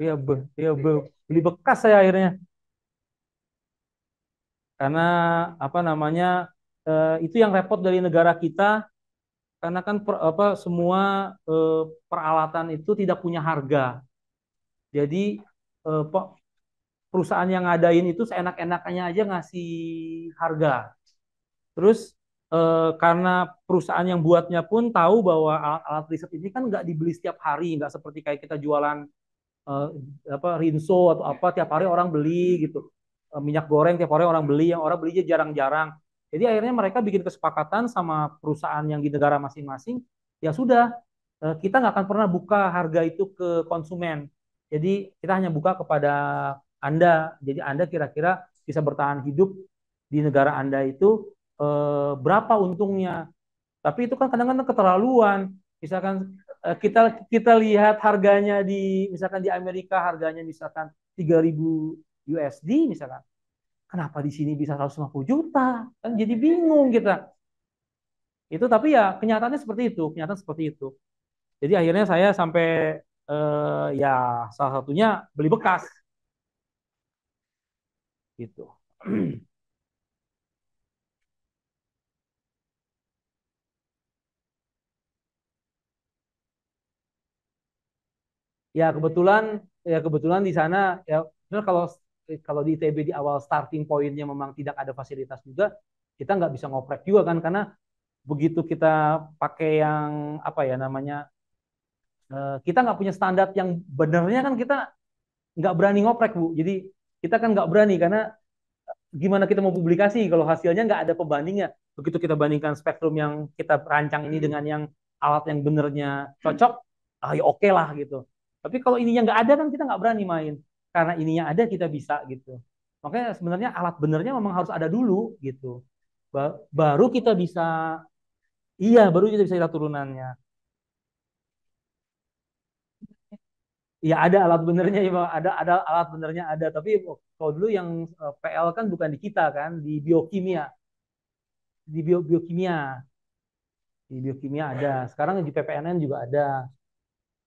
Iya, be, iya be. beli bekas saya akhirnya. Karena apa namanya eh, itu yang repot dari negara kita karena kan per, apa semua eh, peralatan itu tidak punya harga. Jadi eh, perusahaan yang ngadain itu seenak-enaknya aja ngasih harga. Terus eh, karena perusahaan yang buatnya pun tahu bahwa alat-alat riset ini kan nggak dibeli setiap hari, nggak seperti kayak kita jualan uh, apa rinso atau apa tiap hari orang beli gitu uh, minyak goreng tiap hari orang beli yang orang belinya jarang-jarang jadi akhirnya mereka bikin kesepakatan sama perusahaan yang di negara masing-masing ya sudah uh, kita nggak akan pernah buka harga itu ke konsumen jadi kita hanya buka kepada anda jadi anda kira-kira bisa bertahan hidup di negara anda itu uh, berapa untungnya tapi itu kan kadang-kadang keterlaluan Misalkan eh, kita kita lihat harganya di misalkan di Amerika harganya misalkan 3000 USD misalkan. Kenapa di sini bisa 150 juta? Kan jadi bingung kita. Itu tapi ya kenyataannya seperti itu, kenyataan seperti itu. Jadi akhirnya saya sampai eh, ya salah satunya beli bekas. Gitu. ya kebetulan ya kebetulan di sana ya benar kalau kalau di ITB di awal starting pointnya memang tidak ada fasilitas juga kita nggak bisa ngoprek juga kan karena begitu kita pakai yang apa ya namanya eh, kita nggak punya standar yang benernya kan kita nggak berani ngoprek bu jadi kita kan nggak berani karena eh, gimana kita mau publikasi kalau hasilnya nggak ada pembandingnya begitu kita bandingkan spektrum yang kita rancang ini dengan yang alat yang benernya cocok ah ya oke okay lah gitu tapi kalau ininya nggak ada kan kita nggak berani main. Karena ininya ada kita bisa gitu. Makanya sebenarnya alat benernya memang harus ada dulu gitu. Baru kita bisa, iya baru kita bisa lihat turunannya. iya ada alat benernya ya, ada ada alat benernya ada. Tapi kalau dulu yang eh, PL kan bukan di kita kan, di biokimia, di bio biokimia, di biokimia ada. Sekarang di PPNN juga ada.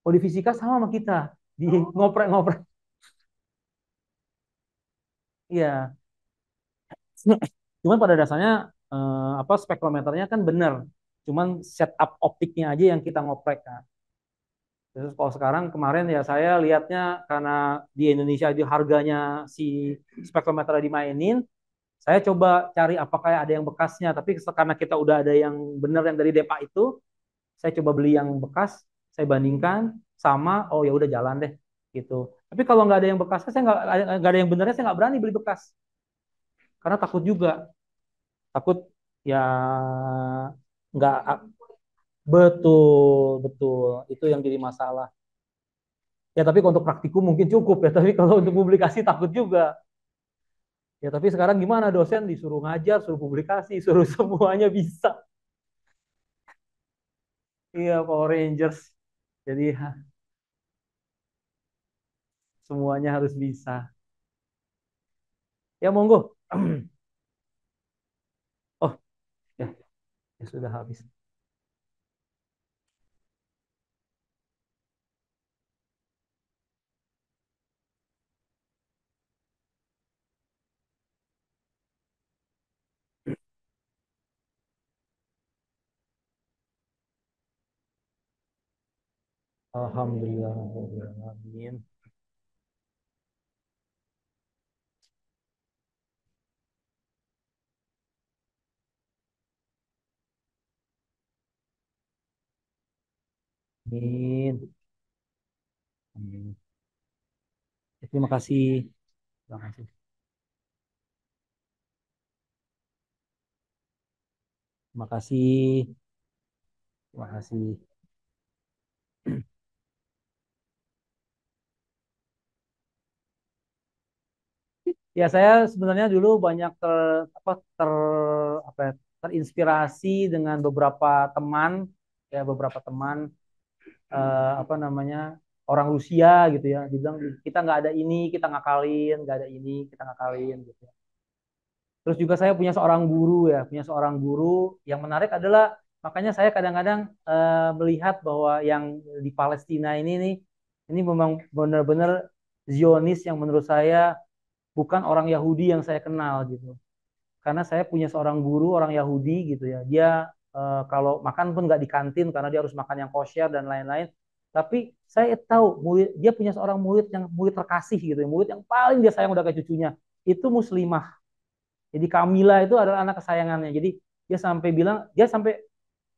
Kalau di fisika sama sama kita, di oh. ngoprek-ngoprek. Iya. Cuman pada dasarnya eh, apa spektrometernya kan benar. Cuman setup optiknya aja yang kita ngoprek kan. Terus kalau sekarang kemarin ya saya lihatnya karena di Indonesia itu harganya si spektrometer dimainin, saya coba cari apakah ada yang bekasnya. Tapi karena kita udah ada yang benar yang dari Depa itu, saya coba beli yang bekas saya bandingkan sama oh ya udah jalan deh gitu tapi kalau nggak ada yang bekasnya saya eh, nggak ada yang benernya saya nggak berani beli bekas karena takut juga takut ya nggak ah, betul betul itu yang jadi masalah ya tapi untuk praktikum mungkin cukup ya tapi kalau untuk publikasi takut juga ya tapi sekarang gimana dosen disuruh ngajar suruh publikasi suruh semuanya bisa Iya Power Rangers. Jadi semuanya harus bisa. Ya monggo. Oh, ya, ya sudah habis. Alhamdulillah. Amin. Amin. Amin. Eh, terima kasih. Terima kasih. Terima kasih. Terima kasih. Ya saya sebenarnya dulu banyak ter apa ter apa ya, terinspirasi dengan beberapa teman ya beberapa teman eh, apa namanya orang Rusia gitu ya dibilang kita nggak ada ini kita ngakalin nggak ada ini kita ngakalin gitu ya. Terus juga saya punya seorang guru ya punya seorang guru yang menarik adalah makanya saya kadang-kadang eh, melihat bahwa yang di Palestina ini nih ini memang benar-benar Zionis yang menurut saya bukan orang Yahudi yang saya kenal gitu. Karena saya punya seorang guru orang Yahudi gitu ya. Dia e, kalau makan pun nggak di kantin karena dia harus makan yang kosher dan lain-lain. Tapi saya tahu murid dia punya seorang murid yang murid terkasih gitu, ya. murid yang paling dia sayang udah kayak cucunya. Itu muslimah. Jadi Kamila itu adalah anak kesayangannya. Jadi dia sampai bilang dia sampai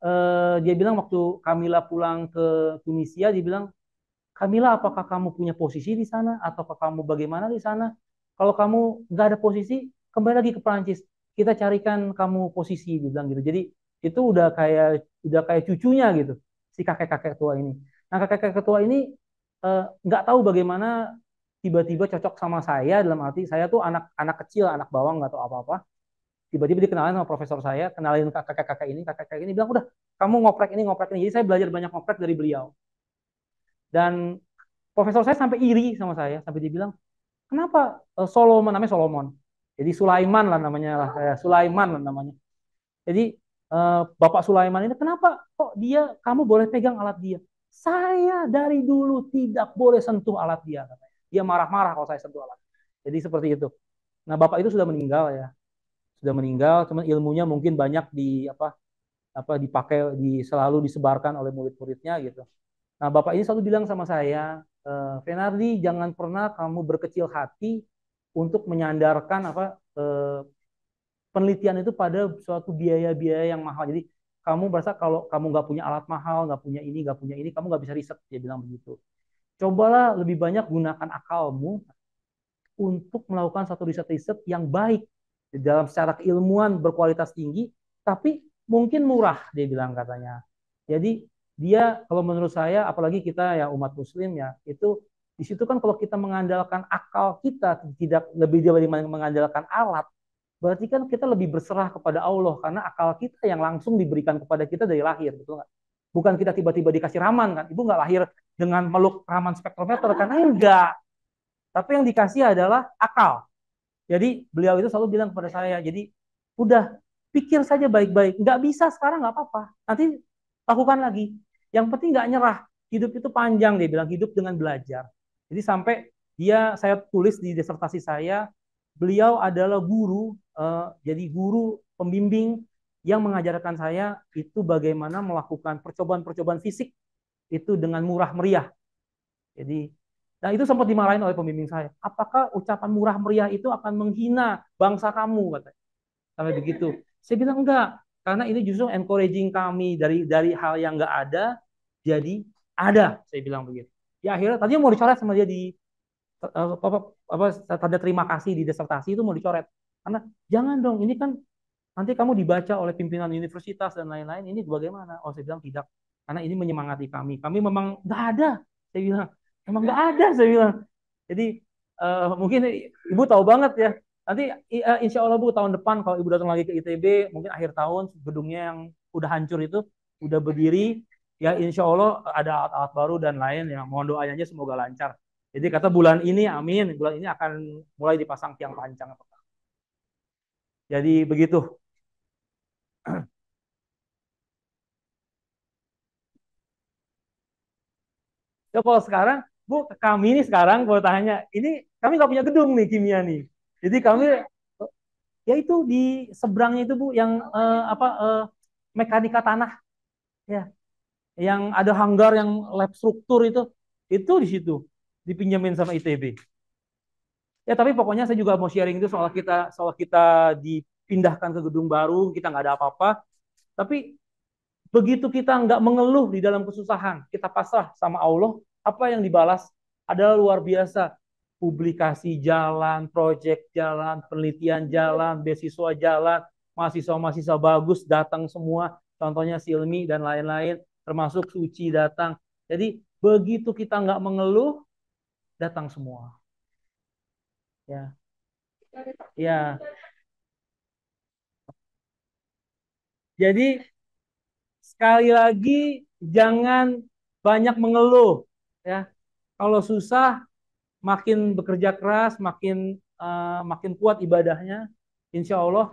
e, dia bilang waktu Kamila pulang ke Tunisia dia bilang Kamila apakah kamu punya posisi di sana ataukah kamu bagaimana di sana? kalau kamu nggak ada posisi kembali lagi ke Perancis kita carikan kamu posisi bilang gitu jadi itu udah kayak udah kayak cucunya gitu si kakek kakek tua ini nah kakek kakek tua ini eh, nggak uh, tahu bagaimana tiba-tiba cocok sama saya dalam arti saya tuh anak anak kecil anak bawang nggak tahu apa apa tiba-tiba dikenalin sama profesor saya kenalin kakek kakek ini kakek kakek ini bilang udah kamu ngoprek ini ngoprek ini jadi saya belajar banyak ngoprek dari beliau dan profesor saya sampai iri sama saya sampai dia bilang Kenapa eh, Solomon namanya Solomon? Jadi Sulaiman lah namanya lah, eh, Sulaiman lah namanya. Jadi eh, Bapak Sulaiman ini kenapa kok dia kamu boleh pegang alat dia? Saya dari dulu tidak boleh sentuh alat dia katanya. Dia marah-marah kalau saya sentuh alat. Jadi seperti itu. Nah, Bapak itu sudah meninggal ya. Sudah meninggal, cuman ilmunya mungkin banyak di apa apa dipakai di selalu disebarkan oleh murid-muridnya gitu. Nah, Bapak ini selalu bilang sama saya, eh, Fenardi jangan pernah kamu berkecil hati untuk menyandarkan apa uh, penelitian itu pada suatu biaya-biaya yang mahal. Jadi kamu merasa kalau kamu nggak punya alat mahal, nggak punya ini, nggak punya ini, kamu nggak bisa riset. Dia bilang begitu. Cobalah lebih banyak gunakan akalmu untuk melakukan satu riset-riset yang baik dalam secara keilmuan berkualitas tinggi, tapi mungkin murah. Dia bilang katanya. Jadi dia kalau menurut saya apalagi kita ya umat muslim ya itu di situ kan kalau kita mengandalkan akal kita tidak lebih dari mengandalkan alat berarti kan kita lebih berserah kepada Allah karena akal kita yang langsung diberikan kepada kita dari lahir betul nggak bukan kita tiba-tiba dikasih raman kan ibu nggak lahir dengan meluk raman spektrometer kan enggak tapi yang dikasih adalah akal jadi beliau itu selalu bilang kepada saya jadi udah pikir saja baik-baik nggak bisa sekarang nggak apa-apa nanti lakukan lagi yang penting nggak nyerah. Hidup itu panjang dia bilang hidup dengan belajar. Jadi sampai dia saya tulis di disertasi saya beliau adalah guru eh, jadi guru pembimbing yang mengajarkan saya itu bagaimana melakukan percobaan-percobaan fisik itu dengan murah meriah. Jadi Nah itu sempat dimarahin oleh pembimbing saya. Apakah ucapan murah meriah itu akan menghina bangsa kamu? Katanya. Sampai begitu. Saya bilang enggak. Karena ini justru encouraging kami dari dari hal yang enggak ada jadi ada saya bilang begitu ya akhirnya tadinya mau dicoret sama dia di eh, apa, apa, apa tanda terima kasih di disertasi itu mau dicoret karena jangan dong ini kan nanti kamu dibaca oleh pimpinan universitas dan lain-lain ini bagaimana oh saya bilang tidak karena ini menyemangati kami kami memang nggak ada saya bilang memang nggak ada saya bilang jadi uh, mungkin ibu tahu banget ya nanti uh, insya Allah bu tahun depan kalau ibu datang lagi ke ITB mungkin akhir tahun gedungnya yang udah hancur itu udah berdiri ya insya Allah ada alat-alat baru dan lain yang mohon doanya aja semoga lancar jadi kata bulan ini amin bulan ini akan mulai dipasang tiang panjang jadi begitu ya kalau sekarang bu kami ini sekarang kalau tanya ini kami nggak punya gedung nih kimia nih jadi kami ya itu di seberangnya itu bu yang eh, apa eh, mekanika tanah ya yang ada hanggar yang lab struktur itu itu di situ dipinjamin sama ITB. Ya tapi pokoknya saya juga mau sharing itu soal kita soal kita dipindahkan ke gedung baru kita nggak ada apa-apa. Tapi begitu kita nggak mengeluh di dalam kesusahan kita pasrah sama Allah apa yang dibalas adalah luar biasa publikasi jalan, proyek jalan, penelitian jalan, beasiswa jalan, mahasiswa-mahasiswa bagus datang semua, contohnya Silmi dan lain-lain termasuk suci datang. Jadi begitu kita nggak mengeluh, datang semua. Ya, ya. Jadi sekali lagi jangan banyak mengeluh ya. Kalau susah makin bekerja keras, makin uh, makin kuat ibadahnya, insya Allah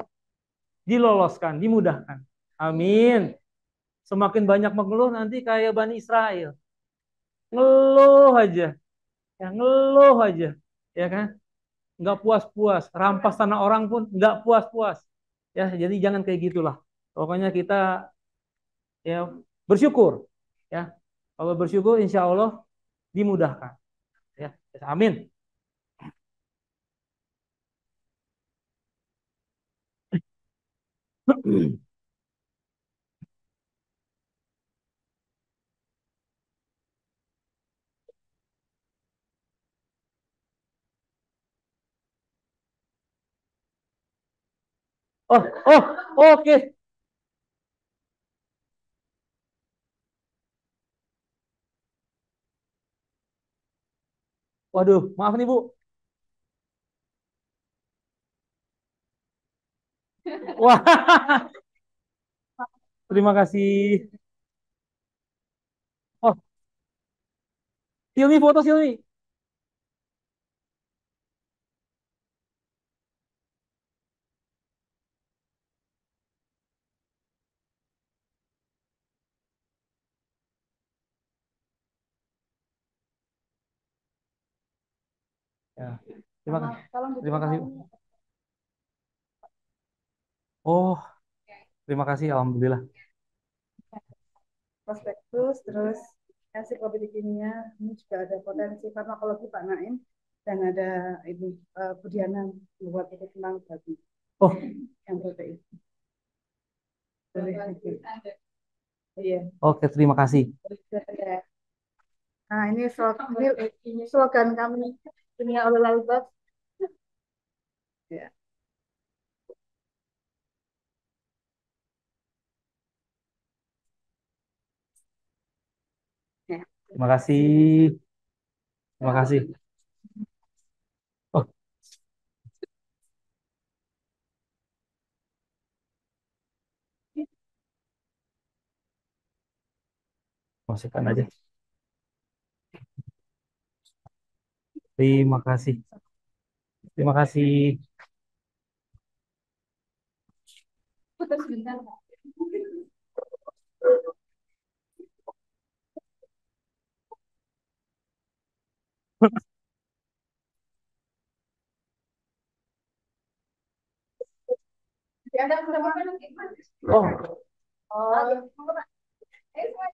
diloloskan, dimudahkan. Amin. Semakin banyak mengeluh nanti kayak Bani Israel. Ngeluh aja. Ya ngeluh aja. Ya kan? Nggak puas-puas. Rampas tanah orang pun nggak puas-puas. Ya, jadi jangan kayak gitulah. Pokoknya kita ya bersyukur. Ya, kalau bersyukur insya Allah dimudahkan. Ya, amin. Mm-hmm. Oh, oh oh oke okay. Waduh, maaf nih Bu. Wah. Terima kasih. Oh. Silmi foto Silmi. Terima kasih. Terima ya. kasih. Oh, terima kasih. Alhamdulillah. Prospektus, terus hasil kompetensi kimia, ini juga ada potensi farmakologi Pak Naim, dan ada ini uh, Budiana buat itu tentang babi oh. yang protein. Iya. Oke, terima kasih. Nah, ini slogan, slogan kami dunia oleh lalu ya ya terima kasih terima kasih oh masukkan aja terima kasih terima kasih putus sebentar Oh. Oh. Iya.